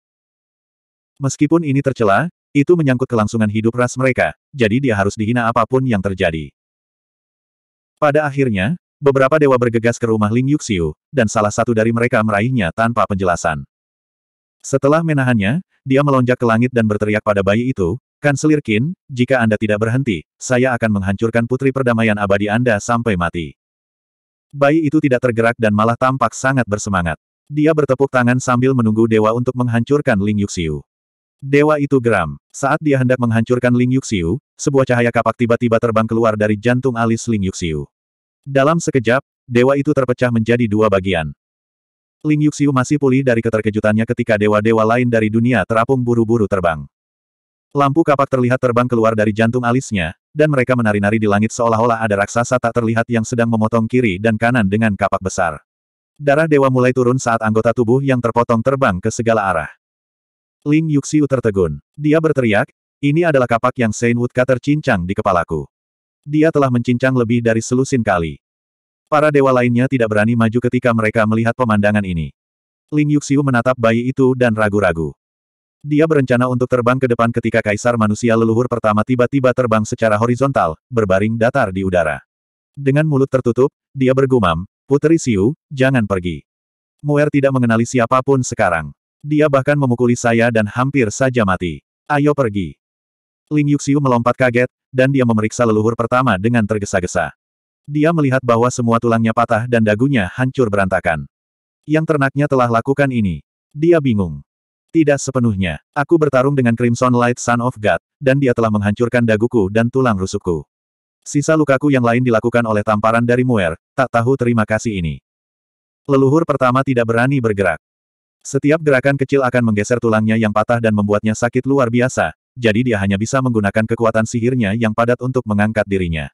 Meskipun ini tercela, itu menyangkut kelangsungan hidup ras mereka, jadi dia harus dihina apapun yang terjadi. Pada akhirnya, beberapa dewa bergegas ke rumah Ling Yuxiu, dan salah satu dari mereka meraihnya tanpa penjelasan. Setelah menahannya, dia melonjak ke langit dan berteriak pada bayi itu, Kanselir Qin, jika Anda tidak berhenti, saya akan menghancurkan putri perdamaian abadi Anda sampai mati. Bayi itu tidak tergerak dan malah tampak sangat bersemangat. Dia bertepuk tangan sambil menunggu dewa untuk menghancurkan Ling Yuxiu. Dewa itu geram. Saat dia hendak menghancurkan Ling Yuxiu, sebuah cahaya kapak tiba-tiba terbang keluar dari jantung alis Ling Yuxiu. Dalam sekejap, dewa itu terpecah menjadi dua bagian. Ling Yuxiu masih pulih dari keterkejutannya ketika dewa-dewa lain dari dunia terapung buru-buru terbang. Lampu kapak terlihat terbang keluar dari jantung alisnya, dan mereka menari-nari di langit seolah-olah ada raksasa tak terlihat yang sedang memotong kiri dan kanan dengan kapak besar. Darah dewa mulai turun saat anggota tubuh yang terpotong terbang ke segala arah. Ling Yuxiu tertegun. Dia berteriak, ini adalah kapak yang Saint Woodcutter cincang di kepalaku. Dia telah mencincang lebih dari selusin kali. Para dewa lainnya tidak berani maju ketika mereka melihat pemandangan ini. Ling Yuxiu menatap bayi itu dan ragu-ragu. Dia berencana untuk terbang ke depan ketika kaisar manusia leluhur pertama tiba-tiba terbang secara horizontal, berbaring datar di udara. Dengan mulut tertutup, dia bergumam, Putri Siu, jangan pergi. Muer tidak mengenali siapapun sekarang. Dia bahkan memukuli saya dan hampir saja mati. Ayo pergi. Ling Yuxiu melompat kaget, dan dia memeriksa leluhur pertama dengan tergesa-gesa. Dia melihat bahwa semua tulangnya patah dan dagunya hancur berantakan. Yang ternaknya telah lakukan ini. Dia bingung. Tidak sepenuhnya. Aku bertarung dengan Crimson Light Son of God, dan dia telah menghancurkan daguku dan tulang rusukku. Sisa lukaku yang lain dilakukan oleh tamparan dari Muer, tak tahu terima kasih ini. Leluhur pertama tidak berani bergerak. Setiap gerakan kecil akan menggeser tulangnya yang patah dan membuatnya sakit luar biasa, jadi dia hanya bisa menggunakan kekuatan sihirnya yang padat untuk mengangkat dirinya.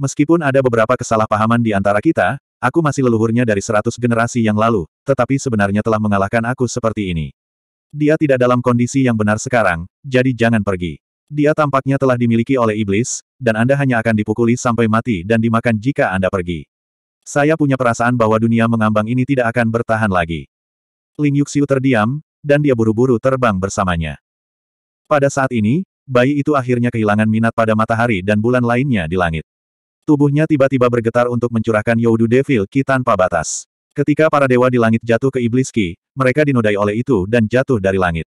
Meskipun ada beberapa kesalahpahaman di antara kita, aku masih leluhurnya dari seratus generasi yang lalu, tetapi sebenarnya telah mengalahkan aku seperti ini. Dia tidak dalam kondisi yang benar sekarang, jadi jangan pergi. Dia tampaknya telah dimiliki oleh iblis, dan Anda hanya akan dipukuli sampai mati dan dimakan jika Anda pergi. Saya punya perasaan bahwa dunia mengambang ini tidak akan bertahan lagi. Ling Yuxiu terdiam, dan dia buru-buru terbang bersamanya. Pada saat ini, bayi itu akhirnya kehilangan minat pada matahari dan bulan lainnya di langit. Tubuhnya tiba-tiba bergetar untuk mencurahkan Yaudu Devil Ki tanpa batas. Ketika para dewa di langit jatuh ke iblis Ki, mereka dinodai oleh itu dan jatuh dari langit.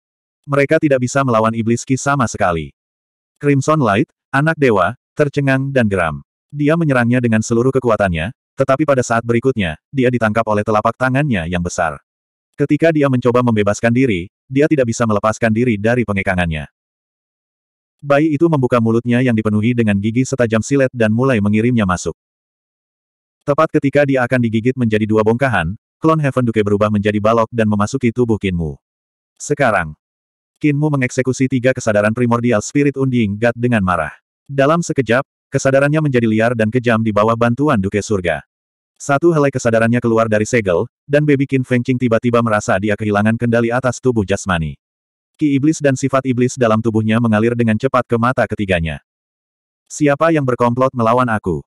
Mereka tidak bisa melawan iblis Ki sama sekali. Crimson Light, anak dewa, tercengang dan geram. Dia menyerangnya dengan seluruh kekuatannya, tetapi pada saat berikutnya, dia ditangkap oleh telapak tangannya yang besar. Ketika dia mencoba membebaskan diri, dia tidak bisa melepaskan diri dari pengekangannya. Bayi itu membuka mulutnya yang dipenuhi dengan gigi setajam silet dan mulai mengirimnya masuk. Tepat ketika dia akan digigit menjadi dua bongkahan, klon Heaven Duke berubah menjadi balok dan memasuki tubuh Kinmu. Sekarang, Kinmu mengeksekusi tiga kesadaran primordial Spirit Undying God dengan marah. Dalam sekejap, kesadarannya menjadi liar dan kejam di bawah bantuan Duke Surga. Satu helai kesadarannya keluar dari segel, dan Baby Kin Fengqing tiba-tiba merasa dia kehilangan kendali atas tubuh jasmani. Ki iblis dan sifat iblis dalam tubuhnya mengalir dengan cepat ke mata ketiganya. Siapa yang berkomplot melawan aku?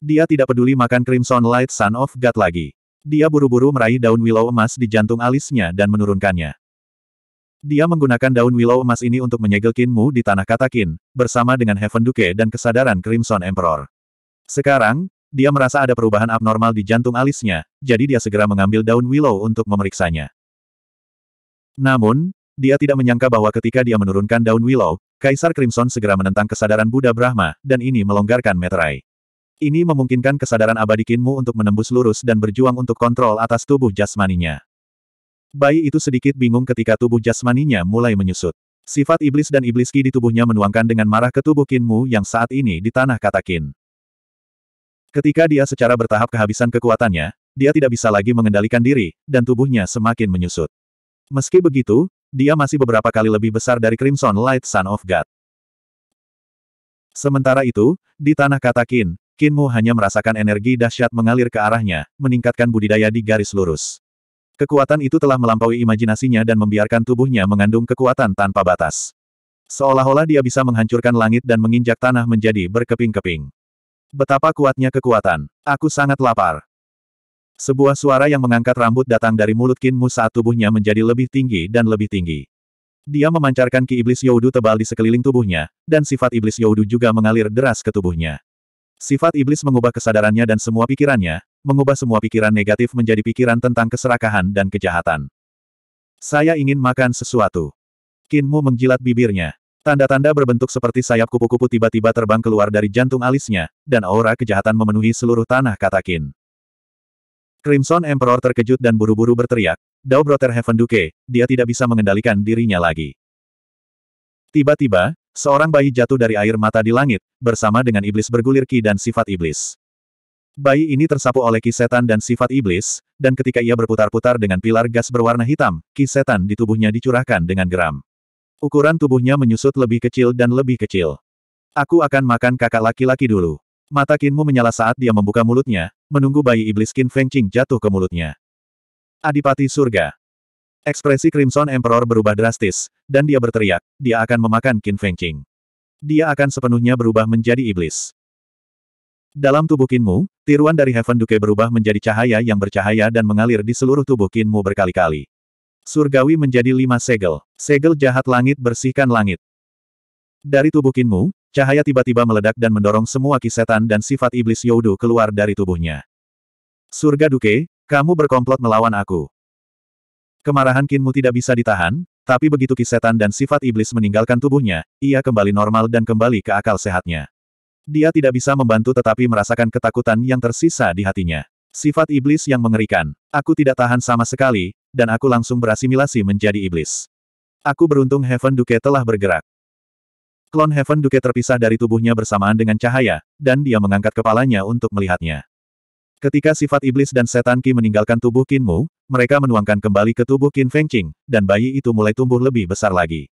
Dia tidak peduli makan Crimson Light Sun of God lagi. Dia buru-buru meraih daun willow emas di jantung alisnya dan menurunkannya. Dia menggunakan daun willow emas ini untuk menyegel Kinmu di tanah Katakin, bersama dengan Heaven Duke dan kesadaran Crimson Emperor. Sekarang, dia merasa ada perubahan abnormal di jantung alisnya, jadi dia segera mengambil daun willow untuk memeriksanya. Namun, dia tidak menyangka bahwa ketika dia menurunkan daun willow, Kaisar Crimson segera menentang kesadaran Buddha Brahma, dan ini melonggarkan meterai. Ini memungkinkan kesadaran abadi Kinmu untuk menembus lurus dan berjuang untuk kontrol atas tubuh jasmaninya. Bayi itu sedikit bingung ketika tubuh jasmaninya mulai menyusut. Sifat iblis dan ibliski di tubuhnya menuangkan dengan marah ke tubuh Kinmu yang saat ini di tanah kata Kin. Ketika dia secara bertahap kehabisan kekuatannya, dia tidak bisa lagi mengendalikan diri, dan tubuhnya semakin menyusut. Meski begitu, dia masih beberapa kali lebih besar dari Crimson Light Son of God. Sementara itu, di tanah katakin, Kinmu hanya merasakan energi dahsyat mengalir ke arahnya, meningkatkan budidaya di garis lurus. Kekuatan itu telah melampaui imajinasinya dan membiarkan tubuhnya mengandung kekuatan tanpa batas. Seolah-olah dia bisa menghancurkan langit dan menginjak tanah menjadi berkeping-keping. Betapa kuatnya kekuatan. Aku sangat lapar. Sebuah suara yang mengangkat rambut datang dari mulut Kinmu saat tubuhnya menjadi lebih tinggi dan lebih tinggi. Dia memancarkan ki iblis Yaudu tebal di sekeliling tubuhnya, dan sifat iblis Yaudu juga mengalir deras ke tubuhnya. Sifat iblis mengubah kesadarannya dan semua pikirannya, mengubah semua pikiran negatif menjadi pikiran tentang keserakahan dan kejahatan. Saya ingin makan sesuatu. Kinmu menjilat bibirnya. Tanda-tanda berbentuk seperti sayap kupu-kupu tiba-tiba terbang keluar dari jantung alisnya, dan aura kejahatan memenuhi seluruh tanah kata Kin. Crimson Emperor terkejut dan buru-buru berteriak, Daubroter Heaven Duke, dia tidak bisa mengendalikan dirinya lagi. Tiba-tiba, Seorang bayi jatuh dari air mata di langit, bersama dengan iblis bergulir ki dan sifat iblis. Bayi ini tersapu oleh ki setan dan sifat iblis, dan ketika ia berputar-putar dengan pilar gas berwarna hitam, ki setan di tubuhnya dicurahkan dengan geram. Ukuran tubuhnya menyusut lebih kecil dan lebih kecil. Aku akan makan kakak laki-laki dulu. Mata Kinmu menyala saat dia membuka mulutnya, menunggu bayi iblis Kin fengcing jatuh ke mulutnya. Adipati Surga Ekspresi Crimson Emperor berubah drastis, dan dia berteriak, dia akan memakan Qin Feng Qing. Dia akan sepenuhnya berubah menjadi iblis. Dalam tubuh Kinmu, tiruan dari Heaven Duke berubah menjadi cahaya yang bercahaya dan mengalir di seluruh tubuh Kinmu berkali-kali. Surgawi menjadi lima segel. Segel jahat langit bersihkan langit. Dari tubuh Kinmu, cahaya tiba-tiba meledak dan mendorong semua kisetan dan sifat iblis Yodu keluar dari tubuhnya. Surga Duke, kamu berkomplot melawan aku. Kemarahan Kinmu tidak bisa ditahan, tapi begitu kisetan dan sifat iblis meninggalkan tubuhnya, ia kembali normal dan kembali ke akal sehatnya. Dia tidak bisa membantu tetapi merasakan ketakutan yang tersisa di hatinya. Sifat iblis yang mengerikan. Aku tidak tahan sama sekali, dan aku langsung berasimilasi menjadi iblis. Aku beruntung Heaven Duke telah bergerak. Klon Heaven Duke terpisah dari tubuhnya bersamaan dengan cahaya, dan dia mengangkat kepalanya untuk melihatnya. Ketika sifat iblis dan setan Qi meninggalkan tubuh Qin Mu, mereka menuangkan kembali ke tubuh Qin Qing, dan bayi itu mulai tumbuh lebih besar lagi.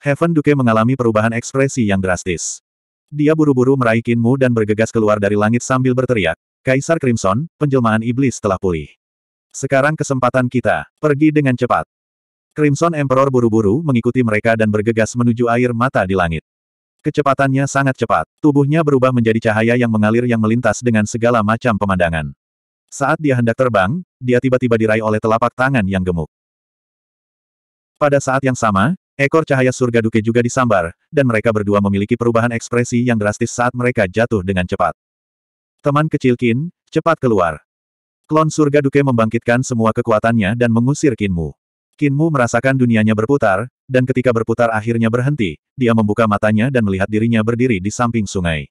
Heaven Duke mengalami perubahan ekspresi yang drastis. Dia buru-buru meraih Qin Mu dan bergegas keluar dari langit sambil berteriak, Kaisar Crimson, penjelmaan iblis telah pulih. Sekarang kesempatan kita, pergi dengan cepat. Crimson Emperor buru-buru mengikuti mereka dan bergegas menuju air mata di langit. Kecepatannya sangat cepat. Tubuhnya berubah menjadi cahaya yang mengalir yang melintas dengan segala macam pemandangan. Saat dia hendak terbang, dia tiba-tiba diraih oleh telapak tangan yang gemuk. Pada saat yang sama, ekor cahaya surga Duke juga disambar, dan mereka berdua memiliki perubahan ekspresi yang drastis saat mereka jatuh dengan cepat. Teman kecil Kin, cepat keluar. Klon surga Duke membangkitkan semua kekuatannya dan mengusir Kinmu. Kinmu merasakan dunianya berputar, dan ketika berputar akhirnya berhenti, dia membuka matanya dan melihat dirinya berdiri di samping sungai.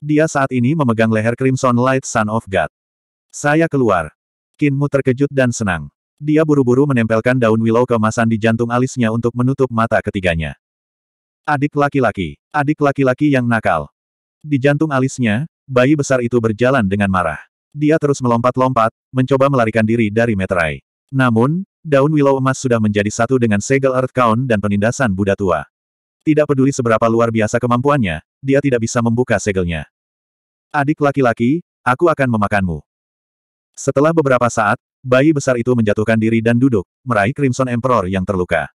Dia saat ini memegang leher Crimson Light Sun of God. Saya keluar. Kinmu terkejut dan senang. Dia buru-buru menempelkan daun willow kemasan di jantung alisnya untuk menutup mata ketiganya. Adik laki-laki, adik laki-laki yang nakal. Di jantung alisnya, bayi besar itu berjalan dengan marah. Dia terus melompat-lompat, mencoba melarikan diri dari meterai. Namun, daun willow emas sudah menjadi satu dengan segel Earth Count dan penindasan Buddha tua. Tidak peduli seberapa luar biasa kemampuannya, dia tidak bisa membuka segelnya. Adik laki-laki, aku akan memakanmu. Setelah beberapa saat, bayi besar itu menjatuhkan diri dan duduk, meraih Crimson Emperor yang terluka.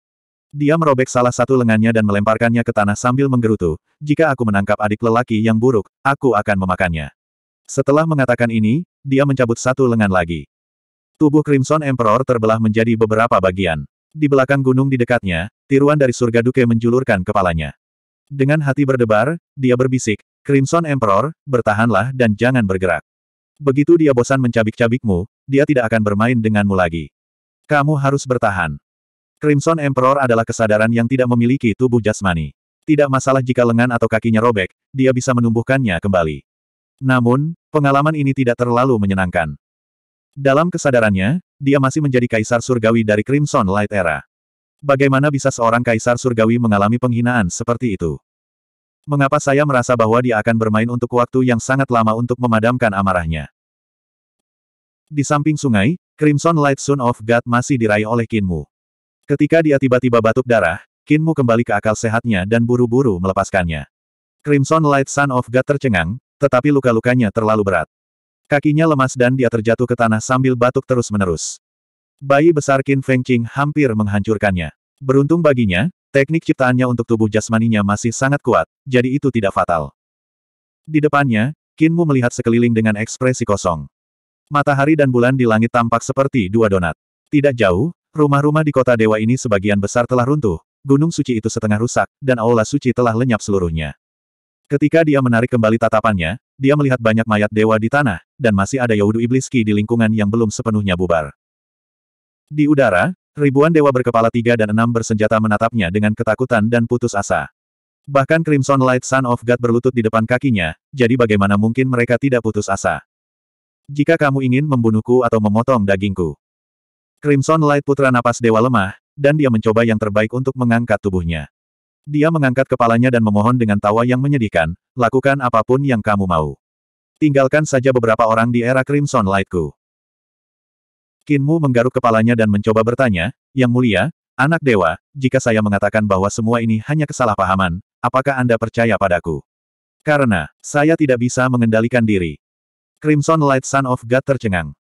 Dia merobek salah satu lengannya dan melemparkannya ke tanah sambil menggerutu, jika aku menangkap adik lelaki yang buruk, aku akan memakannya. Setelah mengatakan ini, dia mencabut satu lengan lagi. Tubuh Crimson Emperor terbelah menjadi beberapa bagian. Di belakang gunung di dekatnya, tiruan dari surga Duke menjulurkan kepalanya. Dengan hati berdebar, dia berbisik, Crimson Emperor, bertahanlah dan jangan bergerak. Begitu dia bosan mencabik-cabikmu, dia tidak akan bermain denganmu lagi. Kamu harus bertahan. Crimson Emperor adalah kesadaran yang tidak memiliki tubuh jasmani. Tidak masalah jika lengan atau kakinya robek, dia bisa menumbuhkannya kembali. Namun, pengalaman ini tidak terlalu menyenangkan. Dalam kesadarannya, dia masih menjadi kaisar surgawi dari Crimson Light Era. Bagaimana bisa seorang kaisar surgawi mengalami penghinaan seperti itu? Mengapa saya merasa bahwa dia akan bermain untuk waktu yang sangat lama untuk memadamkan amarahnya? Di samping sungai, Crimson Light Sun of God masih diraih oleh Kinmu. Ketika dia tiba-tiba batuk darah, Kinmu kembali ke akal sehatnya dan buru-buru melepaskannya. Crimson Light Sun of God tercengang, tetapi luka-lukanya terlalu berat. Kakinya lemas dan dia terjatuh ke tanah sambil batuk terus-menerus. Bayi besar Qin Feng Qing hampir menghancurkannya. Beruntung baginya, teknik ciptaannya untuk tubuh jasmaninya masih sangat kuat, jadi itu tidak fatal. Di depannya, Qin Mu melihat sekeliling dengan ekspresi kosong. Matahari dan bulan di langit tampak seperti dua donat. Tidak jauh, rumah-rumah di kota dewa ini sebagian besar telah runtuh, gunung suci itu setengah rusak, dan aula suci telah lenyap seluruhnya. Ketika dia menarik kembali tatapannya, dia melihat banyak mayat dewa di tanah, dan masih ada Yaudu Ibliski di lingkungan yang belum sepenuhnya bubar. Di udara, ribuan dewa berkepala tiga dan enam bersenjata menatapnya dengan ketakutan dan putus asa. Bahkan Crimson Light Son of God berlutut di depan kakinya, jadi bagaimana mungkin mereka tidak putus asa? Jika kamu ingin membunuhku atau memotong dagingku. Crimson Light Putra napas dewa lemah, dan dia mencoba yang terbaik untuk mengangkat tubuhnya. Dia mengangkat kepalanya dan memohon dengan tawa yang menyedihkan, lakukan apapun yang kamu mau. Tinggalkan saja beberapa orang di era Crimson Lightku. Kinmu menggaruk kepalanya dan mencoba bertanya, Yang mulia, anak dewa, jika saya mengatakan bahwa semua ini hanya kesalahpahaman, apakah Anda percaya padaku? Karena, saya tidak bisa mengendalikan diri. Crimson Light Son of God tercengang.